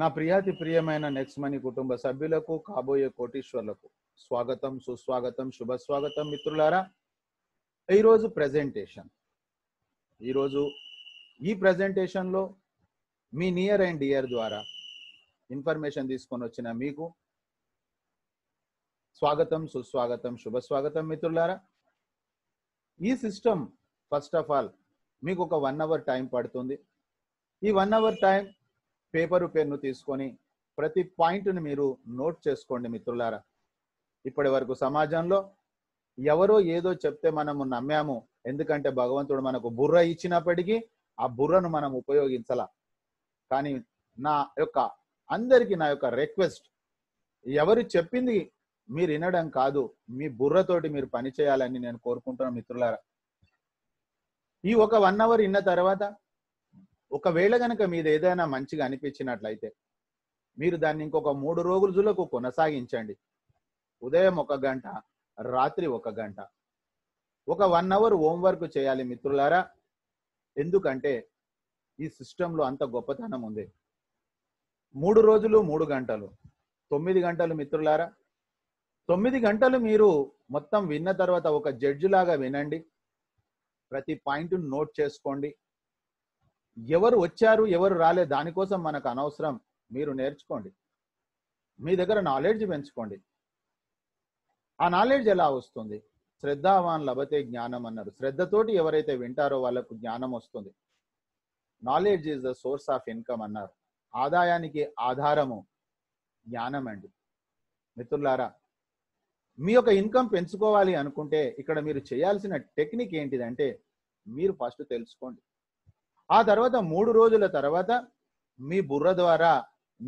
నా ప్రియాతి ప్రియమైన next money కుటుంబ సభ్యులకు కాబోయే కోటీశ్వర్లకు స్వాగతం సుస్వాగతం శుభ స్వాగతం మిత్రులారా ఈరోజు ప్రజెంటేషన్ ఈరోజు ఈ ప్రజెంటేషన్లో మీ నియర్ అండ్ డియర్ ద్వారా ఇన్ఫర్మేషన్ తీసుకొని వచ్చిన మీకు స్వాగతం సుస్వాగతం శుభ స్వాగతం మిత్రులారా ఈ సిస్టమ్ ఫస్ట్ ఆఫ్ ఆల్ మీకు ఒక వన్ అవర్ టైం పడుతుంది ఈ వన్ అవర్ టైం పేపరు పేరును తీసుకొని ప్రతి పాయింట్ని మీరు నోట్ చేసుకోండి మిత్రులారా ఇప్పటి వరకు సమాజంలో ఎవరో ఏదో చెప్తే మనము నమ్మాము ఎందుకంటే భగవంతుడు మనకు బుర్ర ఇచ్చినప్పటికీ ఆ బుర్రను మనం ఉపయోగించాల కానీ నా యొక్క అందరికీ నా యొక్క రిక్వెస్ట్ ఎవరు చెప్పింది మీరు వినడం కాదు మీ బుర్రతోటి మీరు పని చేయాలని నేను కోరుకుంటున్నాను మిత్రులారా ఈ ఒక వన్ అవర్ విన్న తర్వాత ఒకవేళ కనుక మీద ఏదైనా మంచిగా అనిపించినట్లయితే మీరు దాన్ని ఇంకొక మూడు రోజులకు కొనసాగించండి ఉదయం ఒక గంట రాత్రి ఒక గంట ఒక వన్ అవర్ హోంవర్క్ చేయాలి మిత్రులారా ఎందుకంటే ఈ సిస్టంలో అంత గొప్పతనం ఉంది మూడు రోజులు మూడు గంటలు తొమ్మిది గంటలు మిత్రులారా తొమ్మిది గంటలు మీరు మొత్తం విన్న తర్వాత ఒక జడ్జి లాగా వినండి ప్రతి పాయింట్ నోట్ చేసుకోండి ఎవరు వచ్చారు ఎవరు రాలే దానికోసం మనకు అనవసరం మీరు నేర్చుకోండి మీ దగ్గర నాలెడ్జ్ పెంచుకోండి ఆ నాలెడ్జ్ ఎలా వస్తుంది శ్రద్ధావాన్ లభతే జ్ఞానం అన్నారు శ్రద్ధతోటి ఎవరైతే వింటారో వాళ్ళకు జ్ఞానం వస్తుంది knowledge is the source of income అన్నారు ఆదాయానికి ఆధారము జ్ఞానం అండి మిత్రులారా మీ యొక్క ఇన్కమ్ పెంచుకోవాలి అనుకుంటే ఇక్కడ మీరు చేయాల్సిన టెక్నిక్ ఏంటిదంటే మీరు ఫస్ట్ తెలుసుకోండి ఆ తర్వాత మూడు రోజుల తర్వాత మీ బుర్ర ద్వారా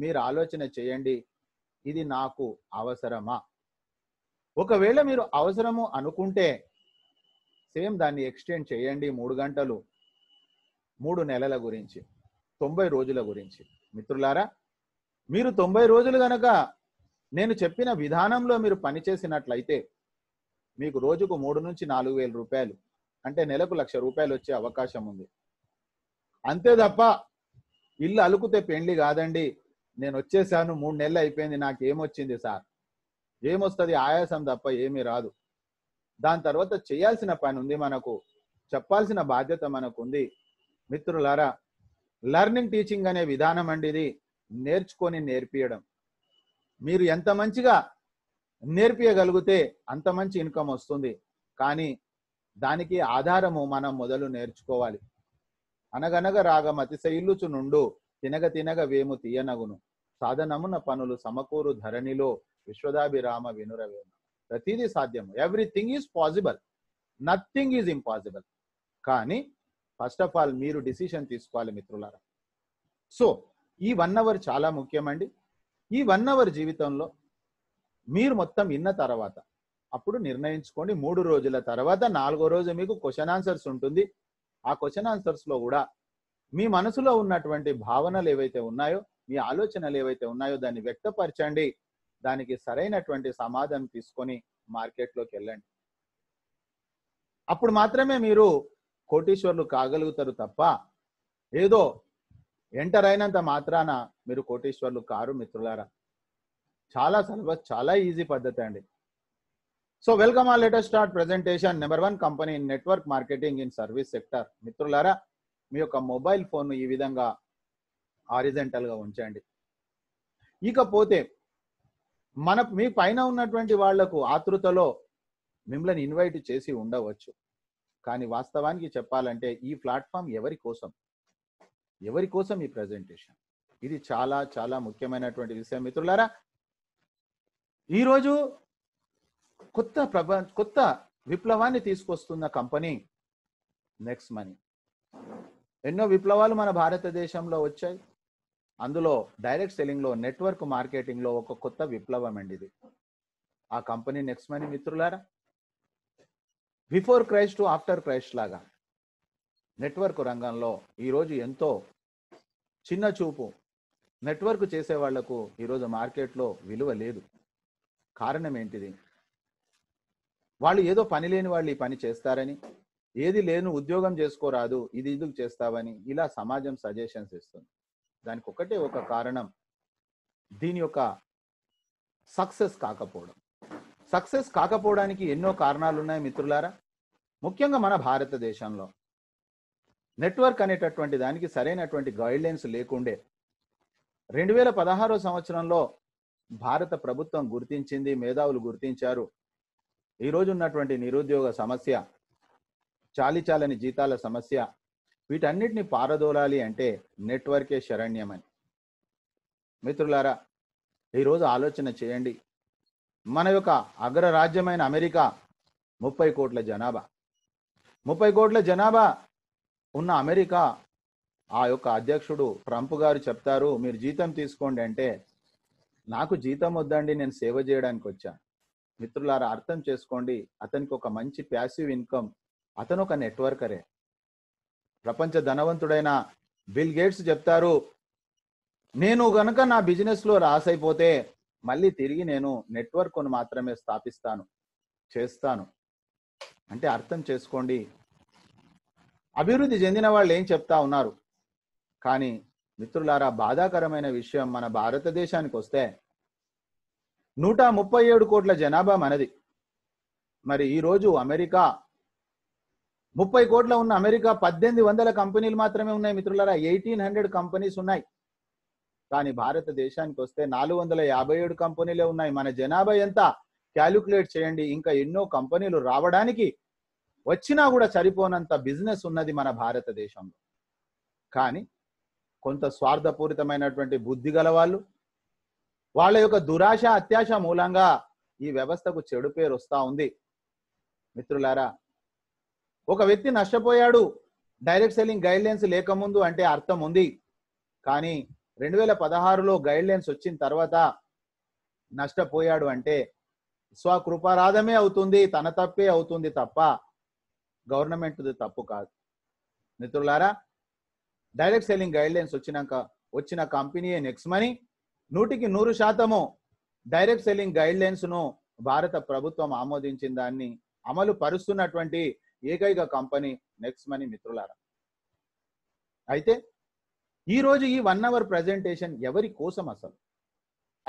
మీరు ఆలోచన చేయండి ఇది నాకు అవసరమా ఒకవేళ మీరు అవసరము అనుకుంటే సేమ్ దాన్ని ఎక్స్టెండ్ చేయండి మూడు గంటలు మూడు నెలల గురించి తొంభై రోజుల గురించి మిత్రులారా మీరు తొంభై రోజులు గనక నేను చెప్పిన విధానంలో మీరు పనిచేసినట్లయితే మీకు రోజుకు మూడు నుంచి నాలుగు రూపాయలు అంటే నెలకు లక్ష రూపాయలు వచ్చే అవకాశం ఉంది అంతే తప్ప ఇల్లు అలుకుతే పెండ్లి కాదండి నేను వచ్చేసాను మూడు నెలలు అయిపోయింది నాకు ఏమొచ్చింది సార్ ఏమొస్తుంది ఆయాసం తప్ప ఏమీ రాదు దాని తర్వాత చేయాల్సిన పని ఉంది మనకు చెప్పాల్సిన బాధ్యత మనకు ఉంది మిత్రులారా లర్నింగ్ టీచింగ్ అనే విధానం అండి ఇది నేర్చుకొని నేర్పియడం మీరు ఎంత మంచిగా నేర్పియగలిగితే అంత మంచి ఇన్కమ్ వస్తుంది కానీ దానికి ఆధారము మనం మొదలు నేర్చుకోవాలి అనగనగ రాగం అతిశయిల్లుచునుండు తినగ తినగ వేము తీయనగును సాధనమున పనులు సమకూరు ధరణిలో విశ్వదాభిరామ వినురవేమ ప్రతిదీ సాధ్యము everything is possible nothing is impossible కానీ ఫస్ట్ ఆఫ్ ఆల్ మీరు డిసిషన్ తీసుకోవాలి మిత్రులారా సో ఈ వన్ అవర్ చాలా ముఖ్యమండి ఈ వన్ అవర్ జీవితంలో మీరు మొత్తం విన్న తర్వాత అప్పుడు నిర్ణయించుకోండి మూడు రోజుల తర్వాత నాలుగో రోజు మీకు క్వశ్చన్ ఆన్సర్స్ ఉంటుంది ఆ క్వశ్చన్ ఆన్సర్స్ లో కూడా మీ మనసులో ఉన్నటువంటి భావనలు ఏవైతే ఉన్నాయో మీ ఆలోచనలు ఏవైతే ఉన్నాయో దాన్ని వ్యక్తపరచండి దానికి సరైనటువంటి సమాధానం తీసుకొని మార్కెట్లోకి వెళ్ళండి అప్పుడు మాత్రమే మీరు కోటీశ్వర్లు కాగలుగుతారు తప్ప ఏదో ఎంటర్ అయినంత మాత్రాన మీరు కోటీశ్వర్లు కారు మిత్రులారా చాలా సులభ చాలా ఈజీ పద్ధతి అండి సో వెల్కమ్ ఆ latest start presentation number one company network marketing in service sector మిత్రులారా మీ యొక్క మొబైల్ ఫోన్ ఈ విధంగా గా ఉంచండి ఇకపోతే మన మీ పైన ఉన్నటువంటి వాళ్లకు ఆతృతలో మిమ్మల్ని ఇన్వైట్ చేసి ఉండవచ్చు కానీ వాస్తవానికి చెప్పాలంటే ఈ ప్లాట్ఫామ్ ఎవరి కోసం ఎవరి కోసం ఈ ప్రజెంటేషన్ ఇది చాలా చాలా ముఖ్యమైనటువంటి విషయం మిత్రులారా ఈరోజు కొత్త ప్రభ కొత్త విప్లవాన్ని తీసుకొస్తున్న కంపెనీ నెక్స్ట్ మనీ ఎన్నో విప్లవాలు మన భారతదేశంలో వచ్చాయి అందులో డైరెక్ట్ సెల్లింగ్లో నెట్వర్క్ మార్కెటింగ్లో ఒక కొత్త విప్లవం అండి ఇది ఆ కంపెనీ నెక్స్ట్ మనీ మిత్రులారా బిఫోర్ క్రైస్ట్ ఆఫ్టర్ క్రైస్ట్ లాగా నెట్వర్క్ రంగంలో ఈరోజు ఎంతో చిన్న చూపు నెట్వర్క్ చేసే వాళ్లకు ఈరోజు మార్కెట్లో విలువ లేదు కారణం ఏంటిది వాళ్ళు ఏదో పని లేని వాళ్ళు ఈ పని చేస్తారని ఏది లేను ఉద్యోగం చేసుకోరాదు ఇది ఎందుకు చేస్తావని ఇలా సమాజం సజెషన్స్ ఇస్తుంది దానికి ఒకటే ఒక కారణం దీని యొక్క సక్సెస్ కాకపోవడం సక్సెస్ కాకపోవడానికి ఎన్నో కారణాలు ఉన్నాయి మిత్రులారా ముఖ్యంగా మన భారతదేశంలో నెట్వర్క్ అనేటటువంటి దానికి సరైనటువంటి గైడ్లైన్స్ లేకుండే రెండు వేల పదహారో సంవత్సరంలో భారత ప్రభుత్వం గుర్తించింది మేధావులు గుర్తించారు ఈరోజు ఉన్నటువంటి నిరుద్యోగ సమస్య చాలిచాలని జీతాల సమస్య వీటన్నిటిని పారదోలాలి అంటే నెట్వర్కే శరణ్యమని మిత్రులారా ఈరోజు ఆలోచన చేయండి మన యొక్క అగ్రరాజ్యమైన అమెరికా ముప్పై కోట్ల జనాభా ముప్పై కోట్ల జనాభా ఉన్న అమెరికా ఆ యొక్క అధ్యక్షుడు ట్రంప్ గారు చెప్తారు మీరు జీతం తీసుకోండి అంటే నాకు జీతం వద్దండి నేను సేవ చేయడానికి వచ్చాను మిత్రులారా అర్థం చేసుకోండి అతనికి ఒక మంచి ప్యాసివ్ ఇన్కమ్ అతను ఒక నెట్వర్కరే ప్రపంచ ధనవంతుడైన బిల్ గేట్స్ చెప్తారు నేను గనక నా బిజినెస్లో రాస్ అయిపోతే మళ్ళీ తిరిగి నేను నెట్వర్క్ను మాత్రమే స్థాపిస్తాను చేస్తాను అంటే అర్థం చేసుకోండి అభివృద్ధి చెందిన వాళ్ళు ఏం చెప్తా ఉన్నారు కానీ మిత్రులారా బాధాకరమైన విషయం మన భారతదేశానికి వస్తే నూట ముప్పై ఏడు కోట్ల జనాభా మనది మరి ఈరోజు అమెరికా ముప్పై కోట్ల ఉన్న అమెరికా పద్దెనిమిది వందల కంపెనీలు మాత్రమే ఉన్నాయి మిత్రులరా ఎయిటీన్ హండ్రెడ్ కంపెనీస్ ఉన్నాయి కానీ భారతదేశానికి వస్తే నాలుగు వందల యాభై ఏడు కంపెనీలే ఉన్నాయి మన జనాభా ఎంత క్యాలిక్యులేట్ చేయండి ఇంకా ఎన్నో కంపెనీలు రావడానికి వచ్చినా కూడా సరిపోనంత బిజినెస్ ఉన్నది మన భారతదేశంలో కానీ కొంత స్వార్థపూరితమైనటువంటి బుద్ధి గల వాళ్ళు వాళ్ళ యొక్క దురాశ అత్యాశ మూలంగా ఈ వ్యవస్థకు చెడు పేరు వస్తా ఉంది మిత్రులారా ఒక వ్యక్తి నష్టపోయాడు డైరెక్ట్ సెల్లింగ్ గైడ్ లైన్స్ లేకముందు అంటే అర్థం ఉంది కానీ రెండు వేల పదహారులో గైడ్ లైన్స్ వచ్చిన తర్వాత నష్టపోయాడు అంటే స్వకృపారాధమే అవుతుంది తన తప్పే అవుతుంది తప్ప గవర్నమెంట్ తప్పు కాదు మిత్రులారా డైరెక్ట్ సెల్లింగ్ గైడ్ లైన్స్ వచ్చినాక వచ్చిన కంపెనీయే నెక్స్ట్ మనీ నూటికి నూరు శాతము డైరెక్ట్ సెల్లింగ్ గైడ్ లైన్స్ ను భారత ప్రభుత్వం ఆమోదించిన దాన్ని అమలు పరుస్తున్నటువంటి ఏకైక కంపెనీ నెక్స్ట్ మనీ మిత్రులారా అయితే ఈరోజు ఈ వన్ అవర్ ప్రజెంటేషన్ ఎవరి కోసం అసలు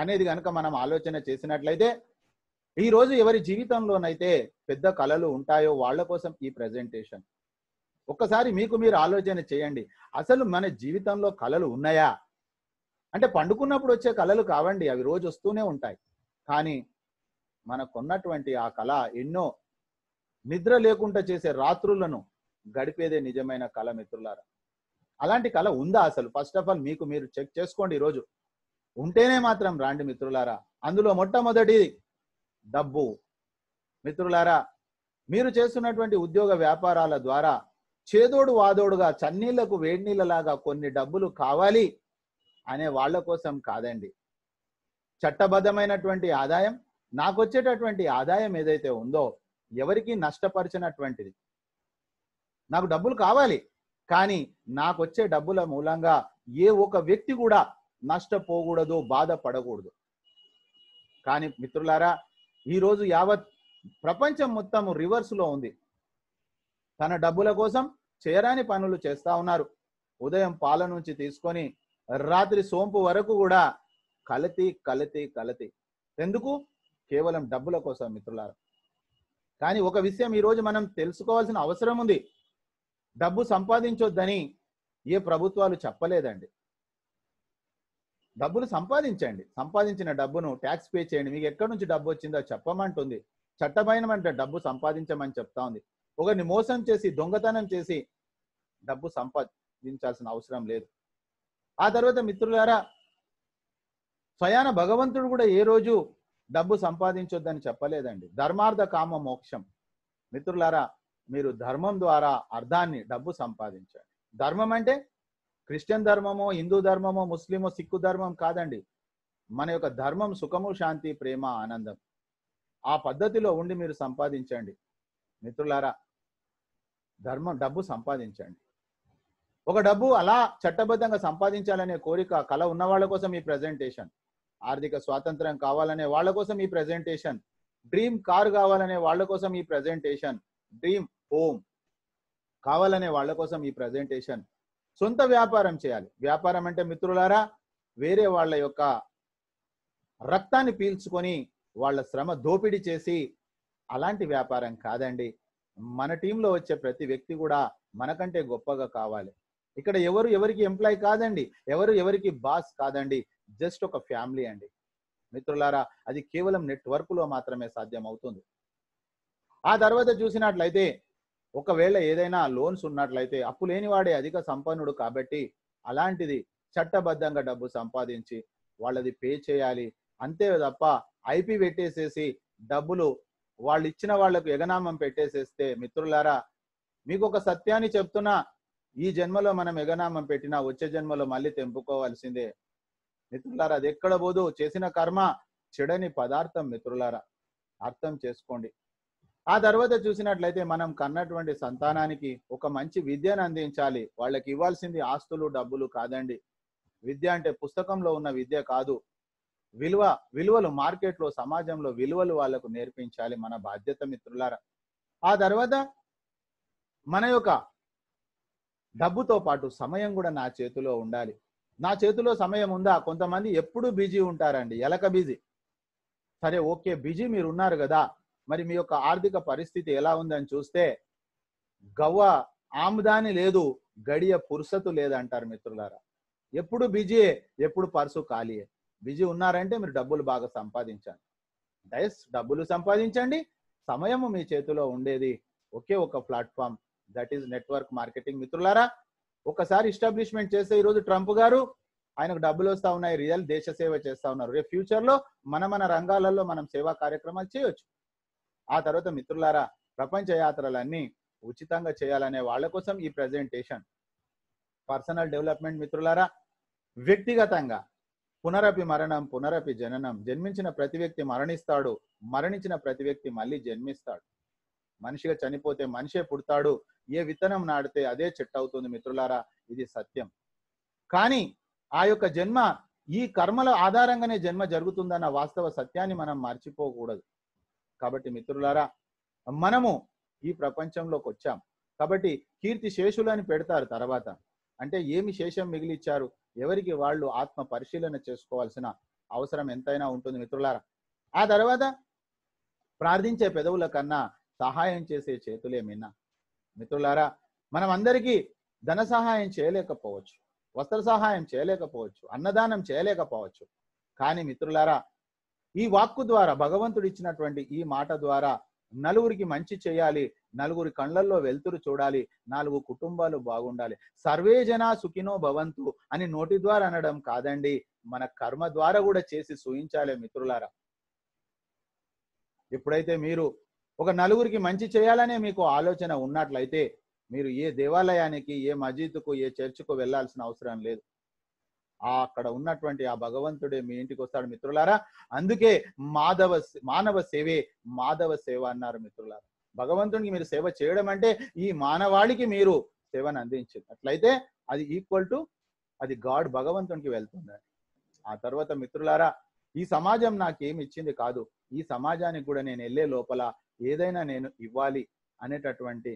అనేది కనుక మనం ఆలోచన చేసినట్లయితే ఈరోజు ఎవరి జీవితంలోనైతే పెద్ద కళలు ఉంటాయో వాళ్ళ కోసం ఈ ప్రజెంటేషన్ ఒక్కసారి మీకు మీరు ఆలోచన చేయండి అసలు మన జీవితంలో కళలు ఉన్నాయా అంటే పండుకున్నప్పుడు వచ్చే కళలు కావండి అవి రోజు వస్తూనే ఉంటాయి కానీ మనకున్నటువంటి ఆ కళ ఎన్నో నిద్ర లేకుండా చేసే రాత్రులను గడిపేదే నిజమైన కళ మిత్రులారా అలాంటి కళ ఉందా అసలు ఫస్ట్ ఆఫ్ ఆల్ మీకు మీరు చెక్ చేసుకోండి ఈరోజు ఉంటేనే మాత్రం రాండి మిత్రులారా అందులో మొట్టమొదటిది డబ్బు మిత్రులారా మీరు చేస్తున్నటువంటి ఉద్యోగ వ్యాపారాల ద్వారా చేదోడు వాదోడుగా చన్నీళ్లకు వేడినీళ్ళలాగా కొన్ని డబ్బులు కావాలి అనే వాళ్ళ కోసం కాదండి చట్టబద్ధమైనటువంటి ఆదాయం నాకు వచ్చేటటువంటి ఆదాయం ఏదైతే ఉందో ఎవరికి నష్టపరిచినటువంటిది నాకు డబ్బులు కావాలి కానీ నాకు వచ్చే డబ్బుల మూలంగా ఏ ఒక వ్యక్తి కూడా నష్టపోకూడదు బాధపడకూడదు కానీ మిత్రులారా ఈరోజు యావత్ ప్రపంచం మొత్తం రివర్స్లో ఉంది తన డబ్బుల కోసం చేరాని పనులు చేస్తా ఉన్నారు ఉదయం పాల నుంచి తీసుకొని రాత్రి సోంపు వరకు కూడా కలతి కలతి కలతి ఎందుకు కేవలం డబ్బుల కోసం మిత్రులారా కానీ ఒక విషయం ఈరోజు మనం తెలుసుకోవాల్సిన అవసరం ఉంది డబ్బు సంపాదించొద్దని ఏ ప్రభుత్వాలు చెప్పలేదండి డబ్బులు సంపాదించండి సంపాదించిన డబ్బును ట్యాక్స్ పే చేయండి మీకు ఎక్కడి నుంచి డబ్బు వచ్చిందో చెప్పమంటుంది చట్టమైన డబ్బు సంపాదించమని చెప్తా ఉంది ఒకరిని మోసం చేసి దొంగతనం చేసి డబ్బు సంపాదించాల్సిన అవసరం లేదు ఆ తర్వాత మిత్రులారా స్వయాన భగవంతుడు కూడా ఏ రోజు డబ్బు సంపాదించొద్దని చెప్పలేదండి ధర్మార్థ కామ మోక్షం మిత్రులారా మీరు ధర్మం ద్వారా అర్థాన్ని డబ్బు సంపాదించండి ధర్మం అంటే క్రిస్టియన్ ధర్మమో హిందూ ధర్మమో ముస్లిమో సిక్కు ధర్మం కాదండి మన యొక్క ధర్మం సుఖము శాంతి ప్రేమ ఆనందం ఆ పద్ధతిలో ఉండి మీరు సంపాదించండి మిత్రులారా ధర్మం డబ్బు సంపాదించండి ఒక డబ్బు అలా చట్టబద్ధంగా సంపాదించాలనే కోరిక కళ ఉన్న వాళ్ళ కోసం ఈ ప్రజెంటేషన్ ఆర్థిక స్వాతంత్రం కావాలనే వాళ్ళ కోసం ఈ ప్రజెంటేషన్ డ్రీమ్ కార్ కావాలనే వాళ్ళ కోసం ఈ ప్రజెంటేషన్ డ్రీమ్ హోమ్ కావాలనే వాళ్ళ కోసం ఈ ప్రజెంటేషన్ సొంత వ్యాపారం చేయాలి వ్యాపారం అంటే మిత్రులారా వేరే వాళ్ళ యొక్క రక్తాన్ని పీల్చుకొని వాళ్ళ శ్రమ దోపిడీ చేసి అలాంటి వ్యాపారం కాదండి మన టీంలో వచ్చే ప్రతి వ్యక్తి కూడా మనకంటే గొప్పగా కావాలి ఇక్కడ ఎవరు ఎవరికి ఎంప్లాయ్ కాదండి ఎవరు ఎవరికి బాస్ కాదండి జస్ట్ ఒక ఫ్యామిలీ అండి మిత్రులారా అది కేవలం నెట్వర్క్ లో మాత్రమే సాధ్యం అవుతుంది ఆ తర్వాత చూసినట్లయితే ఒకవేళ ఏదైనా లోన్స్ ఉన్నట్లయితే అప్పు లేనివాడే అధిక సంపన్నుడు కాబట్టి అలాంటిది చట్టబద్ధంగా డబ్బు సంపాదించి వాళ్ళది పే చేయాలి అంతే తప్ప ఐపీ పెట్టేసేసి డబ్బులు వాళ్ళు ఇచ్చిన వాళ్లకు ఎగనామం పెట్టేసేస్తే మిత్రులారా మీకు ఒక సత్యాన్ని చెప్తున్నా ఈ జన్మలో మనం ఎగనామం పెట్టినా వచ్చే జన్మలో మళ్ళీ తెంపుకోవాల్సిందే మిత్రులారా అది ఎక్కడ పోదు చేసిన కర్మ చెడని పదార్థం మిత్రులారా అర్థం చేసుకోండి ఆ తర్వాత చూసినట్లయితే మనం కన్నటువంటి సంతానానికి ఒక మంచి విద్యను అందించాలి వాళ్ళకి ఇవ్వాల్సింది ఆస్తులు డబ్బులు కాదండి విద్య అంటే పుస్తకంలో ఉన్న విద్య కాదు విలువ విలువలు మార్కెట్లో సమాజంలో విలువలు వాళ్లకు నేర్పించాలి మన బాధ్యత మిత్రులారా ఆ తర్వాత మన యొక్క డబ్బుతో పాటు సమయం కూడా నా చేతిలో ఉండాలి నా చేతిలో సమయం ఉందా కొంతమంది ఎప్పుడు బిజీ ఉంటారండి ఎలక బిజీ సరే ఓకే బిజీ మీరు ఉన్నారు కదా మరి మీ యొక్క ఆర్థిక పరిస్థితి ఎలా ఉందని చూస్తే గవ్వ ఆముదాని లేదు గడియ పురుసతు లేదంటారు మిత్రులారా ఎప్పుడు బిజీ ఎప్పుడు పర్సు ఖాళీయే బిజీ ఉన్నారంటే మీరు డబ్బులు బాగా సంపాదించండి డైస్ డబ్బులు సంపాదించండి సమయము మీ చేతిలో ఉండేది ఒకే ఒక platform that is network marketing మిత్రులారా ఒకసారి ఎస్టాబ్లిష్మెంట్ చేస్తే ఈరోజు ట్రంప్ గారు ఆయనకు డబ్బులు వస్తూ ఉన్నాయి రియల్ దేశ సేవ చేస్తూ ఉన్నారు రేపు ఫ్యూచర్లో మన మన రంగాలలో మనం సేవా కార్యక్రమాలు చేయొచ్చు ఆ తర్వాత మిత్రులారా ప్రపంచ యాత్రలన్నీ ఉచితంగా చేయాలనే వాళ్ళ కోసం ఈ ప్రజెంటేషన్ పర్సనల్ డెవలప్మెంట్ మిత్రులారా వ్యక్తిగతంగా పునరపి మరణం పునరపి జననం జన్మించిన ప్రతి వ్యక్తి మరణిస్తాడు మరణించిన ప్రతి వ్యక్తి మళ్ళీ జన్మిస్తాడు మనిషిగా చనిపోతే మనిషే పుడతాడు ఏ విత్తనం నాడితే అదే చెట్టు అవుతుంది మిత్రులారా ఇది సత్యం కానీ ఆ యొక్క జన్మ ఈ కర్మల ఆధారంగానే జన్మ జరుగుతుందన్న వాస్తవ సత్యాన్ని మనం మర్చిపోకూడదు కాబట్టి మిత్రులారా మనము ఈ ప్రపంచంలోకి వచ్చాం కాబట్టి కీర్తి శేషులు అని పెడతారు తర్వాత అంటే ఏమి శేషం మిగిలిచ్చారు ఎవరికి వాళ్ళు ఆత్మ పరిశీలన చేసుకోవాల్సిన అవసరం ఎంతైనా ఉంటుంది మిత్రులారా ఆ తర్వాత ప్రార్థించే పెదవుల కన్నా సహాయం చేసే చేతులేమినా మిత్రులారా మనం అందరికీ ధన సహాయం చేయలేకపోవచ్చు వస్త్ర సహాయం చేయలేకపోవచ్చు అన్నదానం చేయలేకపోవచ్చు కానీ మిత్రులారా ఈ వాక్కు ద్వారా భగవంతుడు ఇచ్చినటువంటి ఈ మాట ద్వారా నలుగురికి మంచి చేయాలి నలుగురి కళ్ళల్లో వెలుతురు చూడాలి నాలుగు కుటుంబాలు బాగుండాలి సర్వే జనా సుఖినో భవంతు అని నోటి ద్వారా అనడం కాదండి మన కర్మ ద్వారా కూడా చేసి సూయించాలి మిత్రులారా ఎప్పుడైతే మీరు ఒక నలుగురికి మంచి చేయాలనే మీకు ఆలోచన ఉన్నట్లయితే మీరు ఏ దేవాలయానికి ఏ మజీద్కు ఏ చర్చ్కు వెళ్లాల్సిన అవసరం లేదు ఆ అక్కడ ఉన్నటువంటి ఆ భగవంతుడే మీ ఇంటికి వస్తాడు మిత్రులారా అందుకే మాధవ మానవ సేవే మాధవ సేవ అన్నారు మిత్రులారా భగవంతునికి మీరు సేవ చేయడం అంటే ఈ మానవాళికి మీరు సేవను అందించింది అట్లయితే అది ఈక్వల్ టు అది గాడ్ భగవంతునికి వెళ్తుంది ఆ తర్వాత మిత్రులారా ఈ సమాజం నాకేమి ఇచ్చింది కాదు ఈ సమాజానికి కూడా నేను వెళ్ళే లోపల ఏదైనా నేను ఇవ్వాలి అనేటటువంటి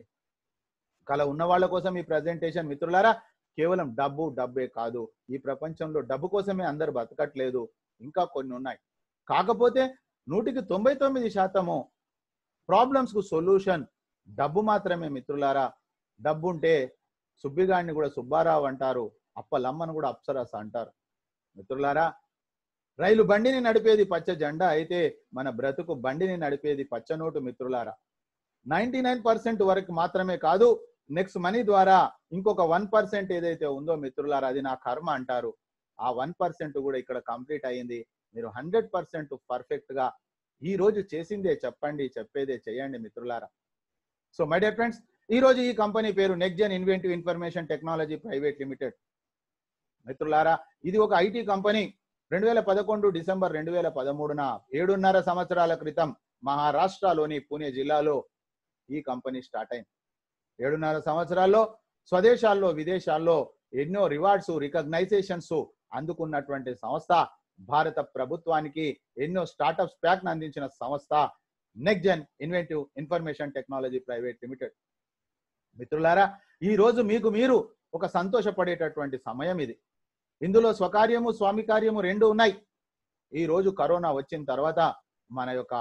కళ ఉన్న వాళ్ళ కోసం ఈ ప్రజెంటేషన్ మిత్రులారా కేవలం డబ్బు డబ్బే కాదు ఈ ప్రపంచంలో డబ్బు కోసమే అందరు బతకట్లేదు ఇంకా కొన్ని ఉన్నాయి కాకపోతే నూటికి తొంభై తొమ్మిది శాతము ప్రాబ్లమ్స్ కు సొల్యూషన్ డబ్బు మాత్రమే మిత్రులారా డబ్బు ఉంటే సుబ్బిగాడిని కూడా సుబ్బారావు అంటారు అప్పలమ్మను కూడా అప్సరస్ అంటారు మిత్రులారా రైలు బండిని నడిపేది పచ్చ జెండా అయితే మన బ్రతుకు బండిని నడిపేది పచ్చనోటు మిత్రులారా నైంటీ నైన్ పర్సెంట్ వరకు మాత్రమే కాదు నెక్స్ట్ మనీ ద్వారా ఇంకొక వన్ పర్సెంట్ ఏదైతే ఉందో మిత్రులారా అది నా కర్మ అంటారు ఆ వన్ పర్సెంట్ కూడా ఇక్కడ కంప్లీట్ అయ్యింది మీరు హండ్రెడ్ పర్సెంట్ పర్ఫెక్ట్ గా ఈ రోజు చేసిందే చెప్పండి చెప్పేదే చేయండి మిత్రులారా సో మై డియర్ ఫ్రెండ్స్ ఈ రోజు ఈ కంపెనీ పేరు nexgen inventive information technology private limited మిత్రులారా ఇది ఒక ఐటీ కంపెనీ రెండు వేల పదకొండు డిసెంబర్ రెండు వేల పదమూడున ఏడున్నర సంవత్సరాల క్రితం మహారాష్ట్రలోని పూణే జిల్లాలో ఈ కంపెనీ స్టార్ట్ అయింది ఏడున్నర సంవత్సరాల్లో స్వదేశాల్లో విదేశాల్లో ఎన్నో రివార్డ్స్ రికగ్నైజేషన్స్ అందుకున్నటువంటి సంస్థ భారత ప్రభుత్వానికి ఎన్నో స్టార్టప్స్ ప్యాక్ అందించిన సంస్థ next gen inventive information technology private limited మిత్రులారా ఈ రోజు మీకు మీరు ఒక సంతోషపడేటటువంటి సమయం ఇది ఇందులో స్వకార్యము స్వామి కార్యము రెండు ఉన్నాయి ఈ రోజు కరోనా వచ్చిన తర్వాత మన యొక్క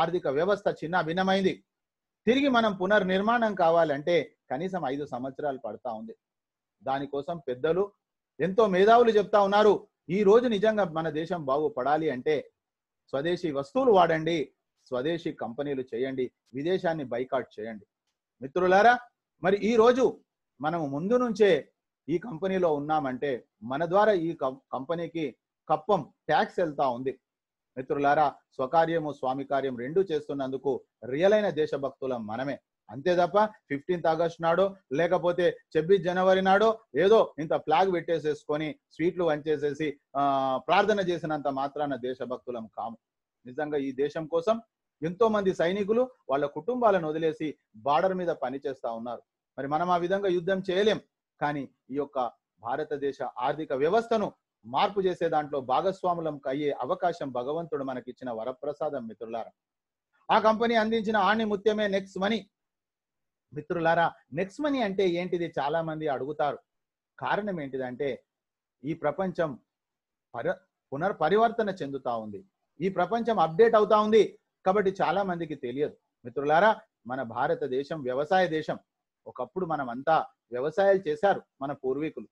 ఆర్థిక వ్యవస్థ చిన్న భిన్నమైంది తిరిగి మనం పునర్నిర్మాణం కావాలంటే కనీసం ఐదు సంవత్సరాలు పడతా ఉంది దానికోసం పెద్దలు ఎంతో మేధావులు చెప్తా ఉన్నారు ఈ రోజు నిజంగా మన దేశం బాగుపడాలి అంటే స్వదేశీ వస్తువులు వాడండి స్వదేశీ కంపెనీలు చేయండి విదేశాన్ని బైకాట్ చేయండి మిత్రులారా మరి ఈ రోజు మనము ముందు నుంచే ఈ కంపెనీలో ఉన్నామంటే మన ద్వారా ఈ కంపెనీకి కప్పం ట్యాక్స్ వెళ్తా ఉంది మిత్రులారా స్వకార్యము స్వామి కార్యం రెండు చేస్తున్నందుకు రియల్ అయిన దేశభక్తులం మనమే అంతే తప్ప ఫిఫ్టీన్త్ ఆగస్ట్ నాడో లేకపోతే ఛబ్బీస్ జనవరి నాడో ఏదో ఇంత ఫ్లాగ్ పెట్టేసేసుకొని స్వీట్లు వంచేసేసి ప్రార్థన చేసినంత మాత్రాన దేశభక్తులం కాము నిజంగా ఈ దేశం కోసం ఎంతో మంది సైనికులు వాళ్ళ కుటుంబాలను వదిలేసి బార్డర్ మీద పనిచేస్తా ఉన్నారు మరి మనం ఆ విధంగా యుద్ధం చేయలేం కానీ ఈ యొక్క భారతదేశ ఆర్థిక వ్యవస్థను మార్పు చేసే దాంట్లో భాగస్వాములం అయ్యే అవకాశం భగవంతుడు మనకిచ్చిన వరప్రసాదం మిత్రులారా ఆ కంపెనీ అందించిన ఆణి ముత్యమే నెక్స్ట్ మనీ మిత్రులారా నెక్స్ మనీ అంటే ఏంటిది చాలా మంది అడుగుతారు కారణం ఏంటిదంటే ఈ ప్రపంచం పర పునర్పరివర్తన చెందుతా ఉంది ఈ ప్రపంచం అప్డేట్ అవుతా ఉంది కాబట్టి చాలా మందికి తెలియదు మిత్రులారా మన భారతదేశం వ్యవసాయ దేశం ఒకప్పుడు మనం అంతా వ్యవసాయాలు చేశారు మన పూర్వీకులు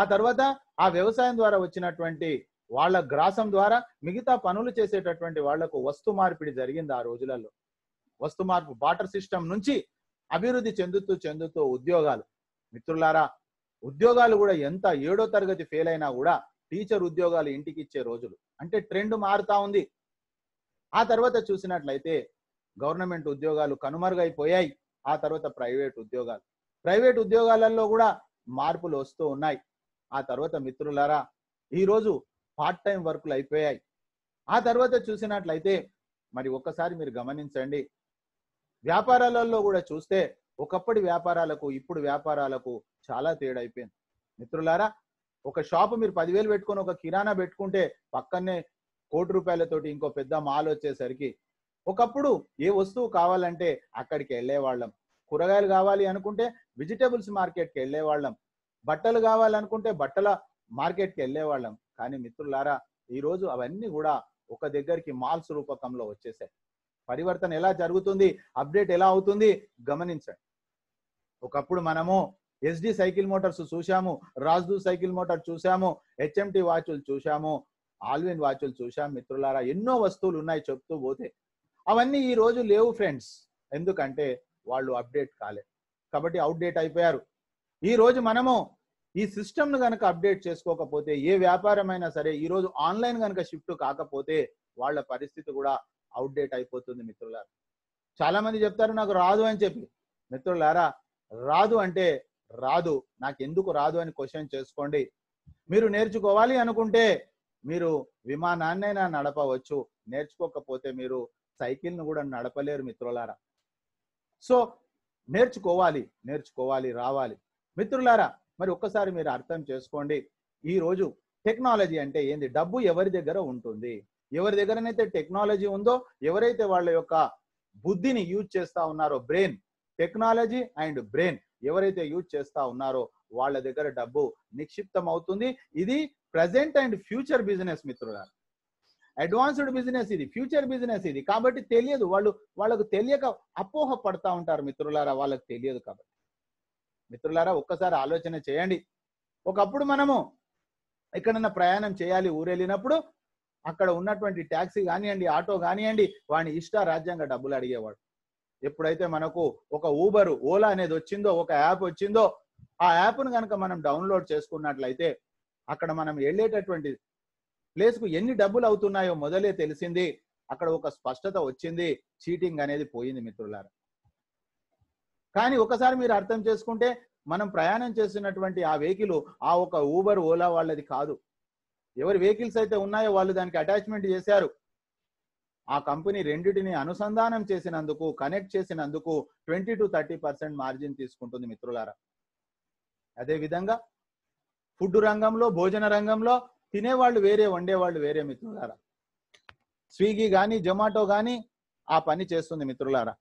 ఆ తర్వాత ఆ వ్యవసాయం ద్వారా వచ్చినటువంటి వాళ్ళ గ్రాసం ద్వారా మిగతా పనులు చేసేటటువంటి వాళ్లకు వస్తు మార్పిడి జరిగింది ఆ రోజులలో వస్తు మార్పు బాటర్ సిస్టమ్ నుంచి అభివృద్ధి చెందుతూ చెందుతూ ఉద్యోగాలు మిత్రులారా ఉద్యోగాలు కూడా ఎంత ఏడో తరగతి ఫెయిల్ అయినా కూడా టీచర్ ఉద్యోగాలు ఇంటికి ఇచ్చే రోజులు అంటే ట్రెండ్ మారుతా ఉంది ఆ తర్వాత చూసినట్లయితే గవర్నమెంట్ ఉద్యోగాలు కనుమరుగైపోయాయి ఆ తర్వాత ప్రైవేట్ ఉద్యోగాలు ప్రైవేట్ ఉద్యోగాలలో కూడా మార్పులు వస్తూ ఉన్నాయి ఆ తర్వాత మిత్రులారా ఈరోజు పార్ట్ టైం వర్కులు అయిపోయాయి ఆ తర్వాత చూసినట్లయితే మరి ఒక్కసారి మీరు గమనించండి వ్యాపారాలలో కూడా చూస్తే ఒకప్పటి వ్యాపారాలకు ఇప్పుడు వ్యాపారాలకు చాలా తేడా అయిపోయింది మిత్రులారా ఒక షాప్ మీరు పదివేలు పెట్టుకొని ఒక కిరాణా పెట్టుకుంటే పక్కనే కోటి రూపాయలతోటి ఇంకో పెద్ద మాల్ వచ్చేసరికి ఒకప్పుడు ఏ వస్తువు కావాలంటే అక్కడికి వెళ్ళేవాళ్ళం కూరగాయలు కావాలి అనుకుంటే వెజిటేబుల్స్ మార్కెట్కి వెళ్ళేవాళ్ళం బట్టలు కావాలనుకుంటే బట్టల మార్కెట్కి వెళ్ళేవాళ్ళం కానీ మిత్రులారా ఈరోజు అవన్నీ కూడా ఒక దగ్గరికి మాల్స్ రూపకంలో వచ్చేసాయి పరివర్తన ఎలా జరుగుతుంది అప్డేట్ ఎలా అవుతుంది గమనించండి ఒకప్పుడు మనము ఎస్డి సైకిల్ మోటార్స్ చూసాము రాజ్దూ సైకిల్ మోటార్ చూసాము హెచ్ఎంటి వాచ్లు చూసాము ఆల్విన్ వాచ్లు చూసాము మిత్రులారా ఎన్నో వస్తువులు ఉన్నాయి చెప్తూ పోతే అవన్నీ ఈ రోజు లేవు ఫ్రెండ్స్ ఎందుకంటే వాళ్ళు అప్డేట్ కాలే కాబట్టి అవుట్డేట్ అయిపోయారు ఈ రోజు మనము ఈ సిస్టమ్ను కనుక అప్డేట్ చేసుకోకపోతే ఏ వ్యాపారమైనా సరే ఈరోజు ఆన్లైన్ కనుక షిఫ్ట్ కాకపోతే వాళ్ళ పరిస్థితి కూడా అవుట్డేట్ అయిపోతుంది మిత్రుల చాలా మంది చెప్తారు నాకు రాదు అని చెప్పి మిత్రులారా రాదు అంటే రాదు నాకు ఎందుకు రాదు అని క్వశ్చన్ చేసుకోండి మీరు నేర్చుకోవాలి అనుకుంటే మీరు విమానాన్నైనా నడపవచ్చు నేర్చుకోకపోతే మీరు సైకిల్ను కూడా నడపలేరు మిత్రులారా సో నేర్చుకోవాలి నేర్చుకోవాలి రావాలి మిత్రులారా మరి ఒక్కసారి మీరు అర్థం చేసుకోండి ఈరోజు టెక్నాలజీ అంటే ఏంది డబ్బు ఎవరి దగ్గర ఉంటుంది ఎవరి దగ్గరనైతే టెక్నాలజీ ఉందో ఎవరైతే వాళ్ళ యొక్క బుద్ధిని యూజ్ చేస్తా ఉన్నారో బ్రెయిన్ టెక్నాలజీ అండ్ బ్రెయిన్ ఎవరైతే యూజ్ చేస్తా ఉన్నారో వాళ్ళ దగ్గర డబ్బు నిక్షిప్తం అవుతుంది ఇది ప్రజెంట్ అండ్ ఫ్యూచర్ బిజినెస్ మిత్రులారా అడ్వాన్స్డ్ బిజినెస్ ఇది ఫ్యూచర్ బిజినెస్ ఇది కాబట్టి తెలియదు వాళ్ళు వాళ్ళకు తెలియక అపోహ పడతా ఉంటారు మిత్రులారా వాళ్ళకు తెలియదు కాబట్టి మిత్రులారా ఒక్కసారి ఆలోచన చేయండి ఒకప్పుడు మనము ఎక్కడన్నా ప్రయాణం చేయాలి ఊరెళ్ళినప్పుడు అక్కడ ఉన్నటువంటి ట్యాక్సీ కానివ్వండి ఆటో కానివ్వండి వాడిని ఇష్ట రాజ్యాంగ డబ్బులు అడిగేవాడు ఎప్పుడైతే మనకు ఒక ఊబర్ ఓలా అనేది వచ్చిందో ఒక యాప్ వచ్చిందో ఆ యాప్ను కనుక మనం డౌన్లోడ్ చేసుకున్నట్లయితే అక్కడ మనం వెళ్ళేటటువంటి ప్లేస్కు ఎన్ని డబ్బులు అవుతున్నాయో మొదలే తెలిసింది అక్కడ ఒక స్పష్టత వచ్చింది చీటింగ్ అనేది పోయింది మిత్రులారా కానీ ఒకసారి మీరు అర్థం చేసుకుంటే మనం ప్రయాణం చేస్తున్నటువంటి ఆ వెహికల్ ఆ ఒక ఊబర్ ఓలా వాళ్ళది కాదు ఎవరి వెహికల్స్ అయితే ఉన్నాయో వాళ్ళు దానికి అటాచ్మెంట్ చేశారు ఆ కంపెనీ రెండింటిని అనుసంధానం చేసినందుకు కనెక్ట్ చేసినందుకు twenty to thirty percent margin తీసుకుంటుంది మిత్రులారా అదేవిధంగా ఫుడ్ రంగంలో భోజన రంగంలో తినేవాళ్ళు వేరే వండేవాళ్ళు వేరే మిత్రులారా స్విగ్గీ కానీ జొమాటో కానీ ఆ పని చేస్తుంది మిత్రులారా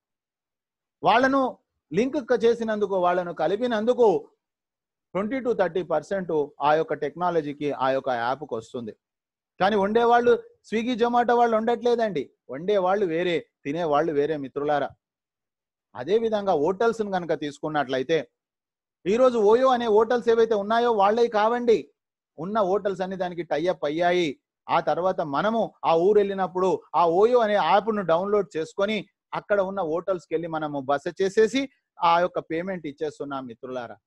వాళ్ళను లింక్ చేసినందుకు వాళ్ళను కలిపినందుకు ట్వంటీ టు థర్టీ పర్సెంట్ ఆ యొక్క టెక్నాలజీకి ఆ యొక్క యాప్కి వస్తుంది కానీ వండేవాళ్ళు స్విగ్గీ జొమాటో వాళ్ళు ఉండట్లేదండి వండేవాళ్ళు వేరే తినేవాళ్ళు వేరే మిత్రులారా అదేవిధంగా హోటల్స్ను కనుక తీసుకున్నట్లయితే ఈరోజు ఓయో అనే హోటల్స్ ఏవైతే ఉన్నాయో వాళ్ళే కావండి ఉన్న హోటల్స్ అన్ని దానికి టైఅప్ అయ్యాయి ఆ తర్వాత మనము ఆ ఊరు వెళ్ళినప్పుడు ఆ ఓయో అనే యాప్ను డౌన్లోడ్ చేసుకొని అక్కడ ఉన్న హోటల్స్కి వెళ్ళి మనము బస చేసేసి ఆ యొక్క పేమెంట్ ఇచ్చేస్తున్నాం మిత్రులారా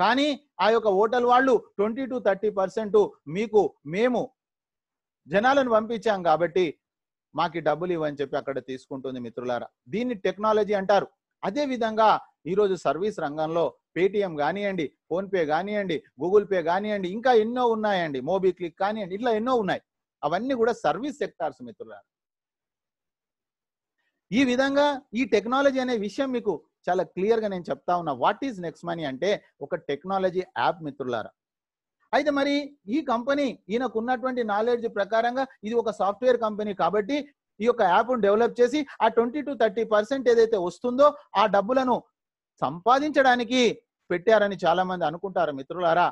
కానీ ఆ యొక్క హోటల్ వాళ్ళు ట్వంటీ టు థర్టీ పర్సెంట్ మీకు మేము జనాలను పంపించాం కాబట్టి మాకు డబ్బులు ఇవ్వని చెప్పి అక్కడ తీసుకుంటుంది మిత్రులారా దీన్ని టెక్నాలజీ అంటారు అదేవిధంగా ఈరోజు సర్వీస్ రంగంలో పేటిఎం కానివ్వండి ఫోన్పే కానివ్వండి గూగుల్ పే కానివ్వండి ఇంకా ఎన్నో ఉన్నాయండి మోబిక్లిక్ కానివ్వండి ఇట్లా ఎన్నో ఉన్నాయి అవన్నీ కూడా సర్వీస్ సెక్టార్స్ మిత్రులారు ఈ విధంగా ఈ టెక్నాలజీ అనే విషయం మీకు చాలా క్లియర్గా నేను చెప్తా ఉన్నా వాట్ ఈజ్ నెక్స్ట్ మనీ అంటే ఒక టెక్నాలజీ యాప్ మిత్రులారా అయితే మరి ఈ కంపెనీ ఈయనకున్నటువంటి నాలెడ్జ్ ప్రకారంగా ఇది ఒక సాఫ్ట్వేర్ కంపెనీ కాబట్టి ఈ యొక్క యాప్ను డెవలప్ చేసి ఆ ట్వంటీ టు థర్టీ పర్సెంట్ ఏదైతే వస్తుందో ఆ డబ్బులను సంపాదించడానికి పెట్టారని చాలా మంది అనుకుంటారు మిత్రులారా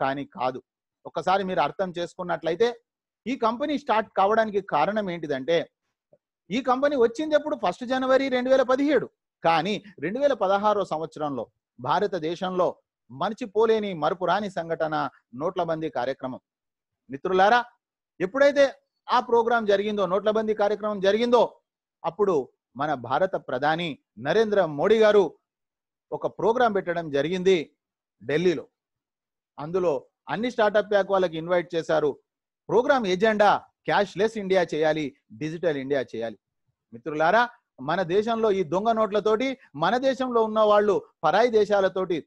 కానీ కాదు ఒకసారి మీరు అర్థం చేసుకున్నట్లయితే ఈ కంపెనీ స్టార్ట్ కావడానికి కారణం ఏంటిదంటే ఈ కంపెనీ వచ్చింది ఎప్పుడు ఫస్ట్ జనవరి రెండు వేల పదిహేడు కానీ రెండు వేల పదహారో సంవత్సరంలో భారతదేశంలో మరచిపోలేని మరుపురాని సంఘటన నోట్ల బందీ కార్యక్రమం మిత్రులారా ఎప్పుడైతే ఆ ప్రోగ్రాం జరిగిందో నోట్లబందీ కార్యక్రమం జరిగిందో అప్పుడు మన భారత ప్రధాని నరేంద్ర మోడీ గారు ఒక ప్రోగ్రాం పెట్టడం జరిగింది ఢిల్లీలో అందులో అన్ని స్టార్టప్ ప్యాక్ వాళ్ళకి ఇన్వైట్ చేశారు ప్రోగ్రాం ఏజెండా లెస్ ఇండియా చేయాలి డిజిటల్ ఇండియా చేయాలి మిత్రులారా మన దేశంలో ఈ దొంగ నోట్లతోటి మన దేశంలో ఉన్న వాళ్ళు పరాయి దేశాలతోటి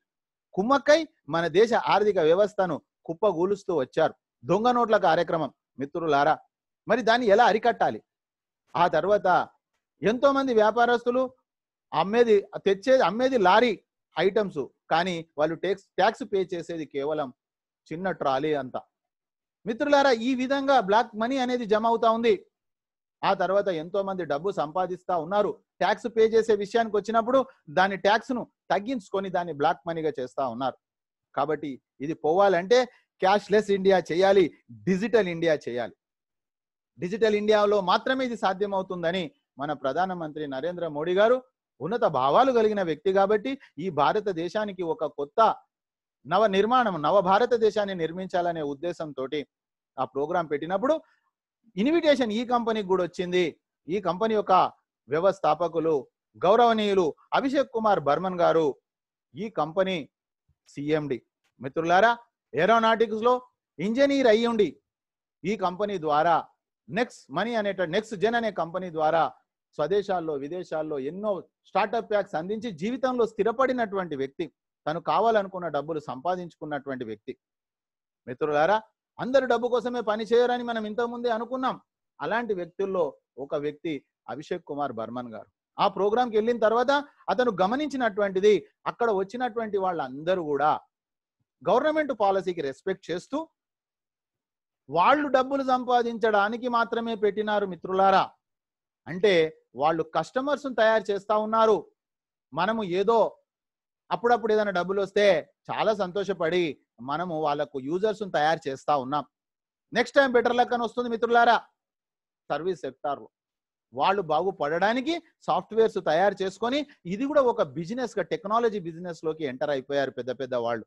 కుమ్మక్కై మన దేశ ఆర్థిక వ్యవస్థను కుప్పగూలుస్తూ వచ్చారు దొంగ నోట్ల కార్యక్రమం మిత్రులారా మరి దాన్ని ఎలా అరికట్టాలి ఆ తర్వాత ఎంతోమంది వ్యాపారస్తులు అమ్మేది తెచ్చేది అమ్మేది లారీ ఐటమ్స్ కానీ వాళ్ళు ట్యాక్స్ ట్యాక్స్ పే చేసేది కేవలం చిన్న ట్రాలీ అంత మిత్రులారా ఈ విధంగా బ్లాక్ మనీ అనేది జమ అవుతా ఉంది ఆ తర్వాత ఎంతో మంది డబ్బు సంపాదిస్తా ఉన్నారు ట్యాక్స్ పే చేసే విషయానికి వచ్చినప్పుడు దాని ట్యాక్స్ ను తగ్గించుకొని దాన్ని బ్లాక్ మనీగా చేస్తా ఉన్నారు కాబట్టి ఇది పోవాలంటే క్యాష్ లెస్ ఇండియా చేయాలి డిజిటల్ ఇండియా చేయాలి డిజిటల్ ఇండియాలో మాత్రమే ఇది సాధ్యమవుతుందని మన ప్రధానమంత్రి నరేంద్ర మోడీ గారు ఉన్నత భావాలు కలిగిన వ్యక్తి కాబట్టి ఈ భారతదేశానికి ఒక కొత్త నవ నిర్మాణం నవ భారతదేశాన్ని నిర్మించాలనే ఉద్దేశంతో ఆ ప్రోగ్రాం పెట్టినప్పుడు ఇన్విటేషన్ ఈ కంపెనీకి కూడా వచ్చింది ఈ కంపెనీ యొక్క వ్యవస్థాపకులు గౌరవనీయులు అభిషేక్ కుమార్ బర్మన్ గారు ఈ కంపెనీ సిఎండి మిత్రులారా ఏరోనాటిక్స్ లో ఇంజనీర్ అయ్యుండి ఈ కంపెనీ ద్వారా నెక్స్ట్ మనీ అనే నెక్స్ట్ జెన్ అనే కంపెనీ ద్వారా స్వదేశాల్లో విదేశాల్లో ఎన్నో స్టార్టప్ ప్యాక్స్ అందించి జీవితంలో స్థిరపడినటువంటి వ్యక్తి తను కావాలనుకున్న డబ్బులు సంపాదించుకున్నటువంటి వ్యక్తి మిత్రులారా అందరు డబ్బు కోసమే పని చేయరని మనం ఇంతకుముందే అనుకున్నాం అలాంటి వ్యక్తుల్లో ఒక వ్యక్తి అభిషేక్ కుమార్ బర్మన్ గారు ఆ ప్రోగ్రాంకి వెళ్ళిన తర్వాత అతను గమనించినటువంటిది అక్కడ వచ్చినటువంటి వాళ్ళందరూ కూడా గవర్నమెంట్ పాలసీకి రెస్పెక్ట్ చేస్తూ వాళ్ళు డబ్బులు సంపాదించడానికి మాత్రమే పెట్టినారు మిత్రులారా అంటే వాళ్ళు కస్టమర్స్ను తయారు చేస్తూ ఉన్నారు మనము ఏదో అప్పుడప్పుడు ఏదైనా డబ్బులు వస్తే చాలా సంతోషపడి మనము వాళ్ళకు యూజర్స్ను తయారు చేస్తూ ఉన్నాం నెక్స్ట్ టైం బెటర్ లక్ అని వస్తుంది మిత్రులారా సర్వీస్ సెక్టార్లో వాళ్ళు బాగుపడడానికి సాఫ్ట్వేర్స్ తయారు చేసుకొని ఇది కూడా ఒక బిజినెస్గా టెక్నాలజీ బిజినెస్లోకి ఎంటర్ అయిపోయారు పెద్ద పెద్ద వాళ్ళు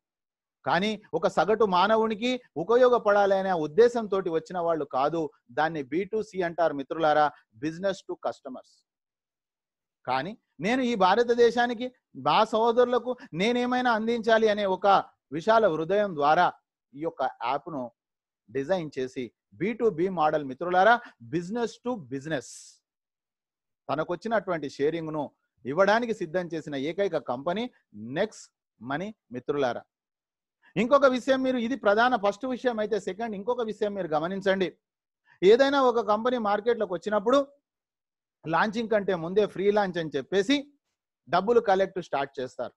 కానీ ఒక సగటు మానవునికి ఉపయోగపడాలనే ఉద్దేశంతో వచ్చిన వాళ్ళు కాదు దాన్ని బి సి అంటారు మిత్రులారా బిజినెస్ టు కస్టమర్స్ కానీ నేను ఈ భారతదేశానికి మా సహోదరులకు నేనేమైనా అందించాలి అనే ఒక విశాల హృదయం ద్వారా ఈ యొక్క యాప్ను డిజైన్ చేసి బి టు బి మోడల్ మిత్రులారా బిజినెస్ టు బిజినెస్ తనకొచ్చినటువంటి షేరింగ్ను ఇవ్వడానికి సిద్ధం చేసిన ఏకైక కంపెనీ నెక్స్ట్ మనీ మిత్రులారా ఇంకొక విషయం మీరు ఇది ప్రధాన ఫస్ట్ విషయం అయితే సెకండ్ ఇంకొక విషయం మీరు గమనించండి ఏదైనా ఒక కంపెనీ మార్కెట్లోకి వచ్చినప్పుడు లాంచింగ్ కంటే ముందే ఫ్రీ లాంచ్ అని చెప్పేసి డబ్బులు కలెక్ట్ స్టార్ట్ చేస్తారు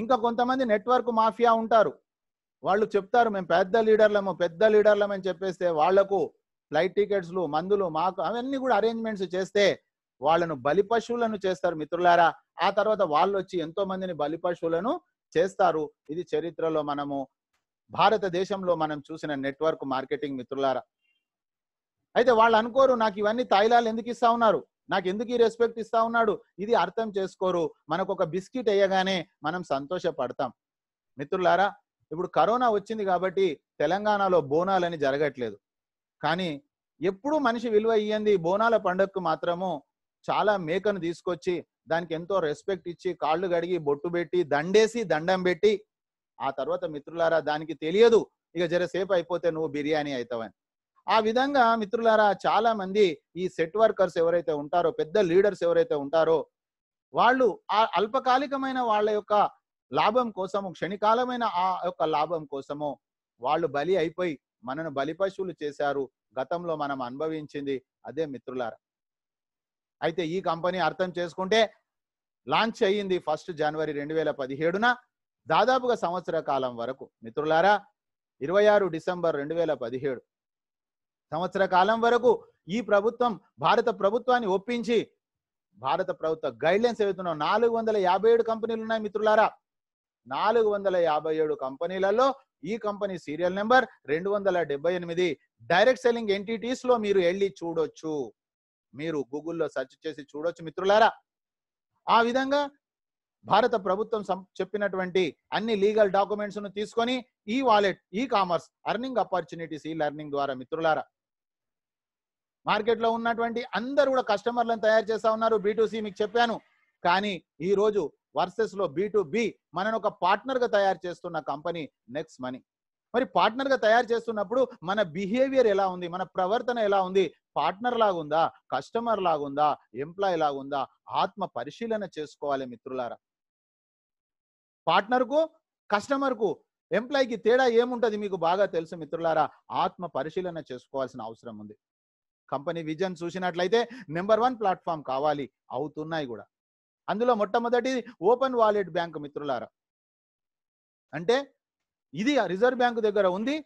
ఇంకా కొంతమంది నెట్వర్క్ మాఫియా ఉంటారు వాళ్ళు చెప్తారు మేము పెద్ద లీడర్లము పెద్ద లీడర్లమని అని చెప్పేస్తే వాళ్లకు ఫ్లైట్ టికెట్స్లు మందులు మాకు అవన్నీ కూడా అరేంజ్మెంట్స్ చేస్తే వాళ్ళను బలిపశువులను చేస్తారు మిత్రులారా ఆ తర్వాత వాళ్ళు వచ్చి ఎంతో మందిని బలిపశువులను చేస్తారు ఇది చరిత్రలో మనము భారతదేశంలో మనం చూసిన నెట్వర్క్ మార్కెటింగ్ మిత్రులారా అయితే వాళ్ళు అనుకోరు నాకు ఇవన్నీ తాయిలాలు ఎందుకు ఇస్తా ఉన్నారు నాకు ఎందుకు ఈ రెస్పెక్ట్ ఇస్తా ఉన్నాడు ఇది అర్థం చేసుకోరు మనకు ఒక బిస్కెట్ వేయగానే మనం సంతోషపడతాం మిత్రులారా ఇప్పుడు కరోనా వచ్చింది కాబట్టి తెలంగాణలో బోనాలని జరగట్లేదు కానీ ఎప్పుడు మనిషి విలువ ఇయ్యంది బోనాల పండుగకు మాత్రము చాలా మేకను తీసుకొచ్చి దానికి ఎంతో రెస్పెక్ట్ ఇచ్చి కాళ్ళు కడిగి బొట్టు పెట్టి దండేసి దండం పెట్టి ఆ తర్వాత మిత్రులారా దానికి తెలియదు ఇక జర సేపు అయిపోతే నువ్వు బిర్యానీ అవుతావని ఆ విధంగా మిత్రులారా చాలా మంది ఈ సెట్ వర్కర్స్ ఎవరైతే ఉంటారో పెద్ద లీడర్స్ ఎవరైతే ఉంటారో వాళ్ళు ఆ అల్పకాలికమైన వాళ్ళ యొక్క లాభం కోసము క్షణికాలమైన ఆ యొక్క లాభం కోసము వాళ్ళు బలి అయిపోయి మనను బలి పశువులు చేశారు గతంలో మనం అనుభవించింది అదే మిత్రులారా అయితే ఈ కంపెనీ అర్థం చేసుకుంటే లాంచ్ అయ్యింది ఫస్ట్ జనవరి రెండు వేల పదిహేడున దాదాపుగా సంవత్సర కాలం వరకు మిత్రులారా ఇరవై ఆరు డిసెంబర్ రెండు వేల పదిహేడు సంవత్సర కాలం వరకు ఈ ప్రభుత్వం భారత ప్రభుత్వాన్ని ఒప్పించి భారత ప్రభుత్వ గైడ్లైన్స్ ఏవైతున్నాం నాలుగు వందల యాభై ఏడు కంపెనీలు ఉన్నాయి మిత్రులారా నాలుగు వందల యాభై ఏడు కంపెనీలలో ఈ కంపెనీ సీరియల్ నెంబర్ రెండు వందల డెబ్బై ఎనిమిది డైరెక్ట్ సెల్లింగ్ ఎంటిటీస్ లో మీరు వెళ్ళి చూడొచ్చు మీరు గూగుల్లో సెర్చ్ చేసి చూడొచ్చు మిత్రులారా ఆ విధంగా భారత ప్రభుత్వం చెప్పినటువంటి అన్ని లీగల్ డాక్యుమెంట్స్ ను తీసుకొని e wallet e commerce earning opportunities e learning ద్వారా మిత్రులారా మార్కెట్లో ఉన్నటువంటి అందరు కూడా కస్టమర్లను తయారు చేస్తా ఉన్నారు బీటూసీ మీకు చెప్పాను కానీ ఈ రోజు వర్సెస్ లో బీ బి మనను ఒక పార్ట్నర్ గా తయారు చేస్తున్న కంపెనీ నెక్స్ట్ మనీ మరి పార్ట్నర్ గా తయారు చేస్తున్నప్పుడు మన బిహేవియర్ ఎలా ఉంది మన ప్రవర్తన ఎలా ఉంది పార్ట్నర్ లాగుందా కస్టమర్ లాగుందా ఎంప్లాయ్ లాగుందా ఆత్మ పరిశీలన చేసుకోవాలి మిత్రులారా పార్ట్నర్కు కస్టమర్కు ఎంప్లాయ్కి తేడా ఏముంటుంది మీకు బాగా తెలుసు మిత్రులారా ఆత్మ పరిశీలన చేసుకోవాల్సిన అవసరం ఉంది కంపెనీ విజన్ చూసినట్లయితే నెంబర్ వన్ ప్లాట్ఫామ్ కావాలి అవుతున్నాయి కూడా అందులో మొట్టమొదటి ఓపెన్ వాలెట్ బ్యాంక్ మిత్రులారా అంటే ఇది రిజర్వ్ బ్యాంక్ దగ్గర ఉంది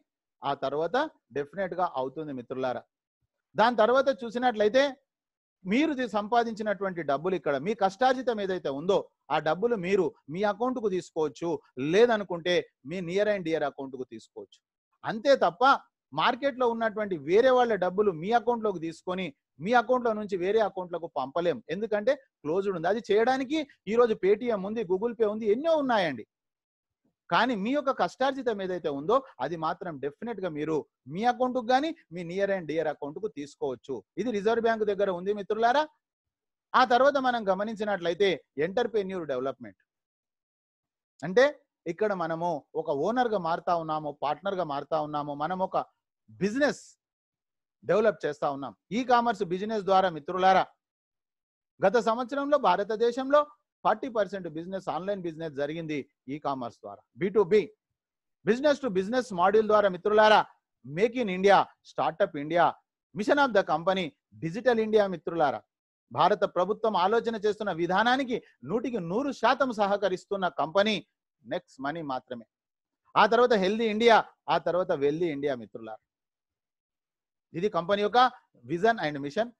ఆ తర్వాత డెఫినెట్గా అవుతుంది మిత్రులారా దాని తర్వాత చూసినట్లయితే మీరు సంపాదించినటువంటి డబ్బులు ఇక్కడ మీ కష్టార్జితం ఏదైతే ఉందో ఆ డబ్బులు మీరు మీ అకౌంట్కు తీసుకోవచ్చు లేదనుకుంటే మీ నియర్ అండ్ డియర్ అకౌంట్కు తీసుకోవచ్చు అంతే తప్ప మార్కెట్లో ఉన్నటువంటి వేరే వాళ్ళ డబ్బులు మీ అకౌంట్లోకి తీసుకొని మీ అకౌంట్లో నుంచి వేరే అకౌంట్లకు పంపలేం ఎందుకంటే క్లోజ్డ్ ఉంది అది చేయడానికి ఈరోజు పేటిఎం ఉంది గూగుల్ పే ఉంది ఎన్నో ఉన్నాయండి కానీ మీ యొక్క కష్టార్జితం ఏదైతే ఉందో అది మాత్రం డెఫినెట్ గా మీరు మీ అకౌంట్ కు గానీ మీ నియర్ అండ్ డియర్ అకౌంట్ కు తీసుకోవచ్చు ఇది రిజర్వ్ బ్యాంక్ దగ్గర ఉంది మిత్రులారా ఆ తర్వాత మనం గమనించినట్లయితే ఎంటర్ప్రెన్యూర్ డెవలప్మెంట్ అంటే ఇక్కడ మనము ఒక ఓనర్ గా మారుతా ఉన్నాము పార్ట్నర్ గా మారుతా ఉన్నాము మనం ఒక బిజినెస్ డెవలప్ చేస్తా ఉన్నాం ఈ కామర్స్ బిజినెస్ ద్వారా మిత్రులారా గత సంవత్సరంలో భారతదేశంలో forty percent business online business జరిగింది ఈ కామర్స్ ద్వారా B B business to business module ద్వారా మిత్రులారా make in India startup India mission of the company digital India మిత్రులారా భారత ప్రభుత్వం ఆలోచన చేస్తున్న విధానానికి నూటికి నూరు శాతం సహకరిస్తున్న కంపెనీ నెక్స్ట్ మనీ మాత్రమే ఆ తర్వాత హెల్దీ ఇండియా ఆ తర్వాత వెల్దీ ఇండియా మిత్రులారా ఇది కంపెనీ యొక్క విజన్ అండ్ మిషన్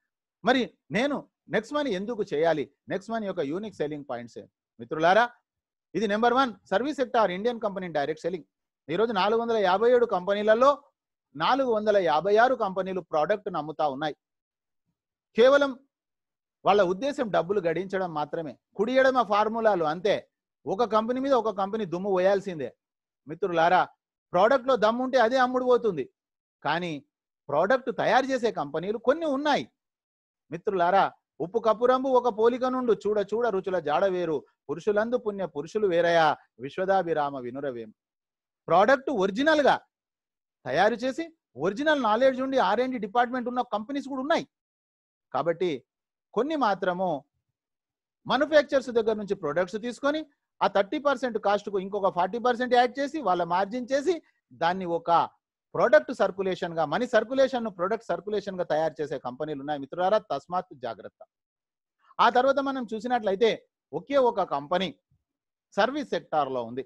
మరి నేను నెక్స్ట్ మనీ ఎందుకు చేయాలి నెక్స్ట్ మనీ యొక్క యూనిక్ సెల్లింగ్ పాయింట్స్ మిత్రులారా ఇది number one service sector Indian company direct selling ఈరోజు నాలుగు వందల యాభై ఏడు కంపెనీలలో నాలుగు వందల యాభై ఆరు కంపెనీలు ప్రోడక్ట్ నమ్ముతా ఉన్నాయి కేవలం వాళ్ళ ఉద్దేశం డబ్బులు గడించడం మాత్రమే కుడియడమ ఫార్ములాలు అంతే ఒక కంపెనీ మీద ఒక కంపెనీ దుమ్ము పోయాల్సిందే మిత్రులారా ప్రోడక్ట్లో ఉంటే అదే అమ్ముడు పోతుంది కానీ ప్రోడక్ట్ తయారు చేసే కంపెనీలు కొన్ని ఉన్నాయి మిత్రులారా ఉప్పు కపురంబు ఒక పోలిక నుండు చూడ చూడ రుచుల జాడ వేరు పురుషులందు పుణ్య పురుషులు వేరయా విశ్వదాభిరామ వినురవేం ప్రోడక్ట్ ఒరిజినల్గా తయారు చేసి ఒరిజినల్ నాలెడ్జ్ ఉండి ఆర్ఎండి డిపార్ట్మెంట్ ఉన్న కంపెనీస్ కూడా ఉన్నాయి కాబట్టి కొన్ని మాత్రము మనుఫ్యాక్చర్స్ దగ్గర నుంచి ప్రొడక్ట్స్ తీసుకొని ఆ థర్టీ పర్సెంట్ కు ఇంకొక ఫార్టీ పర్సెంట్ యాడ్ చేసి వాళ్ళ మార్జిన్ చేసి దాన్ని ఒక ప్రోడక్ట్ సర్కులేషన్ గా మనీ సర్కులేషన్ ప్రొడక్ట్ గా తయారు చేసే కంపెనీలు ఉన్నాయి మిత్రులారా తస్మాత్ జాగ్రత్త ఆ తర్వాత మనం చూసినట్లయితే ఒకే ఒక కంపెనీ సర్వీస్ సెక్టార్లో ఉంది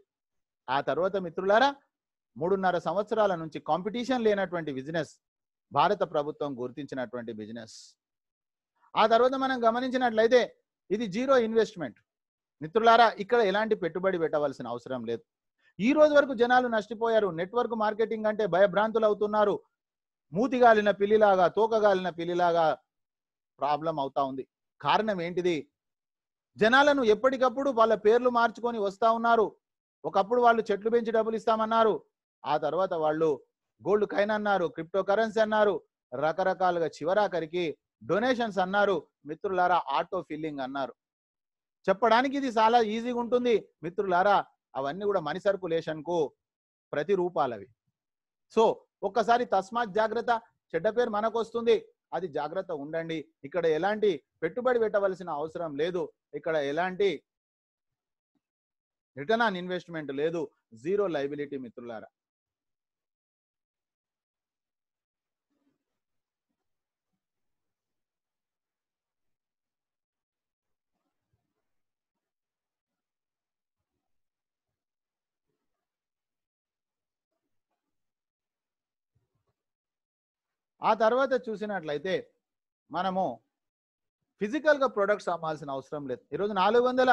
ఆ తర్వాత మిత్రులారా మూడున్నర సంవత్సరాల నుంచి కాంపిటీషన్ లేనటువంటి బిజినెస్ భారత ప్రభుత్వం గుర్తించినటువంటి బిజినెస్ ఆ తర్వాత మనం గమనించినట్లయితే ఇది జీరో ఇన్వెస్ట్మెంట్ మిత్రులారా ఇక్కడ ఎలాంటి పెట్టుబడి పెట్టవలసిన అవసరం లేదు ఈ రోజు వరకు జనాలు నష్టపోయారు నెట్వర్క్ మార్కెటింగ్ అంటే భయభ్రాంతులు అవుతున్నారు మూతిగాలిన పిల్లిలాగా తోకగాలిన పిల్లిలాగా ప్రాబ్లం అవుతా ఉంది కారణం ఏంటిది జనాలను ఎప్పటికప్పుడు వాళ్ళ పేర్లు మార్చుకొని వస్తా ఉన్నారు ఒకప్పుడు వాళ్ళు చెట్లు పెంచి డబ్బులు ఇస్తామన్నారు ఆ తర్వాత వాళ్ళు గోల్డ్ కైన్ అన్నారు క్రిప్టో కరెన్సీ అన్నారు రకరకాలుగా చివరాఖరికి డొనేషన్స్ అన్నారు మిత్రులారా ఆటో ఫిల్లింగ్ అన్నారు చెప్పడానికి ఇది చాలా ఈజీగా ఉంటుంది మిత్రులారా అవన్నీ కూడా మనీ సర్కులేషన్కు రూపాలవి సో ఒక్కసారి తస్మాత్ జాగ్రత్త చెడ్డ పేరు మనకు వస్తుంది అది జాగ్రత్త ఉండండి ఇక్కడ ఎలాంటి పెట్టుబడి పెట్టవలసిన అవసరం లేదు ఇక్కడ ఎలాంటి రిటర్న్ ఆన్ ఇన్వెస్ట్మెంట్ లేదు జీరో లైబిలిటీ మిత్రులారా ఆ తర్వాత చూసినట్లయితే మనము ఫిజికల్గా ప్రొడక్ట్స్ అమ్మాల్సిన అవసరం లేదు ఈరోజు నాలుగు వందల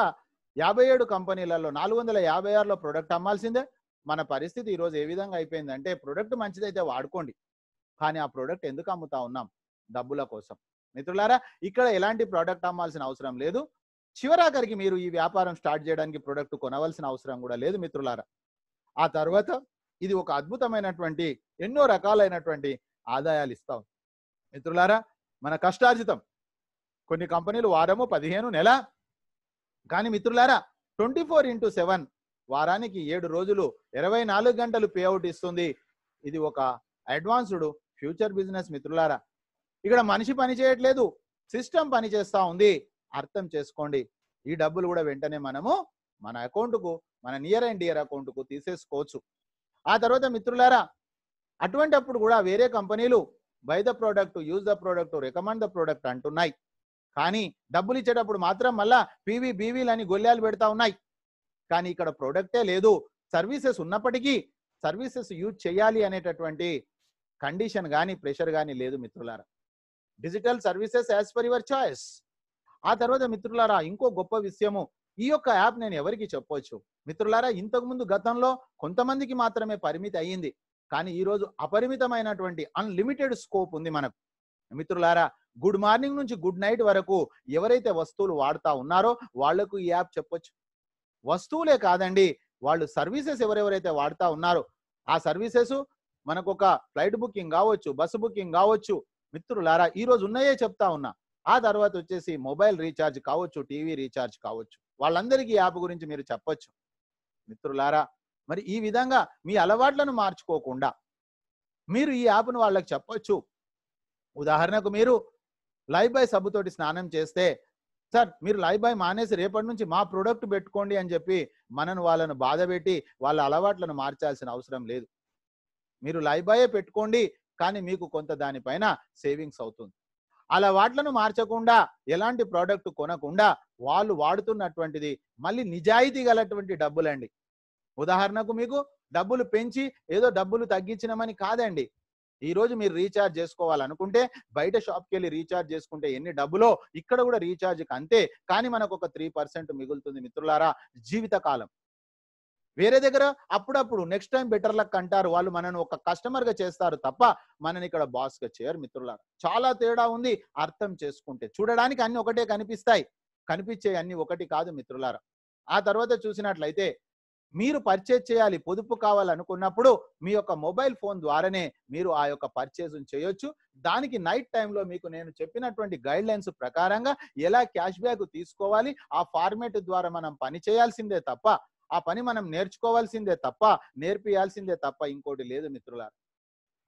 యాభై ఏడు కంపెనీలలో నాలుగు వందల యాభై ఆరులో ప్రొడక్ట్ అమ్మాల్సిందే మన పరిస్థితి ఈరోజు ఏ విధంగా అయిపోయిందంటే ప్రొడక్ట్ మంచిదైతే వాడుకోండి కానీ ఆ ప్రోడక్ట్ ఎందుకు అమ్ముతా ఉన్నాం డబ్బుల కోసం మిత్రులారా ఇక్కడ ఎలాంటి ప్రోడక్ట్ అమ్మాల్సిన అవసరం లేదు చివరాఖరికి మీరు ఈ వ్యాపారం స్టార్ట్ చేయడానికి ప్రోడక్ట్ కొనవలసిన అవసరం కూడా లేదు మిత్రులారా ఆ తర్వాత ఇది ఒక అద్భుతమైనటువంటి ఎన్నో రకాలైనటువంటి ఆదాయాలు ఇస్తాం మిత్రులారా మన కష్టార్జితం కొన్ని కంపెనీలు వారము పదిహేను నెల కానీ మిత్రులారా ట్వంటీ ఫోర్ ఇంటూ సెవెన్ వారానికి ఏడు రోజులు ఇరవై నాలుగు గంటలు పేఅవుట్ ఇస్తుంది ఇది ఒక అడ్వాన్స్డ్ ఫ్యూచర్ బిజినెస్ మిత్రులారా ఇక్కడ మనిషి పని చేయట్లేదు సిస్టమ్ పని చేస్తూ ఉంది అర్థం చేసుకోండి ఈ డబ్బులు కూడా వెంటనే మనము మన అకౌంట్కు మన నియర్ అండ్ డియర్ అకౌంట్కు తీసేసుకోవచ్చు ఆ తర్వాత మిత్రులారా అటువంటి అప్పుడు కూడా వేరే కంపెనీలు buy the product use the product recommend the product అంటున్నాయి కానీ డబ్బులు ఇచ్చేటప్పుడు మాత్రం మళ్ళా పీవీ బీవీలు అని గొల్లాలు పెడతా ఉన్నాయి కానీ ఇక్కడ ప్రోడక్టే లేదు సర్వీసెస్ ఉన్నప్పటికీ సర్వీసెస్ యూజ్ చేయాలి అనేటటువంటి కండిషన్ కానీ ప్రెషర్ కానీ లేదు మిత్రులారా digital services as per your choice ఆ తర్వాత మిత్రులారా ఇంకో గొప్ప విషయము ఈ యొక్క యాప్ నేను ఎవరికి చెప్పొచ్చు మిత్రులారా ఇంతకుముందు గతంలో కొంతమందికి మాత్రమే పరిమితి అయ్యింది కానీ ఈరోజు అపరిమితమైనటువంటి అన్లిమిటెడ్ స్కోప్ ఉంది మనకు మిత్రులారా గుడ్ మార్నింగ్ నుంచి గుడ్ నైట్ వరకు ఎవరైతే వస్తువులు వాడుతా ఉన్నారో వాళ్లకు ఈ యాప్ చెప్పొచ్చు వస్తువులే కాదండి వాళ్ళు సర్వీసెస్ ఎవరెవరైతే వాడుతా ఉన్నారో ఆ సర్వీసెస్ మనకు ఒక ఫ్లైట్ బుకింగ్ కావచ్చు బస్సు బుకింగ్ కావచ్చు మిత్రులారా ఈ రోజు ఉన్నాయే చెప్తా ఉన్నా ఆ తర్వాత వచ్చేసి మొబైల్ రీఛార్జ్ కావచ్చు టీవీ రీఛార్జ్ కావచ్చు వాళ్ళందరికీ యాప్ గురించి మీరు చెప్పొచ్చు మిత్రులారా మరి ఈ విధంగా మీ అలవాట్లను మార్చుకోకుండా మీరు ఈ యాప్ను వాళ్ళకి చెప్పొచ్చు ఉదాహరణకు మీరు లైవ్ బాయ్ సబ్బుతోటి స్నానం చేస్తే సార్ మీరు లైవ్ బాయ్ మానేసి రేపటి నుంచి మా ప్రోడక్ట్ పెట్టుకోండి అని చెప్పి మనను వాళ్ళను బాధపెట్టి వాళ్ళ అలవాట్లను మార్చాల్సిన అవసరం లేదు మీరు లైవ్ బాయే పెట్టుకోండి కానీ మీకు కొంత దానిపైన సేవింగ్స్ అవుతుంది అలవాట్లను మార్చకుండా ఎలాంటి ప్రోడక్ట్ కొనకుండా వాళ్ళు వాడుతున్నటువంటిది మళ్ళీ నిజాయితీ గలటువంటి డబ్బులండి ఉదాహరణకు మీకు డబ్బులు పెంచి ఏదో డబ్బులు తగ్గించినమని కాదండి ఈరోజు మీరు రీఛార్జ్ చేసుకోవాలనుకుంటే బయట షాప్కి వెళ్ళి రీఛార్జ్ చేసుకుంటే ఎన్ని డబ్బులో ఇక్కడ కూడా రీఛార్జ్కి అంతే కానీ మనకు ఒక త్రీ పర్సెంట్ మిగులుతుంది మిత్రులారా జీవితకాలం వేరే దగ్గర అప్పుడప్పుడు నెక్స్ట్ టైం బెటర్ లక్ అంటారు వాళ్ళు మనను ఒక కస్టమర్గా చేస్తారు తప్ప మనని ఇక్కడ బాస్గా చేయరు మిత్రులారా చాలా తేడా ఉంది అర్థం చేసుకుంటే చూడడానికి అన్ని ఒకటే కనిపిస్తాయి కనిపించే అన్ని ఒకటి కాదు మిత్రులారా ఆ తర్వాత చూసినట్లయితే మీరు పర్చేజ్ చేయాలి పొదుపు కావాలనుకున్నప్పుడు మీ యొక్క మొబైల్ ఫోన్ ద్వారానే మీరు ఆ యొక్క పర్చేజ్ చేయొచ్చు దానికి నైట్ టైంలో మీకు నేను చెప్పినటువంటి గైడ్ లైన్స్ ప్రకారంగా ఎలా క్యాష్ బ్యాక్ తీసుకోవాలి ఆ ఫార్మేట్ ద్వారా మనం పని చేయాల్సిందే తప్ప ఆ పని మనం నేర్చుకోవాల్సిందే తప్ప నేర్పియాల్సిందే తప్ప ఇంకోటి లేదు మిత్రులారా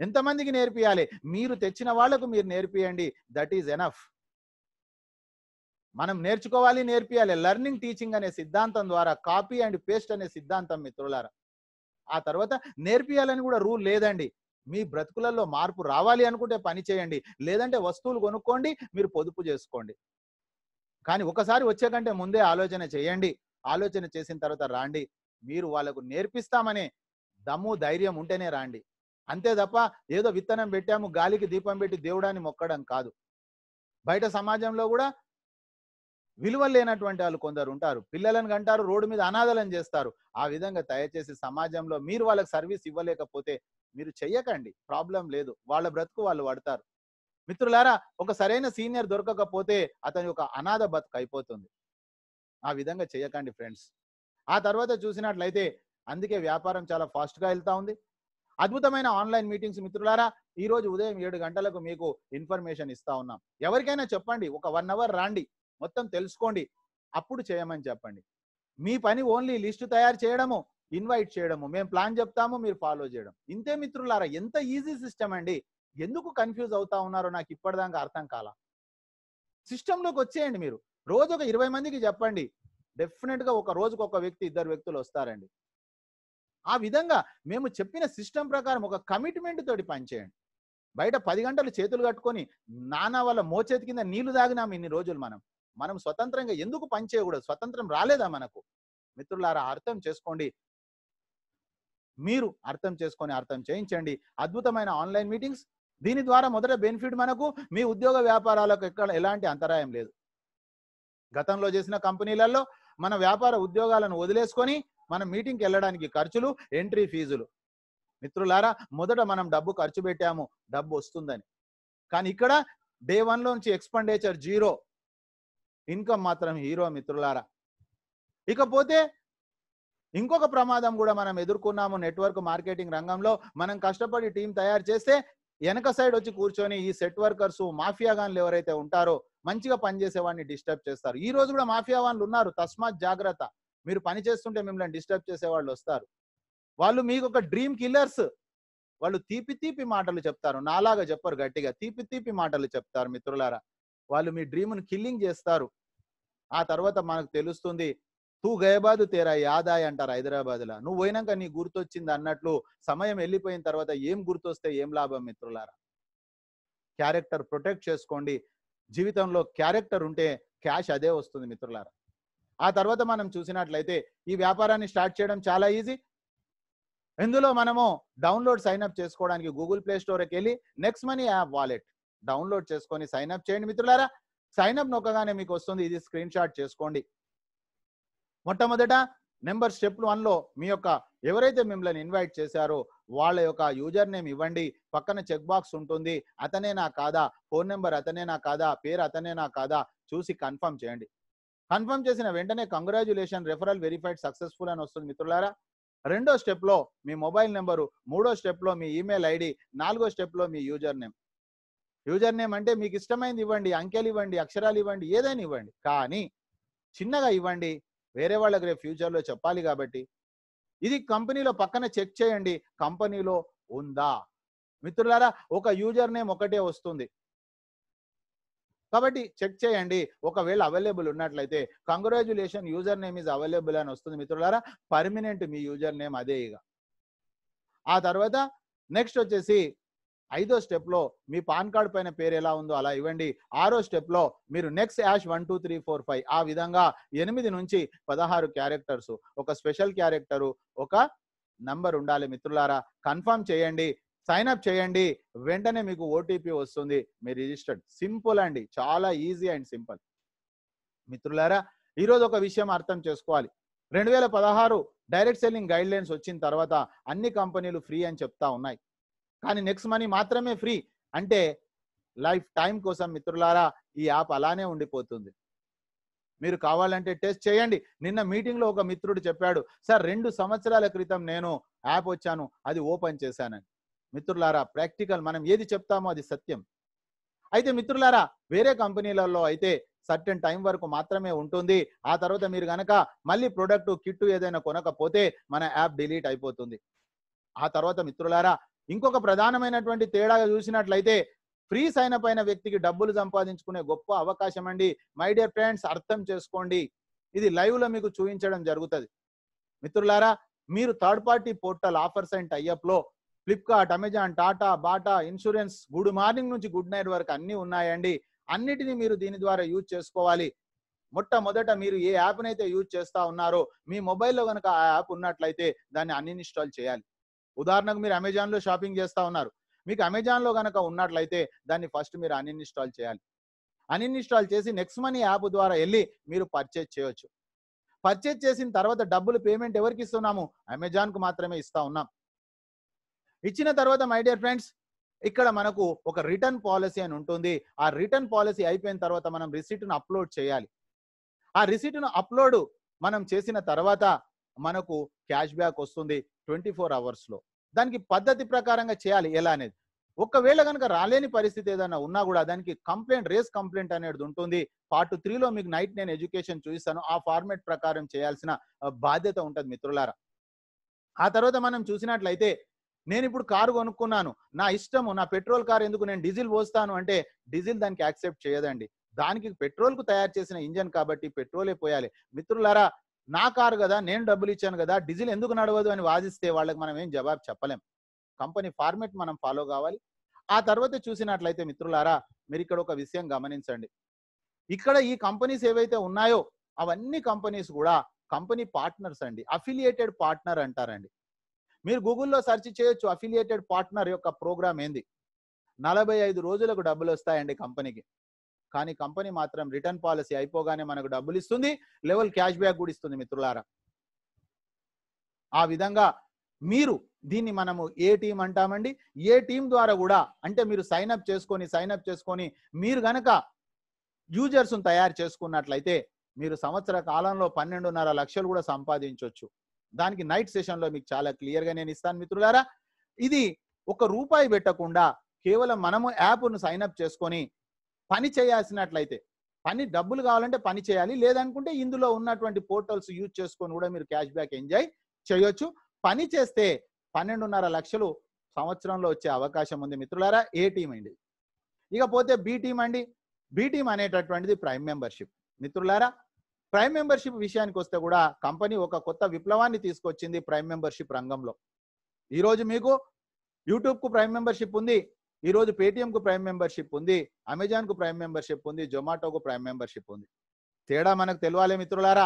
ఎంతమందికి నేర్పియాలి మీరు తెచ్చిన వాళ్లకు మీరు నేర్పియండి దట్ ఈజ్ ఎనఫ్ మనం నేర్చుకోవాలి నేర్పియాలి లెర్నింగ్ టీచింగ్ అనే సిద్ధాంతం ద్వారా కాపీ అండ్ పేస్ట్ అనే సిద్ధాంతం మిత్రులారా ఆ తర్వాత నేర్పియాలని కూడా రూల్ లేదండి మీ బ్రతుకులలో మార్పు రావాలి అనుకుంటే పని చేయండి లేదంటే వస్తువులు కొనుక్కోండి మీరు పొదుపు చేసుకోండి కానీ ఒకసారి వచ్చే కంటే ముందే ఆలోచన చేయండి ఆలోచన చేసిన తర్వాత రాండి మీరు వాళ్ళకు నేర్పిస్తామనే దమ్ము ధైర్యం ఉంటేనే రాండి అంతే తప్ప ఏదో విత్తనం పెట్టాము గాలికి దీపం పెట్టి దేవుడాన్ని మొక్కడం కాదు బయట సమాజంలో కూడా విలువ లేనటువంటి వాళ్ళు కొందరు ఉంటారు పిల్లలను కంటారు రోడ్డు మీద అనాథలను చేస్తారు ఆ విధంగా దయచేసి సమాజంలో మీరు వాళ్ళకి సర్వీస్ ఇవ్వలేకపోతే మీరు చెయ్యకండి ప్రాబ్లం లేదు వాళ్ళ బ్రతుకు వాళ్ళు పడతారు మిత్రులారా ఒక సరైన సీనియర్ దొరకకపోతే అతని ఒక అనాథ బతుకు అయిపోతుంది ఆ విధంగా చేయకండి ఫ్రెండ్స్ ఆ తర్వాత చూసినట్లయితే అందుకే వ్యాపారం చాలా ఫాస్ట్గా వెళ్తా ఉంది అద్భుతమైన ఆన్లైన్ మీటింగ్స్ మిత్రులారా ఈ రోజు ఉదయం ఏడు గంటలకు మీకు ఇన్ఫర్మేషన్ ఇస్తా ఉన్నాం ఎవరికైనా చెప్పండి ఒక వన్ అవర్ రాండి మొత్తం తెలుసుకోండి అప్పుడు చేయమని చెప్పండి మీ పని ఓన్లీ లిస్టు తయారు చేయడము ఇన్వైట్ చేయడము మేము ప్లాన్ చెప్తాము మీరు ఫాలో చేయడం ఇంతే మిత్రులారా ఎంత ఈజీ సిస్టమ్ అండి ఎందుకు కన్ఫ్యూజ్ అవుతా ఉన్నారో నాకు ఇప్పటిదాకా అర్థం కాల సిస్టంలోకి వచ్చేయండి మీరు రోజు ఒక ఇరవై మందికి చెప్పండి డెఫినెట్గా ఒక రోజుకు ఒక వ్యక్తి ఇద్దరు వ్యక్తులు వస్తారండి ఆ విధంగా మేము చెప్పిన సిస్టమ్ ప్రకారం ఒక కమిట్మెంట్ తోటి పనిచేయండి బయట పది గంటలు చేతులు కట్టుకొని నానా వాళ్ళ మోచేతి కింద నీళ్లు తాగినాం ఇన్ని రోజులు మనం మనం స్వతంత్రంగా ఎందుకు పనిచేయకూడదు స్వతంత్రం రాలేదా మనకు మిత్రులారా అర్థం చేసుకోండి మీరు అర్థం చేసుకొని అర్థం చేయించండి అద్భుతమైన ఆన్లైన్ మీటింగ్స్ దీని ద్వారా మొదట బెనిఫిట్ మనకు మీ ఉద్యోగ వ్యాపారాలకు ఎక్కడ ఎలాంటి అంతరాయం లేదు గతంలో చేసిన కంపెనీలలో మన వ్యాపార ఉద్యోగాలను వదిలేసుకొని మన మీటింగ్కి వెళ్ళడానికి ఖర్చులు ఎంట్రీ ఫీజులు మిత్రులారా మొదట మనం డబ్బు ఖర్చు పెట్టాము డబ్బు వస్తుందని కానీ ఇక్కడ డే వన్లో నుంచి ఎక్స్పెండిచర్ జీరో ఇన్కమ్ మాత్రం హీరో మిత్రులారా ఇకపోతే ఇంకొక ప్రమాదం కూడా మనం ఎదుర్కొన్నాము నెట్వర్క్ మార్కెటింగ్ రంగంలో మనం కష్టపడి టీం తయారు చేస్తే వెనక సైడ్ వచ్చి కూర్చొని ఈ సెట్ వర్కర్స్ మాఫియాగాన్లు ఎవరైతే ఉంటారో మంచిగా పనిచేసే వాడిని డిస్టర్బ్ చేస్తారు ఈ రోజు కూడా మాఫియా వాళ్ళు ఉన్నారు తస్మాత్ జాగ్రత్త మీరు పని చేస్తుంటే మిమ్మల్ని డిస్టర్బ్ చేసే వాళ్ళు వస్తారు వాళ్ళు మీకు ఒక డ్రీమ్ కిల్లర్స్ వాళ్ళు తీపి తీపి మాటలు చెప్తారు నాలాగా చెప్పరు గట్టిగా తీపి తీపి మాటలు చెప్తారు మిత్రులారా వాళ్ళు మీ డ్రీమ్ను కిల్లింగ్ చేస్తారు ఆ తర్వాత మనకు తెలుస్తుంది తూ గయబాదు తేరా యాదాయ్ అంటారు హైదరాబాద్లో నువ్వు పోయినాక నీ గుర్తొచ్చింది అన్నట్లు సమయం వెళ్ళిపోయిన తర్వాత ఏం గుర్తొస్తే ఏం లాభం మిత్రులారా క్యారెక్టర్ ప్రొటెక్ట్ చేసుకోండి జీవితంలో క్యారెక్టర్ ఉంటే క్యాష్ అదే వస్తుంది మిత్రులారా ఆ తర్వాత మనం చూసినట్లయితే ఈ వ్యాపారాన్ని స్టార్ట్ చేయడం చాలా ఈజీ ఇందులో మనము డౌన్లోడ్ సైన్ అప్ చేసుకోవడానికి గూగుల్ ప్లే స్టోర్కి వెళ్ళి next money app wallet download చేసుకొని సైన్ అప్ చేయండి మిత్రులారా సైన్ అప్ నొక్కగానే మీకు వస్తుంది ఇది స్క్రీన్ షాట్ చేసుకోండి మొట్టమొదట నెంబర్ స్టెప్ వన్లో మీ యొక్క ఎవరైతే మిమ్మల్ని ఇన్వైట్ చేశారో వాళ్ళ యొక్క యూజర్ నేమ్ ఇవ్వండి పక్కన చెక్ బాక్స్ ఉంటుంది అతనేనా కాదా ఫోన్ నెంబర్ అతనేనా కాదా పేరు అతనేనా కాదా చూసి కన్ఫర్మ్ చేయండి కన్ఫర్మ్ చేసిన వెంటనే కంగ్రాచులేషన్ రెఫరల్ వెరిఫైడ్ సక్సెస్ఫుల్ అని వస్తుంది మిత్రులారా రెండో స్టెప్లో మీ మొబైల్ నెంబరు మూడో స్టెప్లో మీ ఈమెయిల్ ఐడి నాలుగో స్టెప్లో మీ యూజర్ నేమ్ యూజర్ నేమ్ అంటే మీకు ఇష్టమైంది ఇవ్వండి అంకెలు ఇవ్వండి అక్షరాలు ఇవ్వండి ఏదైనా ఇవ్వండి కానీ చిన్నగా ఇవ్వండి వేరే వాళ్ళకి రేపు ఫ్యూచర్లో చెప్పాలి కాబట్టి ఇది కంపెనీలో పక్కన చెక్ చేయండి కంపెనీలో ఉందా మిత్రులారా ఒక యూజర్ నేమ్ ఒకటే వస్తుంది కాబట్టి చెక్ చేయండి ఒకవేళ అవైలబుల్ ఉన్నట్లయితే congratulation user name is available అని వస్తుంది మిత్రులారా పర్మినెంట్ మీ యూజర్ నేమ్ అదే ఇక ఆ తర్వాత నెక్స్ట్ వచ్చేసి ఐదో స్టెప్లో మీ పాన్ కార్డ్ పైన పేరు ఎలా ఉందో అలా ఇవ్వండి ఆరో స్టెప్లో మీరు next hash one two three four five ఆ విధంగా ఎనిమిది నుంచి పదహారు క్యారెక్టర్స్ ఒక స్పెషల్ క్యారెక్టర్ ఒక నంబర్ ఉండాలి మిత్రులారా కన్ఫర్మ్ చేయండి సైన్ అప్ చేయండి వెంటనే మీకు ఓటీపీ వస్తుంది మీ రిజిస్టర్డ్ సింపుల్ అండి చాలా ఈజీ అండ్ సింపుల్ మిత్రులారా ఈరోజు ఒక విషయం అర్థం చేసుకోవాలి రెండు వేల పదహారు డైరెక్ట్ సెల్లింగ్ గైడ్ లైన్స్ వచ్చిన తర్వాత అన్ని కంపెనీలు ఫ్రీ అని చెప్తా ఉన్నాయి కానీ నెక్స్ట్ మనీ మాత్రమే ఫ్రీ అంటే లైఫ్ టైం కోసం మిత్రులారా ఈ యాప్ అలానే ఉండిపోతుంది మీరు కావాలంటే టెస్ట్ చేయండి నిన్న మీటింగ్లో ఒక మిత్రుడు చెప్పాడు సార్ రెండు సంవత్సరాల క్రితం నేను యాప్ వచ్చాను అది ఓపెన్ చేశానని మిత్రులారా ప్రాక్టికల్ మనం ఏది చెప్తామో అది సత్యం అయితే మిత్రులారా వేరే కంపెనీలలో అయితే సర్టెన్ టైం వరకు మాత్రమే ఉంటుంది ఆ తర్వాత మీరు కనుక మళ్ళీ ప్రోడక్ట్ కిట్టు ఏదైనా కొనకపోతే మన యాప్ డిలీట్ అయిపోతుంది ఆ తర్వాత మిత్రులారా ఇంకొక ప్రధానమైనటువంటి తేడా చూసినట్లయితే ఫ్రీ సైన్ పైన వ్యక్తికి డబ్బులు సంపాదించుకునే గొప్ప అవకాశం అండి మై డియర్ ఫ్రెండ్స్ అర్థం చేసుకోండి ఇది లైవ్ లో మీకు చూపించడం జరుగుతుంది మిత్రులారా మీరు third party portal offers and లో Flipkart Amazon Tata Bata insurance good morning నుంచి గుడ్ నైట్ వరకు అన్ని ఉన్నాయండి అన్నిటినీ మీరు దీని ద్వారా యూజ్ చేసుకోవాలి మొట్టమొదట మీరు ఏ యాప్ నైతే యూజ్ చేస్తా ఉన్నారో మీ మొబైల్లో కనుక ఆ యాప్ ఉన్నట్లయితే దాన్ని అన్ఇన్స్టాల్ చేయాలి ఉదాహరణకు మీరు అమెజాన్లో షాపింగ్ చేస్తూ ఉన్నారు మీకు అమెజాన్లో కనుక ఉన్నట్లయితే దాన్ని ఫస్ట్ మీరు అన్ఇన్స్టాల్ చేయాలి అన్ఇన్స్టాల్ చేసి నెక్స్ట్ మనీ యాప్ ద్వారా వెళ్ళి మీరు పర్చేజ్ చేయొచ్చు పర్చేజ్ చేసిన తర్వాత డబ్బులు పేమెంట్ ఎవరికి ఇస్తున్నాము అమెజాన్కు మాత్రమే ఇస్తా ఉన్నాం ఇచ్చిన తర్వాత మై డియర్ ఫ్రెండ్స్ ఇక్కడ మనకు ఒక రిటర్న్ పాలసీ అని ఉంటుంది ఆ రిటర్న్ పాలసీ అయిపోయిన తర్వాత మనం ను అప్లోడ్ చేయాలి ఆ ను అప్లోడ్ మనం చేసిన తర్వాత మనకు క్యాష్ బ్యాక్ వస్తుంది ట్వంటీ ఫోర్ అవర్స్ లో దానికి పద్ధతి ప్రకారంగా చేయాలి ఎలా అనేది ఒకవేళ కనుక రాలేని పరిస్థితి ఏదైనా ఉన్నా కూడా దానికి కంప్లైంట్ రేస్ కంప్లైంట్ అనేది ఉంటుంది పార్ట్ త్రీలో మీకు నైట్ నేను ఎడ్యుకేషన్ చూపిస్తాను ఆ ఫార్మేట్ ప్రకారం చేయాల్సిన బాధ్యత ఉంటుంది మిత్రులారా ఆ తర్వాత మనం చూసినట్లయితే నేను ఇప్పుడు కారు కొనుక్కున్నాను నా ఇష్టము నా పెట్రోల్ కార్ ఎందుకు నేను డీజిల్ పోస్తాను అంటే డీజిల్ దానికి యాక్సెప్ట్ చేయదండి దానికి పెట్రోల్ కు తయారు చేసిన ఇంజన్ కాబట్టి పెట్రోలే పోయాలి మిత్రులారా నా కారు కదా నేను డబ్బులు ఇచ్చాను కదా డీజిల్ ఎందుకు నడవదు అని వాదిస్తే వాళ్ళకి మనం ఏం జవాబు చెప్పలేం కంపెనీ ఫార్మేట్ మనం ఫాలో కావాలి ఆ తర్వాత చూసినట్లయితే మిత్రులారా మీరు ఇక్కడ ఒక విషయం గమనించండి ఇక్కడ ఈ కంపెనీస్ ఏవైతే ఉన్నాయో అవన్నీ కంపెనీస్ కూడా కంపెనీ పార్ట్నర్స్ అండి అఫిలియేటెడ్ పార్ట్నర్ అంటారండి మీరు గూగుల్లో సెర్చ్ చేయొచ్చు అఫిలియేటెడ్ పార్ట్నర్ యొక్క ప్రోగ్రామ్ ఏంది నలభై ఐదు రోజులకు డబ్బులు వస్తాయండి కంపెనీకి కానీ కంపెనీ మాత్రం రిటర్న్ పాలసీ అయిపోగానే మనకు డబ్బులు ఇస్తుంది లెవెల్ క్యాష్ బ్యాక్ కూడా ఇస్తుంది మిత్రులారా ఆ విధంగా మీరు దీన్ని మనము ఏ టీం అంటామండి ఏ టీం ద్వారా కూడా అంటే మీరు సైన్అప్ చేసుకొని సైన్అప్ చేసుకొని మీరు గనక యూజర్స్ను తయారు చేసుకున్నట్లయితే మీరు సంవత్సర కాలంలో పన్నెండున్నర లక్షలు కూడా సంపాదించవచ్చు దానికి నైట్ సెషన్లో మీకు చాలా క్లియర్గా నేను ఇస్తాను మిత్రులారా ఇది ఒక రూపాయి పెట్టకుండా కేవలం మనము యాప్ను సైన్అప్ చేసుకొని పని చేయాల్సినట్లయితే పని డబ్బులు కావాలంటే పని చేయాలి లేదనుకుంటే ఇందులో ఉన్నటువంటి పోర్టల్స్ యూజ్ చేసుకొని కూడా మీరు క్యాష్ బ్యాక్ ఎంజాయ్ చేయొచ్చు పని చేస్తే పన్నెండున్నర లక్షలు సంవత్సరంలో వచ్చే అవకాశం ఉంది మిత్రులారా ఏ టీం అండి ఇకపోతే బి టీం అండి బి టీం అనేటటువంటిది ప్రైమ్ మెంబర్షిప్ మిత్రులారా ప్రైమ్ మెంబర్షిప్ విషయానికి వస్తే కూడా కంపెనీ ఒక కొత్త విప్లవాన్ని తీసుకొచ్చింది ప్రైమ్ మెంబర్షిప్ రంగంలో ఈరోజు మీకు యూట్యూబ్కు ప్రైమ్ మెంబర్షిప్ ఉంది ఈరోజు పేటిఎంకు ప్రైమ్ మెంబర్షిప్ ఉంది అమెజాన్కు ప్రైమ్ మెంబర్షిప్ ఉంది జొమాటోకు ప్రైమ్ మెంబర్షిప్ ఉంది తేడా మనకు తెలియాలి మిత్రులారా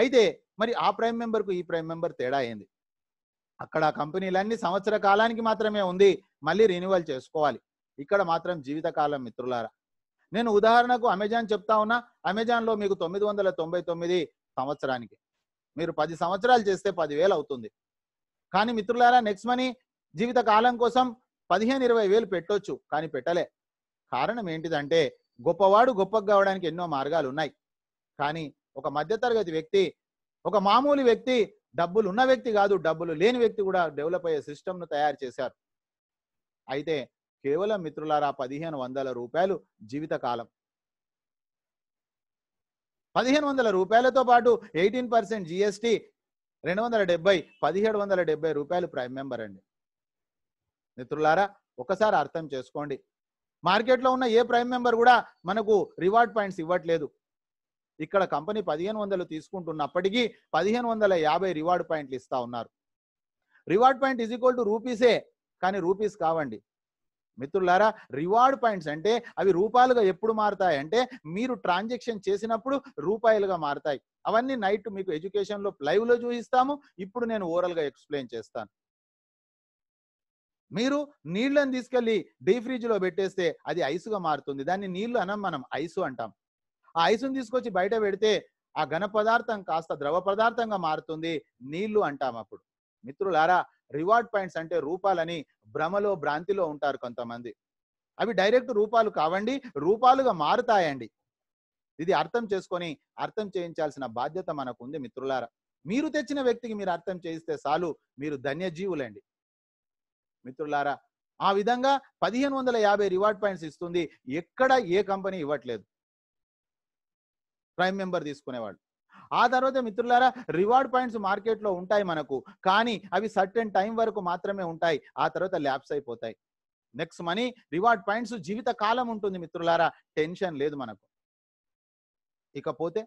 అయితే మరి ఆ ప్రైమ్ మెంబర్కు ఈ ప్రైమ్ మెంబర్ తేడా ఏంది అక్కడ కంపెనీలన్నీ సంవత్సర కాలానికి మాత్రమే ఉంది మళ్ళీ రెన్యువల్ చేసుకోవాలి ఇక్కడ మాత్రం జీవితకాలం మిత్రులారా నేను ఉదాహరణకు అమెజాన్ చెప్తా ఉన్నా అమెజాన్లో మీకు తొమ్మిది వందల తొంభై తొమ్మిది సంవత్సరానికి మీరు పది సంవత్సరాలు చేస్తే పదివేలు అవుతుంది కానీ మిత్రులారా నెక్స్ట్ మనీ జీవితకాలం కోసం పదిహేను ఇరవై వేలు పెట్టొచ్చు కానీ పెట్టలే కారణం ఏంటిదంటే గొప్పవాడు గొప్పగా కావడానికి ఎన్నో మార్గాలు ఉన్నాయి కానీ ఒక మధ్యతరగతి వ్యక్తి ఒక మామూలు వ్యక్తి డబ్బులు ఉన్న వ్యక్తి కాదు డబ్బులు లేని వ్యక్తి కూడా డెవలప్ అయ్యే సిస్టమ్ను తయారు చేశారు అయితే కేవలం మిత్రులారా పదిహేను వందల రూపాయలు జీవితకాలం పదిహేను వందల రూపాయలతో పాటు ఎయిటీన్ పర్సెంట్ జిఎస్టీ రెండు వందల డెబ్బై పదిహేడు వందల డెబ్బై రూపాయలు ప్రైమ్ మెంబర్ అండి మిత్రులారా ఒకసారి అర్థం చేసుకోండి మార్కెట్లో ఉన్న ఏ ప్రైమ్ మెంబర్ కూడా మనకు రివార్డ్ పాయింట్స్ ఇవ్వట్లేదు ఇక్కడ కంపెనీ పదిహేను వందలు తీసుకుంటున్నప్పటికీ పదిహేను వందల యాభై రివార్డ్ పాయింట్లు ఇస్తా ఉన్నారు reward point is equal to రూపీసే కానీ రూపీస్ కావండి మిత్రులారా రివార్డ్ పాయింట్స్ అంటే అవి రూపాయలుగా ఎప్పుడు మారుతాయి అంటే మీరు ట్రాన్సాక్షన్ చేసినప్పుడు రూపాయలుగా మారుతాయి అవన్నీ నైట్ మీకు ఎడ్యుకేషన్లో లైవ్లో చూపిస్తాము ఇప్పుడు నేను ఓవరాల్గా ఎక్స్ప్లెయిన్ చేస్తాను మీరు నీళ్లను తీసుకెళ్లి డీ ఫ్రిడ్జ్ లో పెట్టేస్తే అది ఐసుగా మారుతుంది దాన్ని నీళ్లు అనం మనం ఐసు అంటాం ఆ ఐసును తీసుకొచ్చి బయట పెడితే ఆ ఘన పదార్థం కాస్త ద్రవ పదార్థంగా మారుతుంది నీళ్లు అంటాం అప్పుడు మిత్రులారా రివార్డ్ పాయింట్స్ అంటే రూపాలని భ్రమలో భ్రాంతిలో ఉంటారు కొంతమంది అవి డైరెక్ట్ రూపాలు కావండి రూపాలుగా మారుతాయండి ఇది అర్థం చేసుకొని అర్థం చేయించాల్సిన బాధ్యత మనకు ఉంది మిత్రులారా మీరు తెచ్చిన వ్యక్తికి మీరు అర్థం చేయిస్తే చాలు మీరు ధన్యజీవులండి మిత్రులారా ఆ విధంగా పదిహేను వందల యాభై రివార్డ్ పాయింట్స్ ఇస్తుంది ఎక్కడ ఏ కంపెనీ ఇవ్వట్లేదు ప్రైమ్ మెంబర్ తీసుకునేవాళ్ళు ఆ తర్వాత మిత్రులారా రివార్డ్ పాయింట్స్ మార్కెట్లో ఉంటాయి మనకు కానీ అవి సర్టెన్ టైం వరకు మాత్రమే ఉంటాయి ఆ తర్వాత ల్యాబ్స్ అయిపోతాయి నెక్స్ట్ మనీ రివార్డ్ పాయింట్స్ జీవిత కాలం ఉంటుంది మిత్రులారా టెన్షన్ లేదు మనకు ఇకపోతే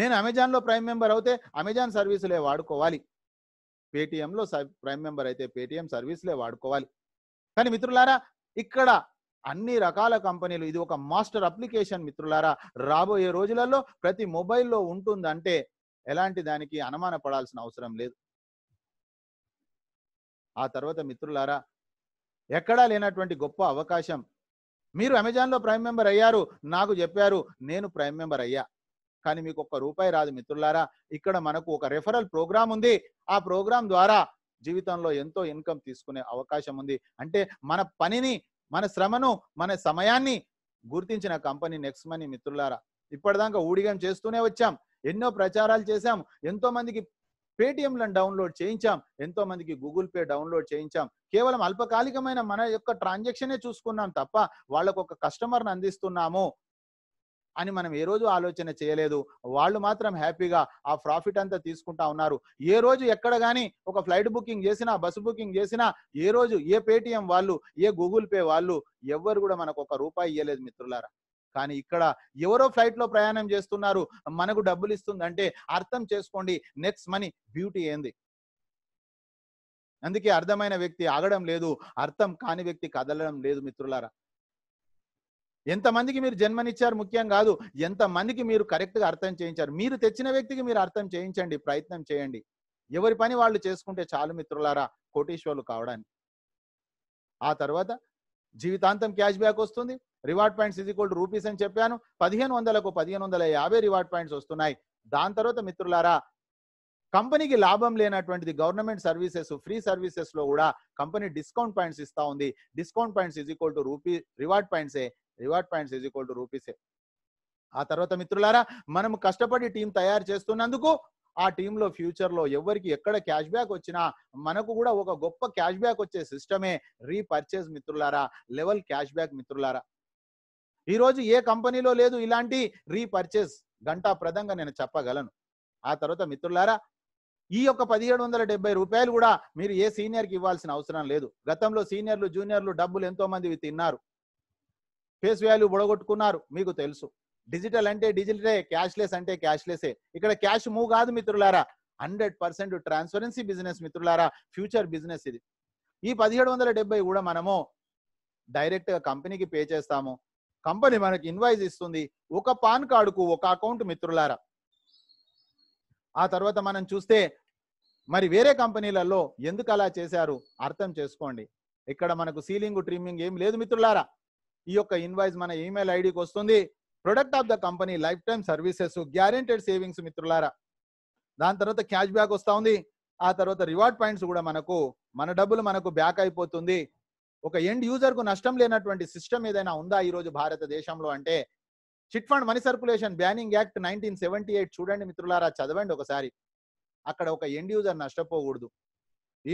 నేను అమెజాన్లో ప్రైమ్ మెంబర్ అవుతే అమెజాన్ సర్వీసులే వాడుకోవాలి పేటిఎంలో ప్రైమ్ మెంబర్ అయితే పేటిఎం సర్వీస్లే వాడుకోవాలి కానీ మిత్రులారా ఇక్కడ అన్ని రకాల కంపెనీలు ఇది ఒక మాస్టర్ అప్లికేషన్ మిత్రులారా రాబోయే రోజులలో ప్రతి మొబైల్లో ఉంటుందంటే ఎలాంటి దానికి అనుమాన పడాల్సిన అవసరం లేదు ఆ తర్వాత మిత్రులారా ఎక్కడా లేనటువంటి గొప్ప అవకాశం మీరు అమెజాన్లో ప్రైమ్ మెంబర్ అయ్యారు నాకు చెప్పారు నేను ప్రైమ్ మెంబర్ అయ్యా కానీ మీకు ఒక్క రూపాయి రాదు మిత్రులారా ఇక్కడ మనకు ఒక రెఫరల్ ప్రోగ్రామ్ ఉంది ఆ ప్రోగ్రామ్ ద్వారా జీవితంలో ఎంతో ఇన్కమ్ తీసుకునే అవకాశం ఉంది అంటే మన పనిని మన శ్రమను మన సమయాన్ని గుర్తించిన కంపెనీ నెక్స్ట్ మనీ మిత్రులారా ఇప్పటిదాకా ఊడిగం చేస్తూనే వచ్చాం ఎన్నో ప్రచారాలు చేశాం ఎంతో మందికి పేటిఎంలను డౌన్లోడ్ చేయించాం ఎంతో మందికి గూగుల్ పే డౌన్లోడ్ చేయించాం కేవలం అల్పకాలికమైన మన యొక్క ట్రాన్సాక్షనే చూసుకున్నాం తప్ప వాళ్ళకు ఒక కస్టమర్ని అందిస్తున్నాము అని మనం ఏ రోజు ఆలోచన చేయలేదు వాళ్ళు మాత్రం హ్యాపీగా ఆ ప్రాఫిట్ అంతా తీసుకుంటా ఉన్నారు ఏ రోజు ఎక్కడ కానీ ఒక ఫ్లైట్ బుకింగ్ చేసినా బస్సు బుకింగ్ చేసినా ఏ రోజు ఏ పేటిఎం వాళ్ళు ఏ గూగుల్ పే వాళ్ళు ఎవ్వరు కూడా మనకు ఒక రూపాయి ఇవ్వలేదు మిత్రులారా కానీ ఇక్కడ ఎవరో ఫ్లైట్ లో ప్రయాణం చేస్తున్నారు మనకు డబ్బులు ఇస్తుందంటే అర్థం చేసుకోండి నెక్స్ట్ మనీ బ్యూటీ ఏంది అందుకే అర్థమైన వ్యక్తి ఆగడం లేదు అర్థం కాని వ్యక్తి కదలడం లేదు మిత్రులారా ఎంతమందికి మీరు జన్మనిచ్చారు ముఖ్యం కాదు ఎంతమందికి మీరు కరెక్ట్గా అర్థం చేయించారు మీరు తెచ్చిన వ్యక్తికి మీరు అర్థం చేయించండి ప్రయత్నం చేయండి ఎవరి పని వాళ్ళు చేసుకుంటే చాలు మిత్రులారా కోటీశ్వర్లు కావడానికి ఆ తర్వాత జీవితాంతం క్యాష్ బ్యాక్ వస్తుంది రివార్డ్ పాయింట్స్ ఇది కోల్డ్ రూపీస్ అని చెప్పాను పదిహేను వందలకు పదిహేను వందల యాభై రివార్డ్ పాయింట్స్ వస్తున్నాయి దాని తర్వాత మిత్రులారా కంపెనీకి లాభం లేనటువంటిది గవర్నమెంట్ సర్వీసెస్ ఫ్రీ సర్వీసెస్ లో కూడా కంపెనీ డిస్కౌంట్ పాయింట్స్ ఇస్తా ఉంది discount points is equal to rupee reward పాయింట్సే reward points is equal to రూపీసే ఆ తర్వాత మిత్రులారా మనం కష్టపడి టీం తయారు చేస్తున్నందుకు ఆ టీంలో ఫ్యూచర్లో ఎవరికి ఎక్కడ క్యాష్ బ్యాక్ వచ్చినా మనకు కూడా ఒక గొప్ప క్యాష్ బ్యాక్ వచ్చే సిస్టమే రీపర్చేజ్ మిత్రులారా లెవెల్ క్యాష్ బ్యాక్ మిత్రులారా ఈరోజు ఏ కంపెనీలో లేదు ఇలాంటి రీపర్చేజ్ గంటా ప్రదంగా నేను చెప్పగలను ఆ తర్వాత మిత్రులారా ఈ యొక్క పదిహేడు వందల డెబ్బై రూపాయలు కూడా మీరు ఏ సీనియర్కి ఇవ్వాల్సిన అవసరం లేదు గతంలో సీనియర్లు జూనియర్లు డబ్బులు ఎంతో మంది తిన్నారు ఫేస్ వాల్యూ బొడగొట్టుకున్నారు మీకు తెలుసు డిజిటల్ అంటే డిజిటలే లెస్ అంటే క్యాష్ లెస్ ఇక్కడ క్యాష్ మూవ్ కాదు మిత్రులారా హండ్రెడ్ పర్సెంట్ ట్రాన్స్పరెన్సీ బిజినెస్ మిత్రులారా ఫ్యూచర్ బిజినెస్ ఇది ఈ పదిహేడు వందల డెబ్బై కూడా మనము గా కంపెనీకి పే చేస్తాము కంపెనీ మనకి ఇన్వాయిస్ ఇస్తుంది ఒక పాన్ కార్డుకు ఒక అకౌంట్ మిత్రులారా ఆ తర్వాత మనం చూస్తే మరి వేరే కంపెనీలలో ఎందుకు అలా చేశారు అర్థం చేసుకోండి ఇక్కడ మనకు సీలింగ్ ట్రిమ్మింగ్ ఏం లేదు మిత్రులారా ఈ యొక్క ఇన్వాయిస్ మన ఈమెయిల్ ఐడికి వస్తుంది product of the company life time services guaranteed savings మిత్రులారా దాని తర్వాత క్యాష్ బ్యాక్ వస్తూ ఉంది ఆ తర్వాత రివార్డ్ పాయింట్స్ కూడా మనకు మన డబ్బులు మనకు బ్యాక్ అయిపోతుంది ఒక ఎండ్ యూజర్కు నష్టం లేనటువంటి సిస్టమ్ ఏదైనా ఉందా ఈరోజు భారతదేశంలో అంటే chit fund money circulation banning act nineteen seventy eight చూడండి మిత్రులారా చదవండి ఒకసారి అక్కడ ఒక ఎండ్ యూజర్ నష్టపోకూడదు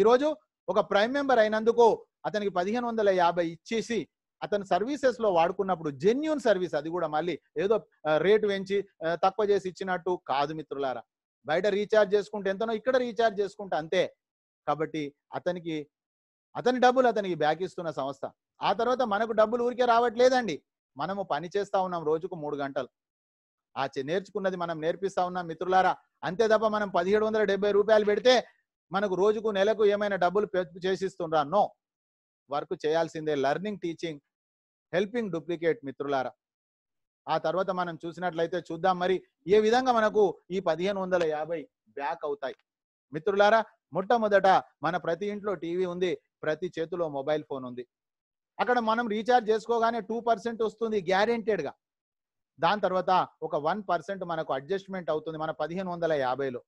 ఈరోజు ఒక ప్రైమ్ మెంబర్ అయినందుకు అతనికి పదిహేను వందల యాభై ఇచ్చేసి అతను సర్వీసెస్ లో వాడుకున్నప్పుడు జెన్యున్ సర్వీస్ అది కూడా మళ్ళీ ఏదో రేటు పెంచి తక్కువ చేసి ఇచ్చినట్టు కాదు మిత్రులారా బయట రీఛార్జ్ చేసుకుంటే ఎంతనో ఇక్కడ రీఛార్జ్ చేసుకుంటే అంతే కాబట్టి అతనికి అతని డబ్బులు అతనికి బ్యాక్ ఇస్తున్న సంస్థ ఆ తర్వాత మనకు డబ్బులు ఊరికే రావట్లేదండి మనము పని చేస్తా ఉన్నాం రోజుకు మూడు గంటలు ఆ నేర్చుకున్నది మనం నేర్పిస్తా ఉన్నాం మిత్రులారా అంతే తప్ప మనం పదిహేడు వందల రూపాయలు పెడితే మనకు రోజుకు నెలకు ఏమైనా డబ్బులు చేసిస్తుండ్రా నో వర్క్ చేయాల్సిందే లెర్నింగ్ టీచింగ్ హెల్పింగ్ డూప్లికేట్ మిత్రులారా ఆ తర్వాత మనం చూసినట్లయితే చూద్దాం మరి ఏ విధంగా మనకు ఈ పదిహేను వందల యాభై బ్యాక్ అవుతాయి మిత్రులారా మొట్టమొదట మన ప్రతి ఇంట్లో టీవీ ఉంది ప్రతి చేతిలో మొబైల్ ఫోన్ ఉంది అక్కడ మనం రీఛార్జ్ చేసుకోగానే టూ పర్సెంట్ వస్తుంది గ్యారెంటెడ్గా దాని తర్వాత ఒక వన్ పర్సెంట్ మనకు అడ్జస్ట్మెంట్ అవుతుంది మన పదిహేను వందల యాభైలో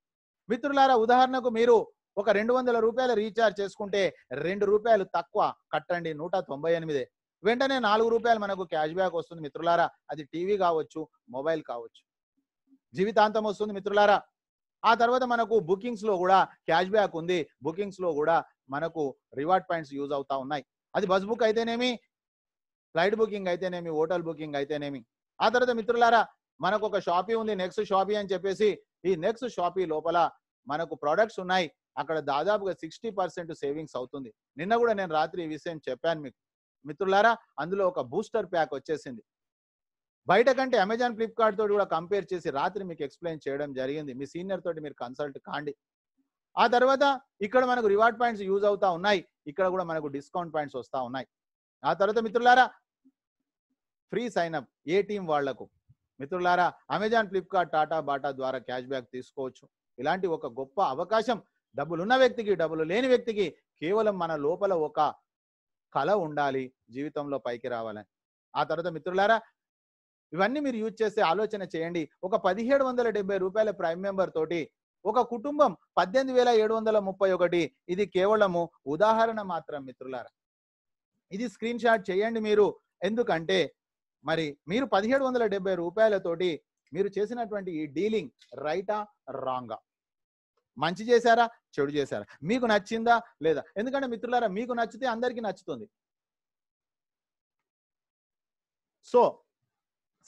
మిత్రులారా ఉదాహరణకు మీరు ఒక రెండు వందల రూపాయలు రీఛార్జ్ చేసుకుంటే రెండు రూపాయలు తక్కువ కట్టండి నూట తొంభై ఎనిమిది వెంటనే నాలుగు రూపాయలు మనకు క్యాష్ బ్యాక్ వస్తుంది మిత్రులారా అది టీవీ కావచ్చు మొబైల్ కావచ్చు జీవితాంతం వస్తుంది మిత్రులారా ఆ తర్వాత మనకు బుకింగ్స్ లో కూడా క్యాష్ బ్యాక్ ఉంది బుకింగ్స్ లో కూడా మనకు రివార్డ్ పాయింట్స్ యూజ్ అవుతా ఉన్నాయి అది బస్ బుక్ అయితేనేమి ఫ్లైట్ బుకింగ్ అయితేనేమి హోటల్ బుకింగ్ అయితేనేమి ఆ తర్వాత మిత్రులారా మనకు ఒక షాపీ ఉంది నెక్స్ట్ షాపీ అని చెప్పేసి ఈ నెక్స్ట్ షాపీ లోపల మనకు ప్రొడక్ట్స్ ఉన్నాయి అక్కడ దాదాపుగా సిక్స్టీ పర్సెంట్ సేవింగ్స్ అవుతుంది నిన్న కూడా నేను రాత్రి ఈ విషయం చెప్పాను మీకు మిత్రులారా అందులో ఒక బూస్టర్ ప్యాక్ వచ్చేసింది బయట కంటే అమెజాన్ ఫ్లిప్కార్ట్ తోటి కూడా కంపేర్ చేసి రాత్రి మీకు ఎక్స్ప్లెయిన్ చేయడం జరిగింది మీ సీనియర్ తోటి మీరు కన్సల్ట్ కాండి ఆ తర్వాత ఇక్కడ మనకు రివార్డ్ పాయింట్స్ యూజ్ అవుతా ఉన్నాయి ఇక్కడ కూడా మనకు డిస్కౌంట్ పాయింట్స్ వస్తూ ఉన్నాయి ఆ తర్వాత మిత్రులారా free sign up A team వాళ్లకు మిత్రులారా అమెజాన్ ఫ్లిప్కార్ట్ టాటా బాటా ద్వారా క్యాష్ బ్యాక్ తీసుకోవచ్చు ఇలాంటి ఒక గొప్ప అవకాశం డబ్బులు ఉన్న వ్యక్తికి డబ్బులు లేని వ్యక్తికి కేవలం మన లోపల ఒక కళ ఉండాలి జీవితంలో పైకి రావాలని ఆ తర్వాత మిత్రులారా ఇవన్నీ మీరు యూజ్ చేసే ఆలోచన చేయండి ఒక పదిహేడు వందల డెబ్బై రూపాయల ప్రైమ్ మెంబర్ తోటి ఒక కుటుంబం పద్దెనిమిది వేల ఏడు వందల ముప్పై ఒకటి ఇది కేవలము ఉదాహరణ మాత్రం మిత్రులారా ఇది స్క్రీన్ షాట్ చేయండి మీరు ఎందుకంటే మరి మీరు పదిహేడు వందల డెబ్బై రూపాయలతోటి మీరు చేసినటువంటి ఈ డీలింగ్ రైటా రాంగా మంచి చేశారా చెడు చేశారా మీకు నచ్చిందా లేదా ఎందుకంటే మిత్రులారా మీకు నచ్చితే అందరికీ నచ్చుతుంది సో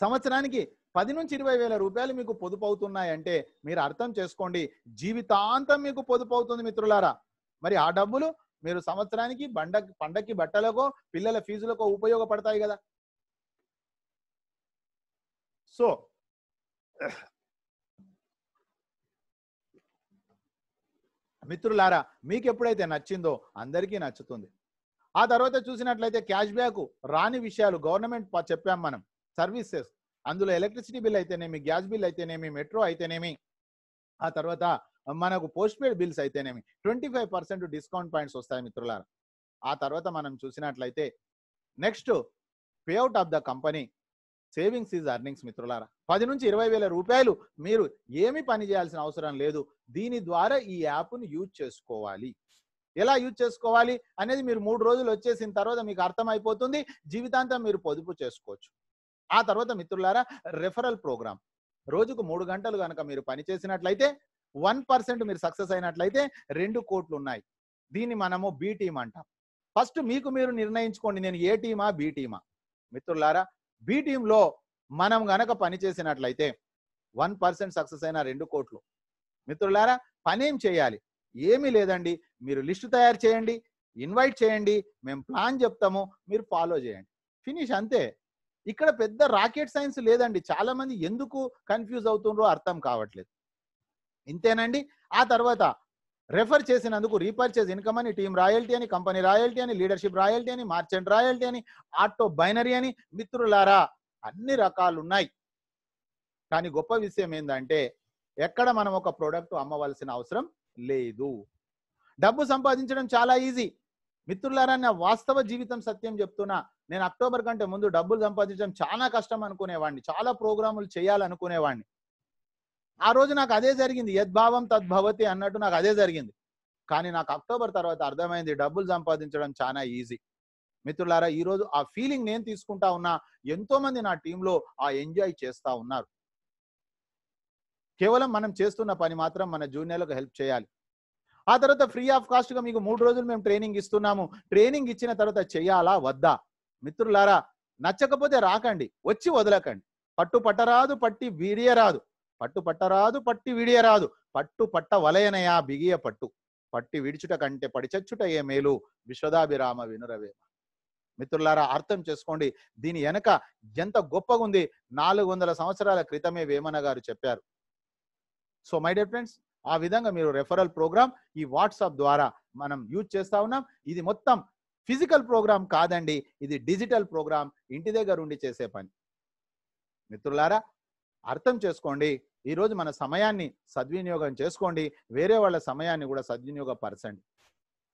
సంవత్సరానికి పది నుంచి ఇరవై వేల రూపాయలు మీకు పొదుపు అవుతున్నాయంటే మీరు అర్థం చేసుకోండి జీవితాంతం మీకు పొదుపు అవుతుంది మిత్రులారా మరి ఆ డబ్బులు మీరు సంవత్సరానికి బండ పండక్కి బట్టలకో పిల్లల ఫీజులకో ఉపయోగపడతాయి కదా సో మిత్రులారా మీకు ఎప్పుడైతే నచ్చిందో అందరికీ నచ్చుతుంది ఆ తర్వాత చూసినట్లయితే క్యాష్ బ్యాక్ రాని విషయాలు గవర్నమెంట్ చెప్పాం మనం సర్వీసెస్ అందులో ఎలక్ట్రిసిటీ బిల్ అయితేనేమి గ్యాస్ బిల్ అయితేనేమి మెట్రో అయితేనేమి ఆ తర్వాత మనకు పోస్ట్ పెయిడ్ బిల్స్ అయితేనేమి twenty five percent discount points వస్తాయి మిత్రులారా ఆ తర్వాత మనం చూసినట్లయితే next payout of the company savings is earnings మిత్రులారా పది నుంచి ఇరవై వేల రూపాయలు మీరు ఏమి పని చేయాల్సిన అవసరం లేదు దీని ద్వారా ఈ యాప్ను యూజ్ చేసుకోవాలి ఎలా యూజ్ చేసుకోవాలి అనేది మీరు మూడు రోజులు వచ్చేసిన తర్వాత మీకు అర్థమైపోతుంది జీవితాంతం మీరు పొదుపు చేసుకోవచ్చు ఆ తర్వాత మిత్రులారా రెఫరల్ ప్రోగ్రామ్ రోజుకు మూడు గంటలు కనుక మీరు పని చేసినట్లయితే వన్ పర్సెంట్ మీరు సక్సెస్ అయినట్లయితే రెండు కోట్లు ఉన్నాయి దీన్ని మనము బీ టీమ్ అంటాం ఫస్ట్ మీకు మీరు నిర్ణయించుకోండి నేను ఏ టీమా బీ టీమా మిత్రులారా బి టీంలో మనం గనక పని చేసినట్లయితే వన్ పర్సెంట్ సక్సెస్ అయిన రెండు కోట్లు మిత్రులారా పనేం చేయాలి ఏమీ లేదండి మీరు లిస్ట్ తయారు చేయండి ఇన్వైట్ చేయండి మేము ప్లాన్ చెప్తాము మీరు ఫాలో చేయండి ఫినిష్ అంతే ఇక్కడ పెద్ద రాకెట్ సైన్స్ లేదండి చాలామంది ఎందుకు కన్ఫ్యూజ్ అవుతుండ్రో అర్థం కావట్లేదు ఇంతేనండి ఆ తర్వాత రెఫర్ చేసినందుకు రీపర్చేజ్ ఇన్కమ్ అని టీమ్ రాయల్టీ అని కంపెనీ రాయల్టీ అని లీడర్షిప్ రాయల్టీ అని మార్చెంట్ రాయల్టీ అని ఆటో బైనరీ అని మిత్రులారా అన్ని రకాలు ఉన్నాయి కానీ గొప్ప విషయం ఏంటంటే ఎక్కడ మనం ఒక ప్రోడక్ట్ అమ్మవలసిన అవసరం లేదు డబ్బు సంపాదించడం చాలా ఈజీ మిత్రులారా నా వాస్తవ జీవితం సత్యం చెప్తున్నా నేను అక్టోబర్ కంటే ముందు డబ్బులు సంపాదించడం చాలా కష్టం అనుకునేవాడిని చాలా ప్రోగ్రాములు చేయాలనుకునేవాడిని ఆ రోజు నాకు అదే జరిగింది యద్భావం తద్భవతి అన్నట్టు నాకు అదే జరిగింది కానీ నాకు అక్టోబర్ తర్వాత అర్థమైంది డబ్బులు సంపాదించడం చాలా ఈజీ మిత్రులారా ఈరోజు ఆ ఫీలింగ్ నేను తీసుకుంటా ఉన్నా ఎంతో మంది నా టీంలో ఆ ఎంజాయ్ చేస్తా ఉన్నారు కేవలం మనం చేస్తున్న పని మాత్రం మన జూనియర్లకు హెల్ప్ చేయాలి ఆ తర్వాత ఫ్రీ ఆఫ్ కాస్ట్గా మీకు మూడు రోజులు మేము ట్రైనింగ్ ఇస్తున్నాము ట్రైనింగ్ ఇచ్చిన తర్వాత చేయాలా వద్దా మిత్రులారా నచ్చకపోతే రాకండి వచ్చి వదలకండి పట్టు పట్టరాదు పట్టి వీడియరాదు పట్టు పట్టరాదు పట్టి విడియరాదు పట్టు పట్ట వలయనయా బిగియ పట్టు పట్టి విడిచుట కంటే పడిచచ్చుట ఏ మేలు విశ్వదాభిరామ వినురవేమ మిత్రులారా అర్థం చేసుకోండి దీని వెనక ఎంత గొప్పగా ఉంది నాలుగు వందల సంవత్సరాల క్రితమే వేమన గారు చెప్పారు సో మై డియర్ ఫ్రెండ్స్ ఆ విధంగా మీరు రెఫరల్ ప్రోగ్రామ్ ఈ వాట్సాప్ ద్వారా మనం యూజ్ చేస్తా ఉన్నాం ఇది మొత్తం ఫిజికల్ ప్రోగ్రామ్ కాదండి ఇది డిజిటల్ ప్రోగ్రామ్ ఇంటి దగ్గర ఉండి చేసే పని మిత్రులారా అర్థం చేసుకోండి ఈరోజు మన సమయాన్ని సద్వినియోగం చేసుకోండి వేరే వాళ్ళ సమయాన్ని కూడా సద్వినియోగపరచండి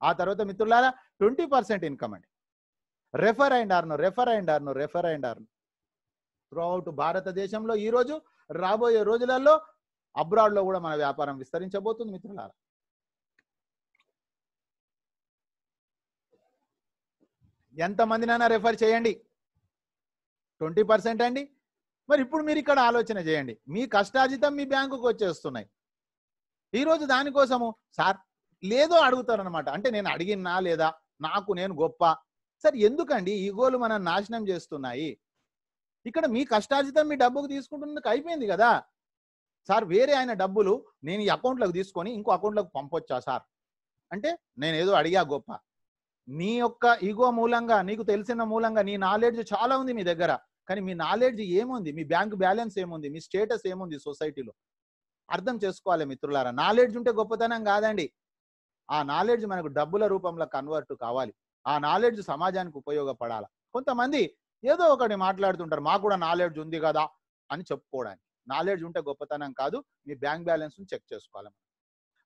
ఆ తర్వాత మిత్రులారా ట్వంటీ పర్సెంట్ ఇన్కమ్ అండి refer and earn refer and earn refer and earn throughout భారతదేశంలో ఈరోజు రాబోయే రోజులలో అబ్రాడ్లో కూడా మన వ్యాపారం విస్తరించబోతుంది మిత్రులారా ఎంతమందినైనా రెఫర్ చేయండి ట్వంటీ పర్సెంట్ అండి మరి ఇప్పుడు మీరు ఇక్కడ ఆలోచన చేయండి మీ కష్టాజితం మీ బ్యాంకుకు వచ్చేస్తున్నాయి ఈరోజు దానికోసము సార్ లేదో అడుగుతారనమాట అంటే నేను అడిగినా లేదా నాకు నేను గొప్ప సార్ ఎందుకండి ఈగోలు మనం నాశనం చేస్తున్నాయి ఇక్కడ మీ కష్టార్జితం మీ డబ్బుకు తీసుకుంటున్నందుకు అయిపోయింది కదా సార్ వేరే ఆయన డబ్బులు నేను ఈ అకౌంట్లోకి తీసుకొని ఇంకో అకౌంట్లోకి పంపొచ్చా సార్ అంటే నేను ఏదో అడిగా గొప్ప నీ యొక్క ఈగో మూలంగా నీకు తెలిసిన మూలంగా నీ నాలెడ్జ్ చాలా ఉంది మీ దగ్గర కానీ మీ నాలెడ్జ్ ఏముంది మీ బ్యాంక్ బ్యాలెన్స్ ఏముంది మీ స్టేటస్ ఏముంది సొసైటీలో అర్థం చేసుకోవాలి మిత్రులారా నాలెడ్జ్ ఉంటే గొప్పతనం కాదండి ఆ నాలెడ్జ్ మనకు డబ్బుల రూపంలో కన్వర్ట్ కావాలి ఆ నాలెడ్జ్ సమాజానికి ఉపయోగపడాలి కొంతమంది ఏదో ఒకటి మాట్లాడుతుంటారు మాకు కూడా నాలెడ్జ్ ఉంది కదా అని చెప్పుకోవడానికి నాలెడ్జ్ ఉంటే గొప్పతనం కాదు మీ బ్యాంక్ బ్యాలెన్స్ చెక్ చేసుకోవాలి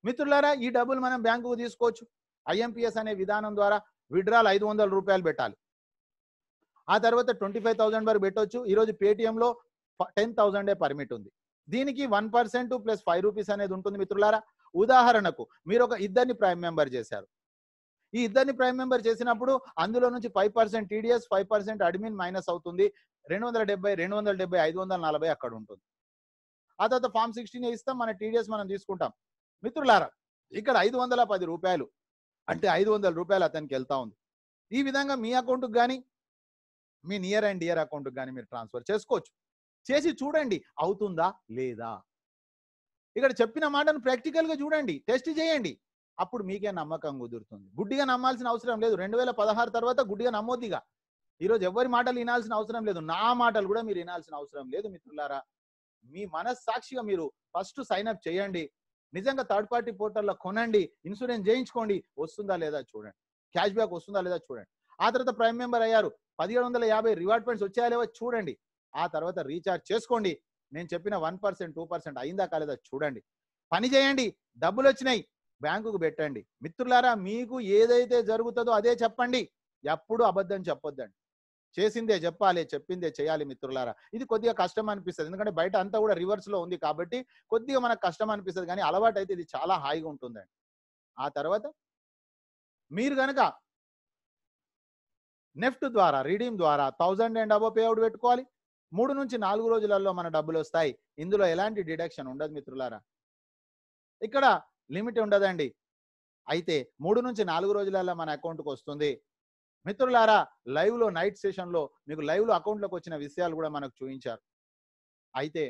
మిత్రులారా ఈ డబ్బులు మనం బ్యాంకుకు తీసుకోవచ్చు ఐఎంపిఎస్ అనే విధానం ద్వారా విడ్రాల్ ఐదు వందల రూపాయలు పెట్టాలి ఆ తర్వాత ట్వంటీ ఫైవ్ థౌసండ్ వరకు పెట్టవచ్చు ఈరోజు పేటిఎంలో టెన్ థౌసండే పర్మిట్ ఉంది దీనికి one percent plus five rupees అనేది ఉంటుంది మిత్రులారా ఉదాహరణకు మీరు ఒక ఇద్దరిని ప్రైమ్ మెంబర్ చేశారు ఈ ఇద్దరిని ప్రైమ్ మెంబర్ చేసినప్పుడు అందులో నుంచి five percent TDS five percent admin minus అవుతుంది రెండు వందల డెబ్బై రెండు వందల డెబ్బై ఐదు వందల నలభై అక్కడ ఉంటుంది ఆ తర్వాత ఫామ్ సిక్స్టీన్ ఇస్తాం మన టీడీఎస్ మనం తీసుకుంటాం మిత్రులారా ఇక్కడ ఐదు వందల పది రూపాయలు అంటే ఐదు వందల రూపాయలు అతనికి వెళ్తా ఉంది ఈ విధంగా మీ అకౌంట్కి కానీ మీ నియర్ అండ్ ఇయర్ అకౌంట్కి కానీ మీరు ట్రాన్స్ఫర్ చేసుకోవచ్చు చేసి చూడండి అవుతుందా లేదా ఇక్కడ చెప్పిన మాటను ప్రాక్టికల్గా చూడండి టెస్ట్ చేయండి అప్పుడు మీకే నమ్మకం కుదురుతుంది గుడ్డిగా నమ్మాల్సిన అవసరం లేదు రెండు వేల పదహారు తర్వాత గుడ్డిగా నమ్మొద్దిగా ఈరోజు ఎవరి మాటలు వినాల్సిన అవసరం లేదు నా మాటలు కూడా మీరు వినాల్సిన అవసరం లేదు మిత్రులారా మీ మనస్సాక్షిగా మీరు ఫస్ట్ సైన్అప్ చేయండి నిజంగా థర్డ్ పార్టీ పోర్టల్లో కొనండి ఇన్సూరెన్స్ చేయించుకోండి వస్తుందా లేదా చూడండి క్యాష్ బ్యాక్ వస్తుందా లేదా చూడండి ఆ తర్వాత ప్రైమ్ మెంబర్ అయ్యారు పదిహేడు వందల యాభై రివార్డ్ పాయింట్స్ వచ్చాయో చూడండి ఆ తర్వాత రీఛార్జ్ చేసుకోండి నేను చెప్పిన వన్ పర్సెంట్ టూ పర్సెంట్ అయిందా కాలేదా చూడండి పని చేయండి డబ్బులు వచ్చినాయి బ్యాంకుకు పెట్టండి మిత్రులారా మీకు ఏదైతే జరుగుతుందో అదే చెప్పండి ఎప్పుడు అబద్ధం చెప్పొద్దండి చేసిందే చెప్పాలి చెప్పిందే చేయాలి మిత్రులారా ఇది కొద్దిగా కష్టం అనిపిస్తుంది ఎందుకంటే బయట అంతా కూడా రివర్స్లో ఉంది కాబట్టి కొద్దిగా మనకు కష్టం అనిపిస్తుంది కానీ అలవాటు అయితే ఇది చాలా హాయిగా ఉంటుందండి ఆ తర్వాత మీరు కనుక నెఫ్ట్ ద్వారా రీడీమ్ ద్వారా థౌజండ్ అండ్ అబో పేఅవుట్ పెట్టుకోవాలి మూడు నుంచి నాలుగు రోజులలో మన డబ్బులు వస్తాయి ఇందులో ఎలాంటి డిడక్షన్ ఉండదు మిత్రులారా ఇక్కడ లిమిట్ ఉండదండి అయితే మూడు నుంచి నాలుగు రోజులలో మన అకౌంట్కి వస్తుంది మిత్రులారా లైవ్లో నైట్ సెషన్లో మీకు లైవ్లో అకౌంట్లోకి వచ్చిన విషయాలు కూడా మనకు చూపించారు అయితే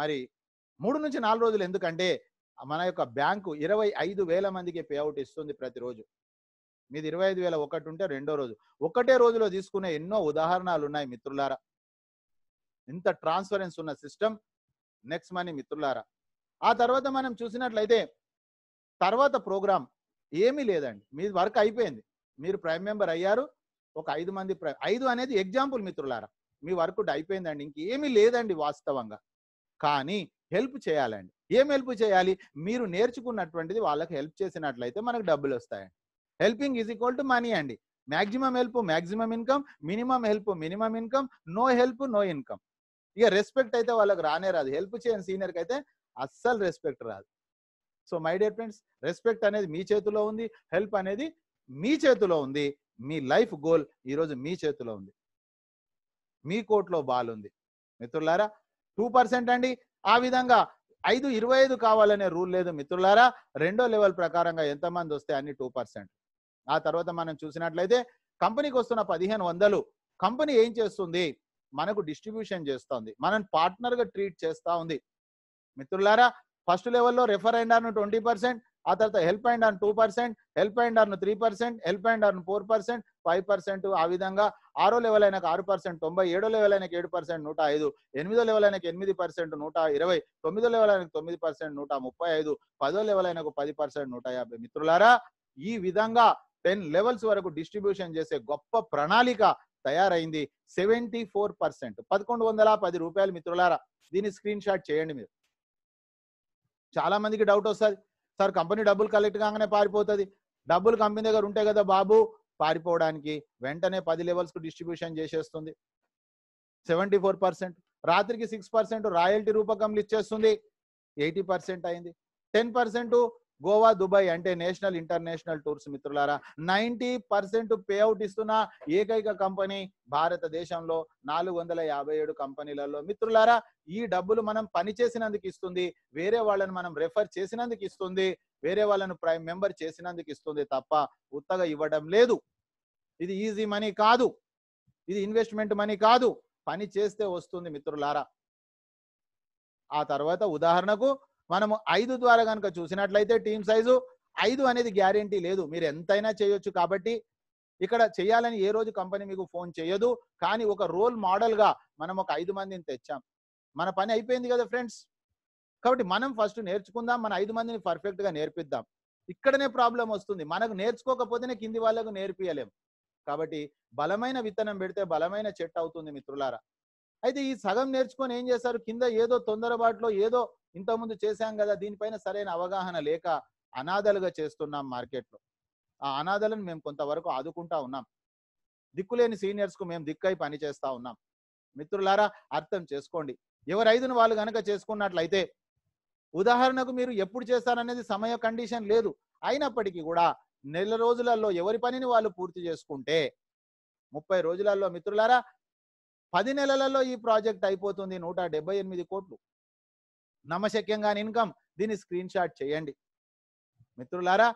మరి మూడు నుంచి నాలుగు రోజులు ఎందుకంటే మన యొక్క బ్యాంకు ఇరవై ఐదు వేల మందికి పేఅవుట్ ఇస్తుంది ప్రతిరోజు మీది ఇరవై ఐదు వేల ఒకటి ఉంటే రెండో రోజు ఒకటే రోజులో తీసుకునే ఎన్నో ఉదాహరణలు ఉన్నాయి మిత్రులారా ఇంత ట్రాన్స్ఫరెన్స్ ఉన్న సిస్టమ్ నెక్స్ట్ మనీ మిత్రులారా ఆ తర్వాత మనం చూసినట్లయితే తర్వాత ప్రోగ్రామ్ ఏమీ లేదండి మీ వర్క్ అయిపోయింది మీరు ప్రైమ్ మెంబర్ అయ్యారు ఒక ఐదు మంది ఐదు అనేది ఎగ్జాంపుల్ మిత్రులారా మీ వర్క్ అయిపోయిందండి ఇంకేమీ లేదండి వాస్తవంగా కానీ హెల్ప్ చేయాలండి ఏం హెల్ప్ చేయాలి మీరు నేర్చుకున్నటువంటిది వాళ్ళకి హెల్ప్ చేసినట్లయితే మనకు డబ్బులు వస్తాయండి helping is equal to money అండి maximum help maximum income minimum help minimum income no help no income ఇక రెస్పెక్ట్ అయితే వాళ్ళకి రానే రాదు హెల్ప్ చేయని సీనియర్కి అయితే అస్సలు రెస్పెక్ట్ రాదు so my dear friends respect అనేది మీ చేతిలో ఉంది హెల్ప్ అనేది మీ చేతిలో ఉంది మీ లైఫ్ గోల్ ఈరోజు మీ చేతిలో ఉంది మీ కోట్లో బాల్ ఉంది మిత్రులారా టూ పర్సెంట్ అండి ఆ విధంగా ఐదు ఇరవై ఐదు కావాలనే రూల్ లేదు మిత్రులారా రెండో లెవెల్ ప్రకారంగా ఎంతమంది వస్తే అన్ని టూ పర్సెంట్ ఆ తర్వాత మనం చూసినట్లయితే కంపెనీకి వస్తున్న పదిహేను వందలు కంపెనీ ఏం చేస్తుంది మనకు డిస్ట్రిబ్యూషన్ చేస్తుంది మనం పార్ట్నర్ గా ట్రీట్ చేస్తా ఉంది మిత్రులారా ఫస్ట్ లెవెల్లో refer and earn twenty percent ఆ తర్వాత help and earn two percent help and earn three percent help and earn four percent five percent ఆ విధంగా ఆరో లెవెల్ అయినకు ఆరు పర్సెంట్ తొంభై ఏడో లెవెల్ అయినకు ఏడు పర్సెంట్ నూట ఐదు ఎనిమిదో లెవెల్ అయినకు ఎనిమిది పర్సెంట్ నూట ఇరవై తొమ్మిదో లెవెల్ అయినకు తొమ్మిది పర్సెంట్ నూట ముప్పై ఐదు పదో లెవెల్ అయినకు పది పర్సెంట్ నూట యాభై మిత్రులారా ఈ విధంగా టెన్ లెవెల్స్ వరకు డిస్ట్రిబ్యూషన్ చేసే గొప్ప ప్రణాళిక తయారైంది సెవెంటీ ఫోర్ పర్సెంట్ పదకొండు వందల పది రూపాయలు మిత్రులారా దీన్ని స్క్రీన్ షాట్ చేయండి మీరు చాలా మందికి డౌట్ వస్తుంది సార్ కంపెనీ డబ్బులు కలెక్ట్ కాగానే పారిపోతుంది డబ్బులు కంపెనీ దగ్గర ఉంటే కదా బాబు పారిపోవడానికి వెంటనే పది లెవెల్స్ కు డిస్ట్రిబ్యూషన్ చేసేస్తుంది సెవెంటీ ఫోర్ పర్సెంట్ రాత్రికి సిక్స్ పర్సెంట్ రాయల్టీ రూపకంలు ఇచ్చేస్తుంది ఎయిటీ పర్సెంట్ అయింది టెన్ పర్సెంట్ గోవా దుబాయ్ అంటే నేషనల్ ఇంటర్నేషనల్ టూర్స్ మిత్రులారా నైన్టీ పర్సెంట్ పేఅవుట్ ఇస్తున్న ఏకైక కంపెనీ భారతదేశంలో నాలుగు వందల యాభై ఏడు కంపెనీలలో మిత్రులారా ఈ డబ్బులు మనం పని చేసినందుకు ఇస్తుంది వేరే వాళ్ళని మనం రెఫర్ చేసినందుకు ఇస్తుంది వేరే వాళ్ళను ప్రైమ్ మెంబర్ చేసినందుకు ఇస్తుంది తప్ప ఉత్తగా ఇవ్వడం లేదు ఇది ఈజీ మనీ కాదు ఇది ఇన్వెస్ట్మెంట్ మనీ కాదు పని చేస్తే వస్తుంది మిత్రులారా ఆ తర్వాత ఉదాహరణకు మనము ఐదు ద్వారా కనుక చూసినట్లయితే టీం సైజు ఐదు అనేది గ్యారంటీ లేదు మీరు ఎంతైనా చేయొచ్చు కాబట్టి ఇక్కడ చేయాలని ఏ రోజు కంపెనీ మీకు ఫోన్ చేయదు కానీ ఒక రోల్ మోడల్గా మనం ఒక ఐదు మందిని తెచ్చాం మన పని అయిపోయింది కదా ఫ్రెండ్స్ కాబట్టి మనం ఫస్ట్ నేర్చుకుందాం మన ఐదు మందిని పర్ఫెక్ట్గా నేర్పిద్దాం ఇక్కడనే ప్రాబ్లం వస్తుంది మనకు నేర్చుకోకపోతేనే కింది వాళ్ళకు నేర్పియలేం కాబట్టి బలమైన విత్తనం పెడితే బలమైన చెట్టు అవుతుంది మిత్రులారా అయితే ఈ సగం నేర్చుకొని ఏం చేస్తారు కింద ఏదో తొందరబాటులో ఏదో ఇంతకుముందు చేశాం కదా దీనిపైన సరైన అవగాహన లేక అనాథలుగా చేస్తున్నాం మార్కెట్లో ఆ అనాథలను మేము కొంతవరకు ఆదుకుంటా ఉన్నాం దిక్కులేని సీనియర్స్కు మేము దిక్కై పని చేస్తూ ఉన్నాం మిత్రులారా అర్థం చేసుకోండి ఎవరైదును ఐదును వాళ్ళు కనుక చేసుకున్నట్లయితే ఉదాహరణకు మీరు ఎప్పుడు చేస్తారనేది సమయ కండిషన్ లేదు అయినప్పటికీ కూడా నెల రోజులలో ఎవరి పనిని వాళ్ళు పూర్తి చేసుకుంటే ముప్పై రోజులలో మిత్రులారా పది నెలలలో ఈ ప్రాజెక్ట్ అయిపోతుంది నూట డెబ్బై ఎనిమిది కోట్లు కాని ఇన్కమ్ దీన్ని స్క్రీన్ షాట్ చేయండి మిత్రులారా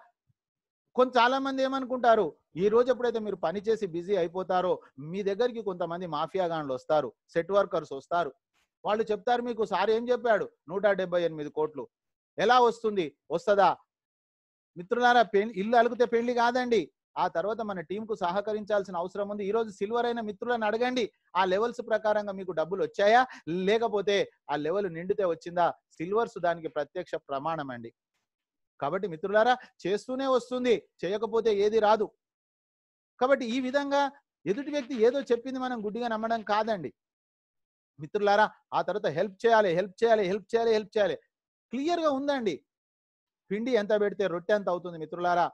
కొంత చాలా మంది ఏమనుకుంటారు ఈ రోజు ఎప్పుడైతే మీరు పని చేసి బిజీ అయిపోతారో మీ దగ్గరికి కొంతమంది మాఫియా గాన్లు వస్తారు సెట్ వర్కర్స్ వస్తారు వాళ్ళు చెప్తారు మీకు సార్ ఏం చెప్పాడు నూట ఎనిమిది కోట్లు ఎలా వస్తుంది వస్తుందా మిత్రులారా పెళ్లి ఇల్లు అలిగితే పెళ్లి కాదండి ఆ తర్వాత మన టీం కు సహకరించాల్సిన అవసరం ఉంది ఈ రోజు సిల్వర్ అయిన మిత్రులను అడగండి ఆ లెవెల్స్ ప్రకారంగా మీకు డబ్బులు వచ్చాయా లేకపోతే ఆ లెవెల్ నిండితే వచ్చిందా సిల్వర్స్ దానికి ప్రత్యక్ష ప్రమాణం అండి కాబట్టి మిత్రులారా చేస్తూనే వస్తుంది చేయకపోతే ఏది రాదు కాబట్టి ఈ విధంగా ఎదుటి వ్యక్తి ఏదో చెప్పింది మనం గుడ్డిగా నమ్మడం కాదండి మిత్రులారా ఆ తర్వాత హెల్ప్ చేయాలి హెల్ప్ చేయాలి హెల్ప్ చేయాలి హెల్ప్ చేయాలి క్లియర్గా ఉందండి పిండి ఎంత పెడితే రొట్టె ఎంత అవుతుంది మిత్రులారా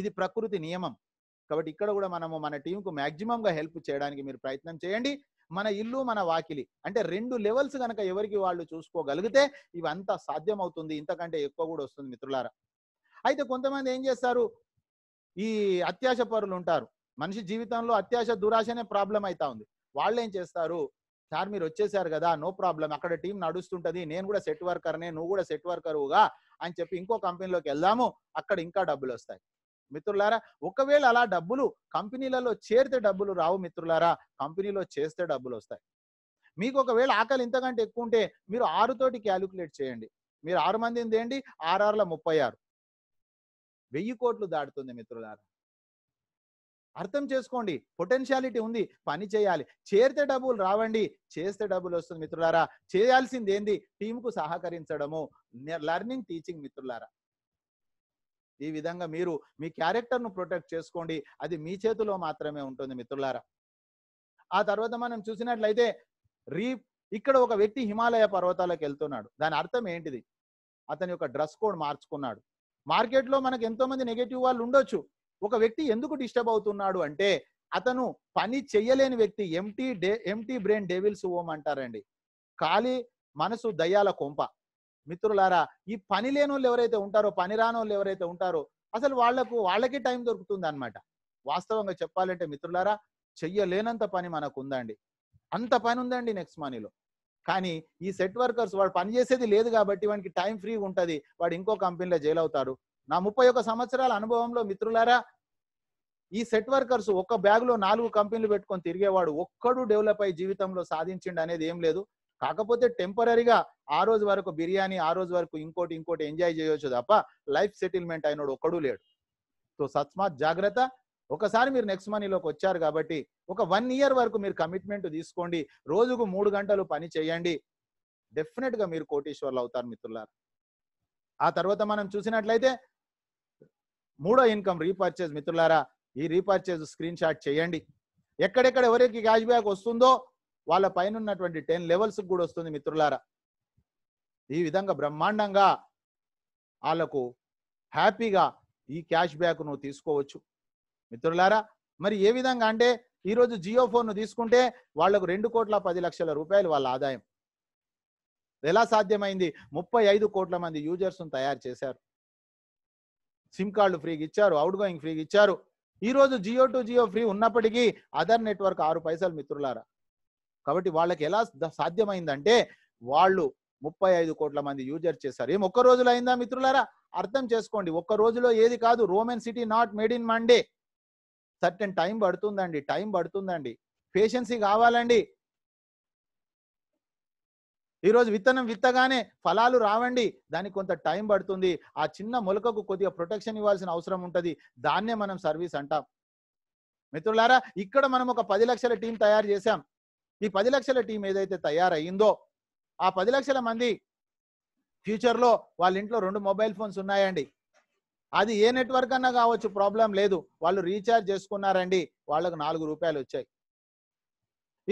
ఇది ప్రకృతి నియమం కాబట్టి ఇక్కడ కూడా మనము మన టీంకు మ్యాక్సిమంగా హెల్ప్ చేయడానికి మీరు ప్రయత్నం చేయండి మన ఇల్లు మన వాకిలి అంటే రెండు లెవెల్స్ కనుక ఎవరికి వాళ్ళు చూసుకోగలిగితే ఇవంతా సాధ్యం అవుతుంది ఇంతకంటే ఎక్కువ కూడా వస్తుంది మిత్రులారా అయితే కొంతమంది ఏం చేస్తారు ఈ అత్యాశ పరులు ఉంటారు మనిషి జీవితంలో అత్యాశ దురాశనే ప్రాబ్లం అవుతా ఉంది వాళ్ళు ఏం చేస్తారు సార్ మీరు వచ్చేసారు కదా నో ప్రాబ్లం అక్కడ టీం నడుస్తుంటది నేను కూడా సెట్ వర్కర్నే నువ్వు కూడా సెట్ వర్కరుగా అని చెప్పి ఇంకో కంపెనీలోకి వెళ్దాము అక్కడ ఇంకా డబ్బులు వస్తాయి మిత్రులారా ఒకవేళ అలా డబ్బులు కంపెనీలలో చేరితే డబ్బులు రావు మిత్రులారా కంపెనీలో చేస్తే డబ్బులు వస్తాయి మీకు ఒకవేళ ఆకలి ఇంతకంటే ఎక్కువ ఉంటే మీరు ఆరుతోటి క్యాలిక్యులేట్ చేయండి మీరు ఆరు మందిని తేండి ఆర్ఆర్ల ముప్పై ఆరు వెయ్యి కోట్లు దాటుతుంది మిత్రులారా అర్థం చేసుకోండి పొటెన్షియాలిటీ ఉంది పని చేయాలి చేరితే డబ్బులు రావండి చేస్తే డబ్బులు వస్తుంది మిత్రులారా చేయాల్సింది ఏంది టీంకు సహకరించడము లెర్నింగ్ టీచింగ్ మిత్రులారా ఈ విధంగా మీరు మీ క్యారెక్టర్ను ప్రొటెక్ట్ చేసుకోండి అది మీ చేతిలో మాత్రమే ఉంటుంది మిత్రులారా ఆ తర్వాత మనం చూసినట్లయితే రీ ఇక్కడ ఒక వ్యక్తి హిమాలయ పర్వతాలకు వెళ్తున్నాడు దాని అర్థం ఏంటిది అతని యొక్క డ్రెస్ కోడ్ మార్చుకున్నాడు మార్కెట్లో మనకు ఎంతో మంది నెగటివ్ వాళ్ళు ఉండొచ్చు ఒక వ్యక్తి ఎందుకు డిస్టర్బ్ అవుతున్నాడు అంటే అతను పని చెయ్యలేని వ్యక్తి empty day empty brain devil's home అంటారండి ఖాళీ మనసు దయ్యాల కొంప మిత్రులారా ఈ పని లేని వాళ్ళు ఎవరైతే ఉంటారో పని రాని వాళ్ళు ఎవరైతే ఉంటారో అసలు వాళ్లకు వాళ్ళకి టైం దొరుకుతుంది అనమాట వాస్తవంగా చెప్పాలంటే మిత్రులారా చెయ్యలేనంత పని మనకు ఉందండి అంత పని ఉందండి నెక్స్ట్ మనీలో కానీ ఈ సెట్ వర్కర్స్ వాడు పని చేసేది లేదు కాబట్టి వానికి టైం ఫ్రీగా ఉంటుంది వాడు ఇంకో కంపెనీలో జైలు అవుతాడు నా ముప్పై ఒక్క సంవత్సరాల అనుభవంలో మిత్రులారా ఈ సెట్ వర్కర్స్ ఒక బ్యాగ్లో నాలుగు కంపెనీలు పెట్టుకొని తిరిగేవాడు ఒక్కడు డెవలప్ అయ్యి జీవితంలో సాధించిండు అనేది ఏం లేదు కాకపోతే టెంపరీగా ఆ రోజు వరకు బిర్యానీ ఆ రోజు వరకు ఇంకోటి ఇంకోటి ఎంజాయ్ చేయవచ్చు తప్ప లైఫ్ సెటిల్మెంట్ అయినోడు ఒక్కడూ లేడు సో సత్మాత్ జాగ్రత్త ఒకసారి మీరు నెక్స్ట్ మనీలోకి వచ్చారు కాబట్టి ఒక వన్ ఇయర్ వరకు మీరు కమిట్మెంట్ తీసుకోండి రోజుకు మూడు గంటలు పని చేయండి డెఫినెట్ గా మీరు కోటీశ్వర్లు అవుతారు మిత్రులారు ఆ తర్వాత మనం చూసినట్లయితే మూడో ఇన్కమ్ రీపర్చేజ్ మిత్రులారా ఈ రీపర్చేజ్ స్క్రీన్ షాట్ చేయండి ఎక్కడెక్కడ ఎవరికి క్యాష్ బ్యాక్ వస్తుందో వాళ్ళ పైన ఉన్నటువంటి టెన్ లెవెల్స్ కూడా వస్తుంది మిత్రులారా ఈ విధంగా బ్రహ్మాండంగా వాళ్ళకు హ్యాపీగా ఈ క్యాష్ బ్యాక్ నువ్వు తీసుకోవచ్చు మిత్రులారా మరి ఏ విధంగా అంటే ఈరోజు జియో ను తీసుకుంటే వాళ్లకు రెండు కోట్ల పది లక్షల రూపాయలు వాళ్ళ ఆదాయం ఎలా సాధ్యమైంది ముప్పై ఐదు కోట్ల మంది యూజర్స్ తయారు చేశారు సిమ్ కార్డు ఫ్రీగా ఇచ్చారు అవుట్ గోయింగ్ ఫ్రీగా ఇచ్చారు ఈరోజు జియో టు జియో ఫ్రీ ఉన్నప్పటికీ అదర్ నెట్వర్క్ ఆరు పైసలు మిత్రులారా కాబట్టి వాళ్ళకి ఎలా సాధ్యమైందంటే వాళ్ళు ముప్పై ఐదు కోట్ల మంది యూజర్స్ చేశారు ఏం ఒక్క రోజులో అయిందా మిత్రులారా అర్థం చేసుకోండి ఒక్క రోజులో ఏది కాదు Roman city not made in Monday certain time పడుతుందండి టైం పడుతుందండి పేషెన్సీ కావాలండి ఈరోజు విత్తనం విత్తగానే ఫలాలు రావండి దానికి కొంత టైం పడుతుంది ఆ చిన్న మొలకకు కొద్దిగా ప్రొటెక్షన్ ఇవ్వాల్సిన అవసరం ఉంటుంది దాన్నే మనం సర్వీస్ అంటాం మిత్రులారా ఇక్కడ మనం ఒక పది లక్షల టీం తయారు చేశాం ఈ పది లక్షల టీం ఏదైతే తయారయ్యిందో ఆ పది లక్షల మంది ఫ్యూచర్లో వాళ్ళ ఇంట్లో రెండు మొబైల్ ఫోన్స్ ఉన్నాయండి అది ఏ నెట్వర్క్ అన్నా కావచ్చు ప్రాబ్లం లేదు వాళ్ళు రీఛార్జ్ చేసుకున్నారండి వాళ్ళకు నాలుగు రూపాయలు వచ్చాయి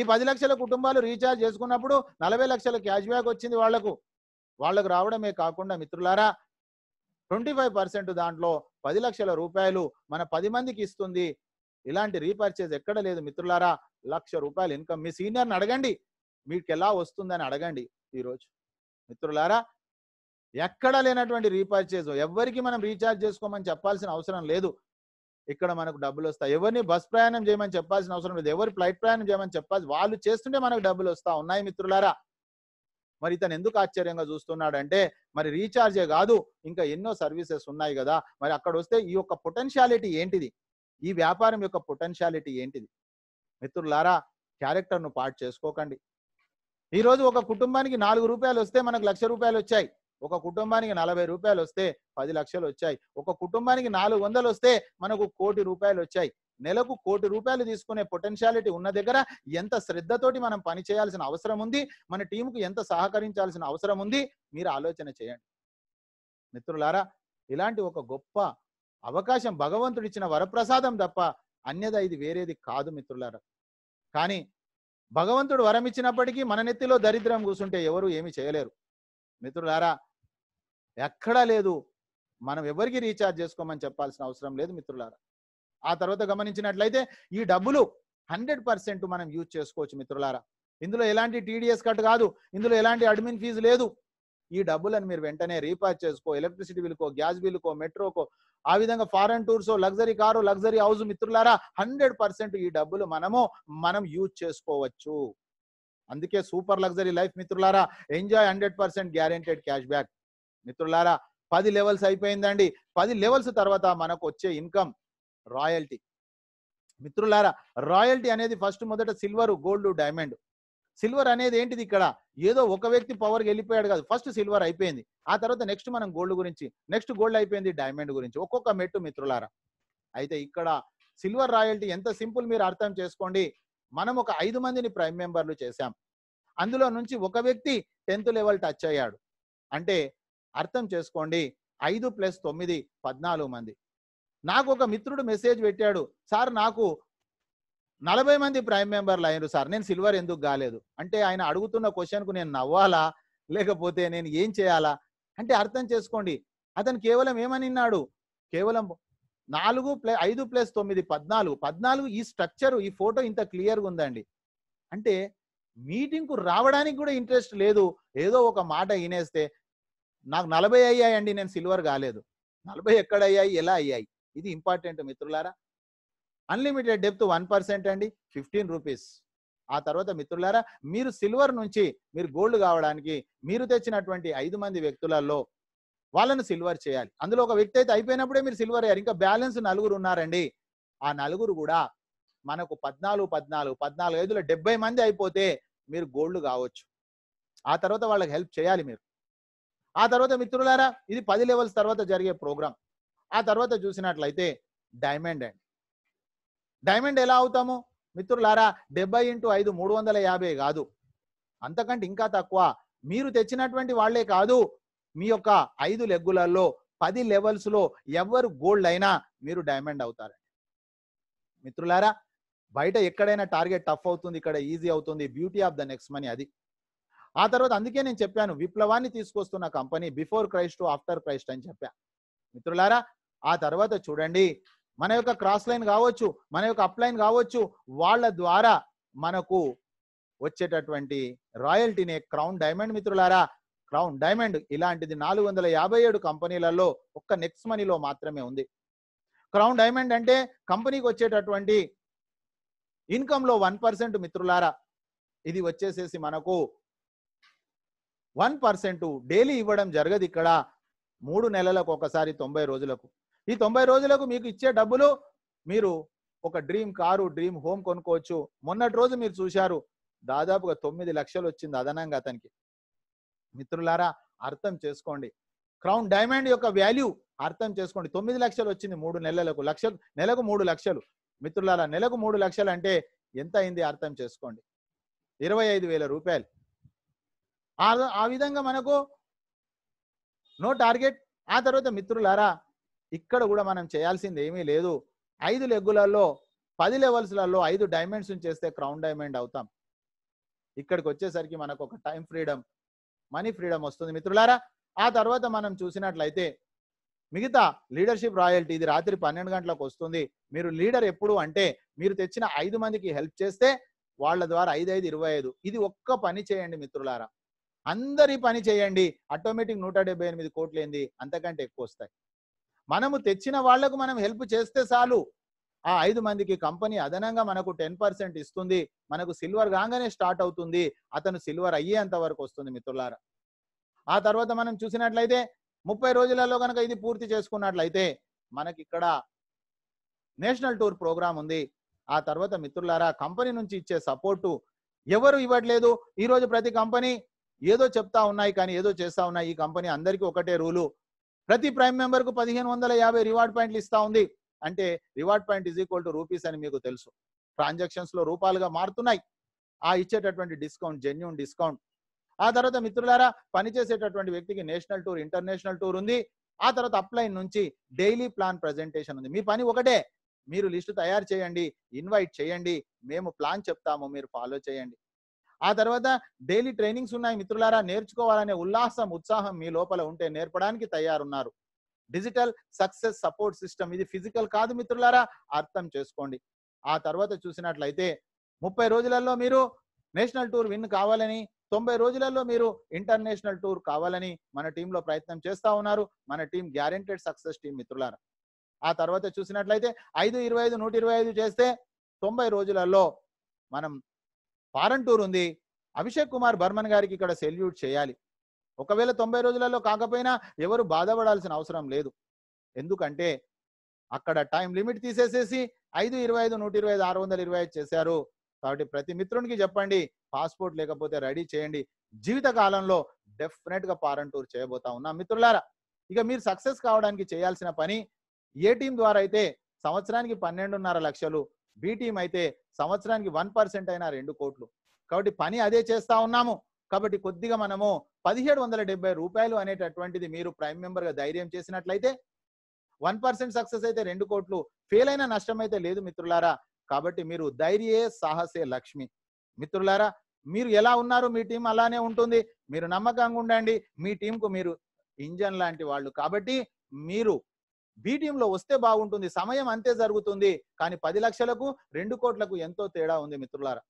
ఈ పది లక్షల కుటుంబాలు రీఛార్జ్ చేసుకున్నప్పుడు నలభై లక్షల క్యాష్ బ్యాక్ వచ్చింది వాళ్లకు వాళ్లకు రావడమే కాకుండా మిత్రులారా ట్వంటీ ఫైవ్ పర్సెంట్ దాంట్లో పది లక్షల రూపాయలు మన పది మందికి ఇస్తుంది ఇలాంటి రీపర్చేజ్ ఎక్కడ లేదు మిత్రులారా లక్ష రూపాయలు ఇన్కమ్ మీ సీనియర్ని అడగండి మీకు ఎలా వస్తుందని అడగండి ఈరోజు మిత్రులారా ఎక్కడ లేనటువంటి రీపర్చేజ్ ఎవరికి మనం రీఛార్జ్ చేసుకోమని చెప్పాల్సిన అవసరం లేదు ఇక్కడ మనకు డబ్బులు వస్తాయి ఎవరిని బస్ ప్రయాణం చేయమని చెప్పాల్సిన అవసరం లేదు ఎవరి ఫ్లైట్ ప్రయాణం చేయమని చెప్పాలి వాళ్ళు చేస్తుంటే మనకు డబ్బులు వస్తా ఉన్నాయి మిత్రులారా మరి ఇతను ఎందుకు ఆశ్చర్యంగా చూస్తున్నాడంటే మరి రీఛార్జే కాదు ఇంకా ఎన్నో సర్వీసెస్ ఉన్నాయి కదా మరి అక్కడ వస్తే ఈ యొక్క పొటెన్షియాలిటీ ఏంటిది ఈ వ్యాపారం యొక్క పొటెన్షియాలిటీ ఏంటిది మిత్రులారా క్యారెక్టర్ను పాటు చేసుకోకండి ఈరోజు ఒక కుటుంబానికి నాలుగు రూపాయలు వస్తే మనకు లక్ష రూపాయలు వచ్చాయి ఒక కుటుంబానికి నలభై రూపాయలు వస్తే పది లక్షలు వచ్చాయి ఒక కుటుంబానికి నాలుగు వందలు వస్తే మనకు కోటి రూపాయలు వచ్చాయి నెలకు కోటి రూపాయలు తీసుకునే పొటెన్షియాలిటీ ఉన్న దగ్గర ఎంత శ్రద్ధతోటి మనం పని చేయాల్సిన అవసరం ఉంది మన టీంకు ఎంత సహకరించాల్సిన అవసరం ఉంది మీరు ఆలోచన చేయండి మిత్రులారా ఇలాంటి ఒక గొప్ప అవకాశం భగవంతుడు ఇచ్చిన వరప్రసాదం తప్ప అన్యద ఇది వేరేది కాదు మిత్రులారా కానీ భగవంతుడు వరం ఇచ్చినప్పటికీ మన నెత్తిలో దరిద్రం కూర్చుంటే ఎవరు ఏమి చేయలేరు మిత్రులారా ఎక్కడా లేదు మనం ఎవరికి రీఛార్జ్ చేసుకోమని చెప్పాల్సిన అవసరం లేదు మిత్రులారా ఆ తర్వాత గమనించినట్లయితే ఈ డబ్బులు హండ్రెడ్ పర్సెంట్ మనం యూజ్ చేసుకోవచ్చు మిత్రులారా ఇందులో ఎలాంటి టీడీఎస్ కట్ కాదు ఇందులో ఎలాంటి అడ్మిన్ ఫీజు లేదు ఈ డబ్బులను మీరు వెంటనే రీఛార్జ్ చేసుకో ఎలక్ట్రిసిటీ బిల్కో గ్యాస్ బిల్కో మెట్రోకో ఆ విధంగా foreign tours luxury car luxury house మిత్రులారా హండ్రెడ్ పర్సెంట్ ఈ డబ్బులు మనము మనం యూజ్ చేసుకోవచ్చు అందుకే సూపర్ లగ్జరీ లైఫ్ మిత్రులారా enjoy hundred percent guaranteed cash back మిత్రులారా పది లెవెల్స్ అయిపోయిందండి పది లెవెల్స్ తర్వాత మనకు వచ్చే ఇన్కమ్ రాయల్టీ మిత్రులారా రాయల్టీ అనేది ఫస్ట్ మొదట సిల్వర్ గోల్డ్ డైమండ్ సిల్వర్ అనేది ఏంటిది ఇక్కడ ఏదో ఒక వ్యక్తి పవర్కి వెళ్ళిపోయాడు కాదు ఫస్ట్ సిల్వర్ అయిపోయింది ఆ తర్వాత నెక్స్ట్ మనం గోల్డ్ గురించి నెక్స్ట్ గోల్డ్ అయిపోయింది డైమండ్ గురించి ఒక్కొక్క మెట్టు మిత్రులారా అయితే ఇక్కడ సిల్వర్ రాయల్టీ ఎంత సింపుల్ మీరు అర్థం చేసుకోండి మనం ఒక ఐదు మందిని ప్రైమ్ మెంబర్లు చేశాం అందులో నుంచి ఒక వ్యక్తి టెన్త్ లెవెల్ టచ్ అయ్యాడు అంటే అర్థం చేసుకోండి ఐదు ప్లస్ తొమ్మిది పద్నాలుగు మంది నాకు ఒక మిత్రుడు మెసేజ్ పెట్టాడు సార్ నాకు నలభై మంది ప్రైమ్ మెంబర్లు అయినారు సార్ నేను సిల్వర్ ఎందుకు కాలేదు అంటే ఆయన అడుగుతున్న క్వశ్చన్కు నేను నవ్వాలా లేకపోతే నేను ఏం చేయాలా అంటే అర్థం చేసుకోండి అతను కేవలం ఏమనిన్నాడు కేవలం నాలుగు ప్లస్ ఐదు ప్లస్ తొమ్మిది పద్నాలుగు పద్నాలుగు ఈ స్ట్రక్చర్ ఈ ఫోటో ఇంత క్లియర్గా ఉందండి అంటే మీటింగ్కు రావడానికి కూడా ఇంట్రెస్ట్ లేదు ఏదో ఒక మాట వినేస్తే నాకు నలభై అయ్యాయండి నేను సిల్వర్ కాలేదు నలభై ఎక్కడయ్యాయి ఎలా అయ్యాయి ఇది ఇంపార్టెంట్ మిత్రులారా అన్లిమిటెడ్ డెప్త్ వన్ పర్సెంట్ అండి ఫిఫ్టీన్ రూపీస్ ఆ తర్వాత మిత్రులారా మీరు సిల్వర్ నుంచి మీరు గోల్డ్ కావడానికి మీరు తెచ్చినటువంటి ఐదు మంది వ్యక్తులలో వాళ్ళను సిల్వర్ చేయాలి అందులో ఒక వ్యక్తి అయితే అయిపోయినప్పుడే మీరు సిల్వర్ అయ్యారు ఇంకా బ్యాలెన్స్ నలుగురు ఉన్నారండి ఆ నలుగురు కూడా మనకు పద్నాలుగు పద్నాలుగు పద్నాలుగు ఐదులో డెబ్బై మంది అయిపోతే మీరు గోల్డ్ కావచ్చు ఆ తర్వాత వాళ్ళకి హెల్ప్ చేయాలి మీరు ఆ తర్వాత మిత్రులారా ఇది పది లెవెల్స్ తర్వాత జరిగే ప్రోగ్రామ్ ఆ తర్వాత చూసినట్లయితే డైమండ్ అండి డైమండ్ ఎలా అవుతాము మిత్రులారా డెబ్బై ఇంటూ ఐదు మూడు వందల యాభై కాదు అంతకంటే ఇంకా తక్కువ మీరు తెచ్చినటువంటి వాళ్లే కాదు మీ యొక్క ఐదు లెగ్గులలో పది లెవెల్స్ లో ఎవరు గోల్డ్ అయినా మీరు డైమండ్ అవుతారండి మిత్రులారా బయట ఎక్కడైనా టార్గెట్ టఫ్ అవుతుంది ఇక్కడ ఈజీ అవుతుంది beauty of the next money అది ఆ తర్వాత అందుకే నేను చెప్పాను విప్లవాన్ని తీసుకొస్తున్న company before Christ after Christ అని చెప్పా మిత్రులారా ఆ తర్వాత చూడండి మన యొక్క క్రాస్ లైన్ కావచ్చు మన యొక్క అప్లైన్ కావచ్చు వాళ్ళ ద్వారా మనకు వచ్చేటటువంటి రాయల్టీనే క్రౌన్ డైమండ్ మిత్రులారా క్రౌన్ డైమండ్ ఇలాంటిది నాలుగు వందల యాభై ఏడు కంపెనీలలో ఒక్క నెక్స్ట్ మనీలో మాత్రమే ఉంది క్రౌన్ డైమండ్ అంటే కంపెనీకి వచ్చేటటువంటి లో వన్ పర్సెంట్ మిత్రులారా ఇది వచ్చేసేసి మనకు వన్ పర్సెంట్ డైలీ ఇవ్వడం జరగదు ఇక్కడ మూడు నెలలకు ఒకసారి తొంభై రోజులకు ఈ తొంభై రోజులకు మీకు ఇచ్చే డబ్బులు మీరు ఒక డ్రీమ్ కారు డ్రీమ్ హోమ్ కొనుక్కోవచ్చు మొన్నటి రోజు మీరు చూశారు దాదాపుగా తొమ్మిది లక్షలు వచ్చింది అదనంగా అతనికి మిత్రులారా అర్థం చేసుకోండి క్రౌన్ డైమండ్ యొక్క వాల్యూ అర్థం చేసుకోండి తొమ్మిది లక్షలు వచ్చింది మూడు నెలలకు లక్షలు నెలకు మూడు లక్షలు మిత్రులారా నెలకు మూడు లక్షలు అంటే ఎంత అయింది అర్థం చేసుకోండి ఇరవై ఐదు వేల రూపాయలు ఆ విధంగా మనకు నో టార్గెట్ ఆ తర్వాత మిత్రులారా ఇక్కడ కూడా మనం చేయాల్సింది ఏమీ లేదు ఐదు లెగ్గులలో పది లెవెల్స్లలో ఐదు డైమండ్స్ చేస్తే క్రౌన్ డైమండ్ అవుతాం ఇక్కడికి వచ్చేసరికి మనకు ఒక టైం ఫ్రీడమ్ మనీ ఫ్రీడమ్ వస్తుంది మిత్రులారా ఆ తర్వాత మనం చూసినట్లయితే మిగతా లీడర్షిప్ రాయల్టీ ఇది రాత్రి పన్నెండు గంటలకు వస్తుంది మీరు లీడర్ ఎప్పుడు అంటే మీరు తెచ్చిన ఐదు మందికి హెల్ప్ చేస్తే వాళ్ళ ద్వారా ఐదు ఐదు ఇరవై ఐదు ఇది ఒక్క పని చేయండి మిత్రులారా అందరి పని చేయండి ఆటోమేటిక్ నూట డెబ్బై ఎనిమిది కోట్లు ఏంది అంతకంటే ఎక్కువ వస్తాయి మనము తెచ్చిన వాళ్లకు మనం హెల్ప్ చేస్తే చాలు ఆ ఐదు మందికి కంపెనీ అదనంగా మనకు టెన్ పర్సెంట్ ఇస్తుంది మనకు సిల్వర్ కాగానే స్టార్ట్ అవుతుంది అతను సిల్వర్ అయ్యేంత వరకు వస్తుంది మిత్రులారా ఆ తర్వాత మనం చూసినట్లయితే ముప్పై రోజులలో కనుక ఇది పూర్తి చేసుకున్నట్లయితే మనకి ఇక్కడ నేషనల్ టూర్ ప్రోగ్రామ్ ఉంది ఆ తర్వాత మిత్రులారా కంపెనీ నుంచి ఇచ్చే సపోర్టు ఎవరు ఇవ్వట్లేదు ఈరోజు ప్రతి కంపెనీ ఏదో చెప్తా ఉన్నాయి కానీ ఏదో చేస్తా ఉన్నాయి ఈ కంపెనీ అందరికీ ఒకటే రూలు ప్రతి ప్రైమ్ మెంబర్ కు పదిహేను వందల యాభై రివార్డ్ పాయింట్లు ఇస్తా ఉంది అంటే reward point is equal to rupees అని మీకు తెలుసు ట్రాన్సాక్షన్స్ లో రూపాలుగా మారుతున్నాయి ఆ ఇచ్చేటటువంటి డిస్కౌంట్ జెన్యున్ డిస్కౌంట్ ఆ తర్వాత మిత్రులారా పనిచేసేటటువంటి వ్యక్తికి నేషనల్ టూర్ ఇంటర్నేషనల్ టూర్ ఉంది ఆ తర్వాత అప్లైన్ నుంచి డైలీ ప్లాన్ ప్రజెంటేషన్ ఉంది మీ పని ఒకటే మీరు లిస్టు తయారు చేయండి ఇన్వైట్ చేయండి మేము ప్లాన్ చెప్తాము మీరు ఫాలో చేయండి ఆ తర్వాత డైలీ ట్రైనింగ్స్ ఉన్నాయి మిత్రులారా నేర్చుకోవాలనే ఉల్లాసం ఉత్సాహం మీ లోపల ఉంటే నేర్పడానికి తయారున్నారు డిజిటల్ సక్సెస్ సపోర్ట్ సిస్టమ్ ఇది ఫిజికల్ కాదు మిత్రులారా అర్థం చేసుకోండి ఆ తర్వాత చూసినట్లయితే ముప్పై రోజులలో మీరు నేషనల్ టూర్ విన్ కావాలని తొంభై రోజులలో మీరు ఇంటర్నేషనల్ టూర్ కావాలని మన టీంలో ప్రయత్నం చేస్తా ఉన్నారు మన టీం గ్యారెంటెడ్ సక్సెస్ టీం మిత్రులారా ఆ తర్వాత చూసినట్లయితే ఐదు ఇరవై ఐదు నూట ఇరవై ఐదు చేస్తే తొంభై రోజులలో మనం ఫారెన్ టూర్ ఉంది అభిషేక్ కుమార్ బర్మన్ గారికి ఇక్కడ సెల్యూట్ చేయాలి ఒకవేళ తొంభై రోజులలో కాకపోయినా ఎవరు బాధపడాల్సిన అవసరం లేదు ఎందుకంటే అక్కడ టైం లిమిట్ తీసేసేసి ఐదు ఇరవై ఐదు నూట ఇరవై ఐదు ఆరు వందల ఇరవై ఐదు చేశారు కాబట్టి ప్రతి మిత్రునికి చెప్పండి పాస్పోర్ట్ లేకపోతే రెడీ చేయండి జీవిత కాలంలో గా పారం టూర్ చేయబోతా ఉన్నా మిత్రులారా ఇక మీరు సక్సెస్ కావడానికి చేయాల్సిన పని ఏ టీం ద్వారా అయితే సంవత్సరానికి పన్నెండున్నర లక్షలు బి టీం అయితే సంవత్సరానికి వన్ పర్సెంట్ అయినా రెండు కోట్లు కాబట్టి పని అదే చేస్తా ఉన్నాము కాబట్టి కొద్దిగా మనము పదిహేడు వందల డెబ్బై రూపాయలు అనేటటువంటిది మీరు ప్రైమ్ మెంబర్గా ధైర్యం చేసినట్లయితే వన్ పర్సెంట్ సక్సెస్ అయితే రెండు కోట్లు ఫెయిల్ అయినా నష్టం అయితే లేదు మిత్రులారా కాబట్టి మీరు ధైర్యే సాహసే లక్ష్మి మిత్రులారా మీరు ఎలా ఉన్నారు మీ టీం అలానే ఉంటుంది మీరు నమ్మకంగా ఉండండి మీ టీంకు మీరు ఇంజన్ లాంటి వాళ్ళు కాబట్టి మీరు బీటీంలో వస్తే బాగుంటుంది సమయం అంతే జరుగుతుంది కానీ పది లక్షలకు రెండు కోట్లకు ఎంతో తేడా ఉంది మిత్రులారా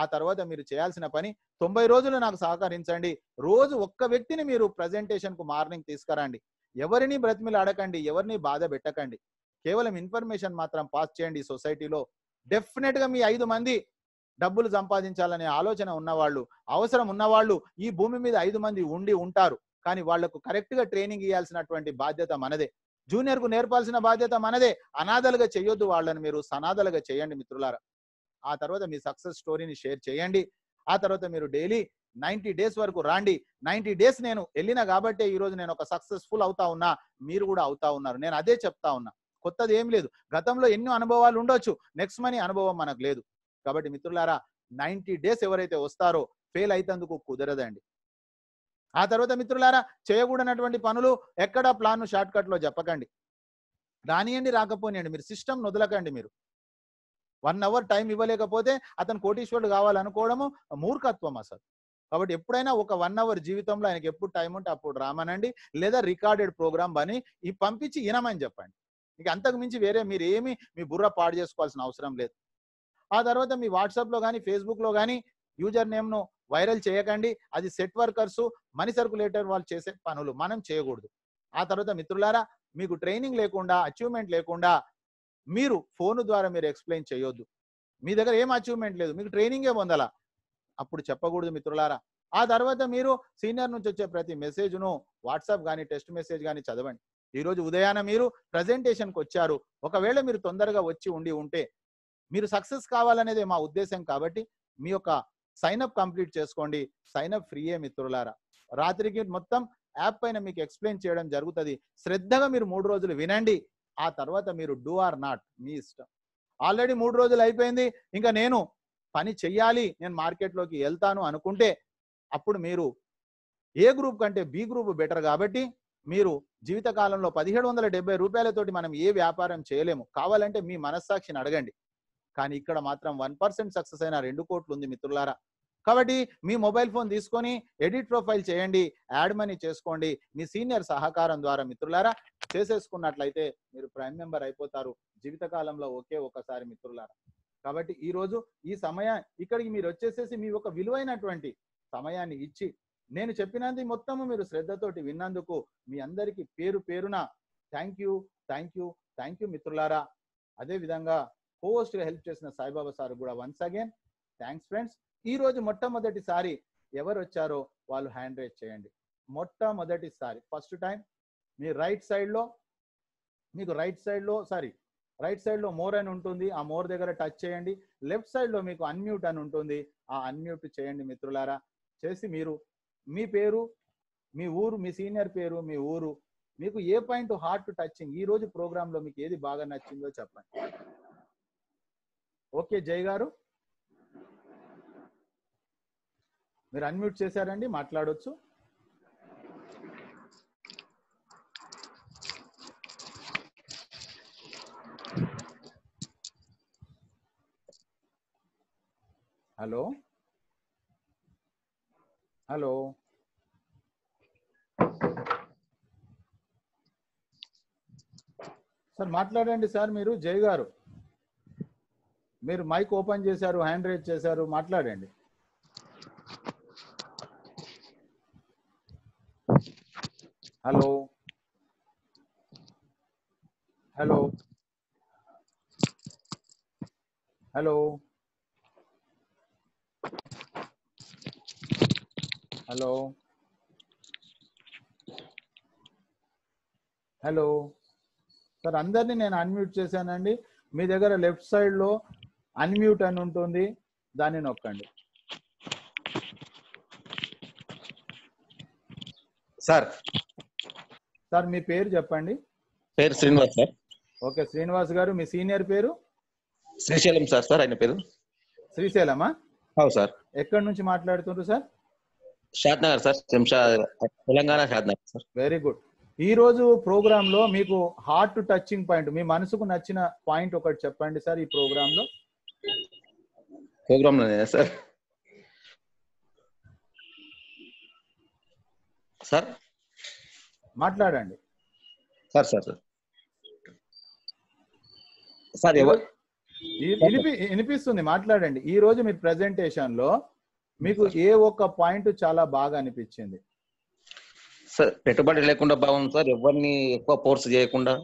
ఆ తర్వాత మీరు చేయాల్సిన పని తొంభై రోజులు నాకు సహకరించండి రోజు ఒక్క వ్యక్తిని మీరు ప్రజెంటేషన్కు మార్నింగ్ తీసుకురండి ఎవరిని బ్రతిమిలు అడకండి ఎవరిని బాధ పెట్టకండి కేవలం ఇన్ఫర్మేషన్ మాత్రం పాస్ చేయండి సొసైటీలో డెఫినెట్గా మీ ఐదు మంది డబ్బులు సంపాదించాలనే ఆలోచన ఉన్నవాళ్ళు అవసరం ఉన్నవాళ్ళు ఈ భూమి మీద ఐదు మంది ఉండి ఉంటారు కానీ వాళ్లకు కరెక్ట్గా ట్రైనింగ్ ఇవ్వాల్సినటువంటి బాధ్యత మనదే జూనియర్ కు నేర్పాల్సిన బాధ్యత మనదే అనాథలుగా చేయొద్దు వాళ్ళని మీరు సనాథలుగా చేయండి మిత్రులారా ఆ తర్వాత మీ సక్సెస్ స్టోరీని షేర్ చేయండి ఆ తర్వాత మీరు డైలీ నైంటీ డేస్ వరకు రాండి నైన్టీ డేస్ నేను వెళ్ళిన ఈ ఈరోజు నేను ఒక సక్సెస్ఫుల్ అవుతా ఉన్నా మీరు కూడా అవుతా ఉన్నారు నేను అదే చెప్తా ఉన్నా కొత్తది ఏం లేదు గతంలో ఎన్నో అనుభవాలు ఉండొచ్చు నెక్స్ట్ మనీ అనుభవం మనకు లేదు కాబట్టి మిత్రులారా నైన్టీ డేస్ ఎవరైతే వస్తారో ఫెయిల్ అయితేందుకు కుదరదండి ఆ తర్వాత మిత్రులారా చేయకూడనటువంటి పనులు ఎక్కడ ప్లాన్ షార్ట్ లో చెప్పకండి రానియండి రాకపోనియండి మీరు సిస్టమ్ వదలకండి మీరు వన్ అవర్ టైం ఇవ్వలేకపోతే అతను కోటీశ్వరుడు కావాలనుకోవడము మూర్ఖత్వం అసలు కాబట్టి ఎప్పుడైనా ఒక వన్ అవర్ జీవితంలో ఆయనకి ఎప్పుడు టైం ఉంటే అప్పుడు రామనండి లేదా రికార్డెడ్ ప్రోగ్రామ్ అని ఈ పంపించి ఇనమని చెప్పండి మీకు అంతకు మించి వేరే మీరు ఏమి మీ బుర్ర పాడు చేసుకోవాల్సిన అవసరం లేదు ఆ తర్వాత మీ వాట్సాప్లో కానీ ఫేస్బుక్లో కానీ యూజర్ నేమ్ను వైరల్ చేయకండి అది సెట్ వర్కర్స్ మనీ సర్కులేటర్ వాళ్ళు చేసే పనులు మనం చేయకూడదు ఆ తర్వాత మిత్రులారా మీకు ట్రైనింగ్ లేకుండా అచీవ్మెంట్ లేకుండా మీరు ఫోన్ ద్వారా మీరు ఎక్స్ప్లెయిన్ చేయొద్దు మీ దగ్గర ఏం అచీవ్మెంట్ లేదు మీకు ట్రైనింగే పొందాల అప్పుడు చెప్పకూడదు మిత్రులారా ఆ తర్వాత మీరు సీనియర్ నుంచి వచ్చే ప్రతి మెసేజ్ను వాట్సాప్ కానీ టెక్స్ట్ మెసేజ్ కానీ చదవండి ఈరోజు ఉదయాన మీరు ప్రజెంటేషన్కి వచ్చారు ఒకవేళ మీరు తొందరగా వచ్చి ఉండి ఉంటే మీరు సక్సెస్ కావాలనేదే మా ఉద్దేశం కాబట్టి మీ యొక్క సైన్ అప్ కంప్లీట్ చేసుకోండి సైన్ అప్ ఫ్రీయే మిత్రులారా రాత్రికి మొత్తం యాప్ పైన మీకు ఎక్స్ప్లెయిన్ చేయడం జరుగుతుంది శ్రద్ధగా మీరు మూడు రోజులు వినండి ఆ తర్వాత మీరు డూ ఆర్ నాట్ మీ ఇష్టం ఆల్రెడీ మూడు రోజులు అయిపోయింది ఇంకా నేను పని చెయ్యాలి నేను మార్కెట్లోకి వెళ్తాను అనుకుంటే అప్పుడు మీరు ఏ గ్రూప్ కంటే బి గ్రూప్ బెటర్ కాబట్టి మీరు జీవితకాలంలో పదిహేడు వందల డెబ్బై రూపాయలతోటి మనం ఏ వ్యాపారం చేయలేము కావాలంటే మీ మనస్సాక్షిని అడగండి కానీ ఇక్కడ మాత్రం వన్ పర్సెంట్ సక్సెస్ అయిన రెండు కోట్లు ఉంది మిత్రులారా కాబట్టి మీ మొబైల్ ఫోన్ తీసుకొని ఎడిట్ ప్రొఫైల్ చేయండి యాడ్ మనీ చేసుకోండి మీ సీనియర్ సహకారం ద్వారా మిత్రులారా చేసేసుకున్నట్లయితే మీరు ప్రైమ్ మెంబర్ అయిపోతారు జీవితకాలంలో ఒకే ఒకసారి మిత్రులారా కాబట్టి ఈ రోజు ఈ సమయ ఇక్కడికి మీరు వచ్చేసేసి మీ ఒక విలువైనటువంటి సమయాన్ని ఇచ్చి నేను చెప్పినది మొత్తము మీరు శ్రద్ధతోటి విన్నందుకు మీ అందరికీ పేరు పేరున thank you thank you thank you మిత్రులారా అదేవిధంగా హోస్ట్ గా హెల్ప్ చేసిన సాయిబాబా సార్ కూడా వన్స్ అగైన్ థ్యాంక్స్ ఫ్రెండ్స్ ఈ రోజు మొట్టమొదటిసారి ఎవరు వచ్చారో వాళ్ళు హ్యాండ్ రేస్ చేయండి మొట్టమొదటిసారి ఫస్ట్ టైం మీ రైట్ సైడ్ లో మీకు రైట్ సైడ్ లో సారీ రైట్ సైడ్ లో మోర్ అని ఉంటుంది ఆ మోర్ దగ్గర టచ్ చేయండి లెఫ్ట్ సైడ్ లో మీకు అన్మ్యూట్ అని ఉంటుంది ఆ అన్మ్యూట్ చేయండి మిత్రులారా చేసి మీరు మీ పేరు మీ ఊరు మీ సీనియర్ పేరు మీ ఊరు మీకు ఏ పాయింట్ హార్ట్ టచింగ్ ఈ రోజు ప్రోగ్రాంలో మీకు ఏది బాగా నచ్చిందో చెప్పండి ఓకే జయ్ గారు మీరు అన్మ్యూట్ చేశారండి మాట్లాడవచ్చు హలో హలో సార్ మాట్లాడండి సార్ మీరు జయ్ గారు మీరు మైక్ ఓపెన్ చేశారు హ్యాండ్ రేజ్ చేశారు మాట్లాడండి hello hello hello hello hello sir అందరినీ నేను అన్మ్యూట్ చేశానండి మీ దగ్గర లెఫ్ట్ సైడ్లో అన్మ్యూట్ అని ఉంటుంది దాన్ని నొక్కండి సార్ సార్ మీ పేరు చెప్పండి పేరు శ్రీనివాస్ సార్ ఓకే శ్రీనివాస్ గారు మీ సీనియర్ పేరు శ్రీశైలం సార్ సార్ ఆయన పేరు శ్రీశైలమా అవు సార్ ఎక్కడి నుంచి మాట్లాడుతుండ్రు sir Shadnagar sir Telangana Shadnagar sir very good ఈ రోజు ప్రోగ్రామ్ లో మీకు హార్ట్ టచింగ్ పాయింట్ మీ మనసుకు నచ్చిన పాయింట్ ఒకటి చెప్పండి సార్ ఈ ప్రోగ్రామ్ లో ప్రోగ్రాంలోనే సార్ సార్ మాట్లాడండి సార్ సార్ సార్ సార్ వినిపిస్తుంది మాట్లాడండి ఈ రోజు మీ ప్రెజెంటేషన్ లో మీకు ఏ ఒక్క పాయింట్ చాలా బాగా అనిపించింది సార్ పెట్టుబడి లేకుండా బాగుంది సార్ ఎవరిని ఎక్కువ ఫోర్స్ చేయకుండా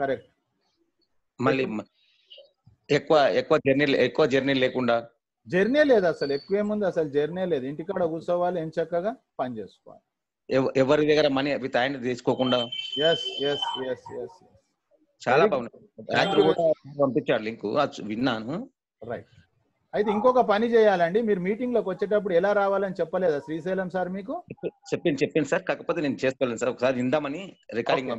కరెక్ట్ మళ్ళీ ఎక్కువ ఎక్కువ జర్నీ ఎక్కువ జర్నీ లేకుండా జర్నీ లేదు అసలు ఎక్కువ ఏముంది అసలు జర్నీ లేదు ఇంటికాడ కూర్చోవాలి ఏం చక్కగా పని చేసుకోవాలి ఎవరి దగ్గర మనీ విత్ ఆయన తీసుకోకుండా ఎస్ ఎస్ ఎస్ ఎస్ చాలా బాగుంది పంపించాడు లింక్ విన్నాను రైట్ అయితే ఇంకొక పని చేయాలండి మీరు మీటింగ్ లోకి వచ్చేటప్పుడు ఎలా రావాలని చెప్పలేదా శ్రీశైలం సార్ మీకు చెప్పింది చెప్పింది సార్ కాకపోతే నేను చేసుకోలేదు సార్ ఒకసారి ఇందామని రికార్డింగ్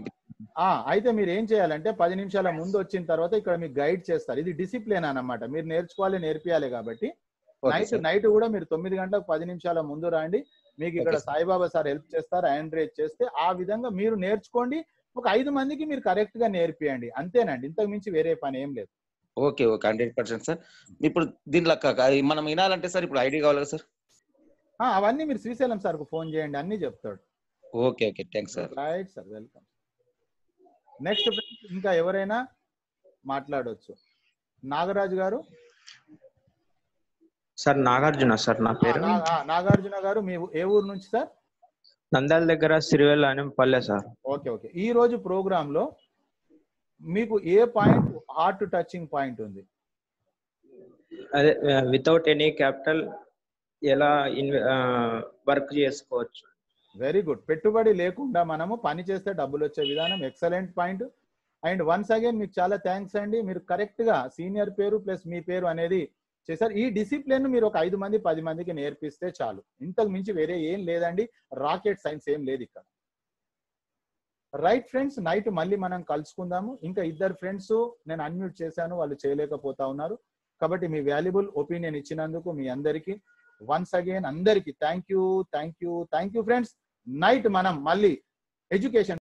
ఆ అయితే మీరు ఏం చేయాలంటే పది నిమిషాల ముందు వచ్చిన తర్వాత ఇక్కడ మీకు గైడ్ చేస్తారు ఇది డిసిప్లిన్ అనమాట మీరు నేర్చుకోవాలి నేర్పియాలి కాబట్టి నైట్ నైట్ కూడా మీరు తొమ్మిది గంటలకు పది నిమిషాల ముందు రండి మీకు ఇక్కడ సాయిబాబా సార్ హెల్ప్ చేస్తారు హ్యాండ్ రేజ్ చేస్తే ఆ విధంగా మీరు నేర్చుకోండి ఒక ఐదు మందికి మీరు కరెక్ట్ గా నేర్పియండి అంతేనండి ఇంతకు మించి వేరే పని ఏం లేదు okay okay hundred percent sir ఇప్పుడు దీనిలో మనం వినాలంటే సార్ ఇప్పుడు ఐడి కావాలి సార్ అవన్నీ మీరు శ్రీశైలం సార్ ఫోన్ చేయండి అన్ని చెప్తాడు okay okay thanks sir right sir welcome next ఇంకా ఎవరైనా మాట్లాడవచ్చు నాగరాజు గారు సార్ నాగార్జున సార్ నా పేరు నాగార్జున గారు మీ ఏ ఊరు నుంచి సార్ నంద్యాల దగ్గర సిరివెల్ల అనే పల్లె సార్ ఓకే ఓకే ఈ రోజు ప్రోగ్రామ్ లో మీకు ఏ పాయింట్ హార్ట్ టచింగ్ పాయింట్ ఉంది అదే వితౌట్ ఎనీ క్యాపిటల్ ఎలా వర్క్ చేసుకోవచ్చు వెరీ గుడ్ పెట్టుబడి లేకుండా మనము పని చేస్తే డబ్బులు వచ్చే విధానం excellent point and once again మీకు చాలా థ్యాంక్స్ అండి మీరు కరెక్ట్ గా సీనియర్ పేరు ప్లస్ మీ పేరు అనేది చేశారు ఈ డిసిప్లిన్ మీరు ఒక ఐదు మంది పది మందికి నేర్పిస్తే చాలు ఇంతకు మించి వేరే ఏం లేదండి రాకెట్ సైన్స్ ఏం లేదు ఇక్కడ రైట్ ఫ్రెండ్స్ నైట్ మళ్ళీ మనం కలుసుకుందాము ఇంకా ఇద్దరు ఫ్రెండ్స్ నేను అన్మ్యూట్ చేశాను వాళ్ళు చేయలేకపోతా ఉన్నారు కాబట్టి మీ వాల్యుబుల్ ఒపీనియన్ ఇచ్చినందుకు మీ అందరికీ వన్స్ అగైన్ అందరికీ thank you thank you thank you friends night మనం మళ్ళీ ఎడ్యుకేషన్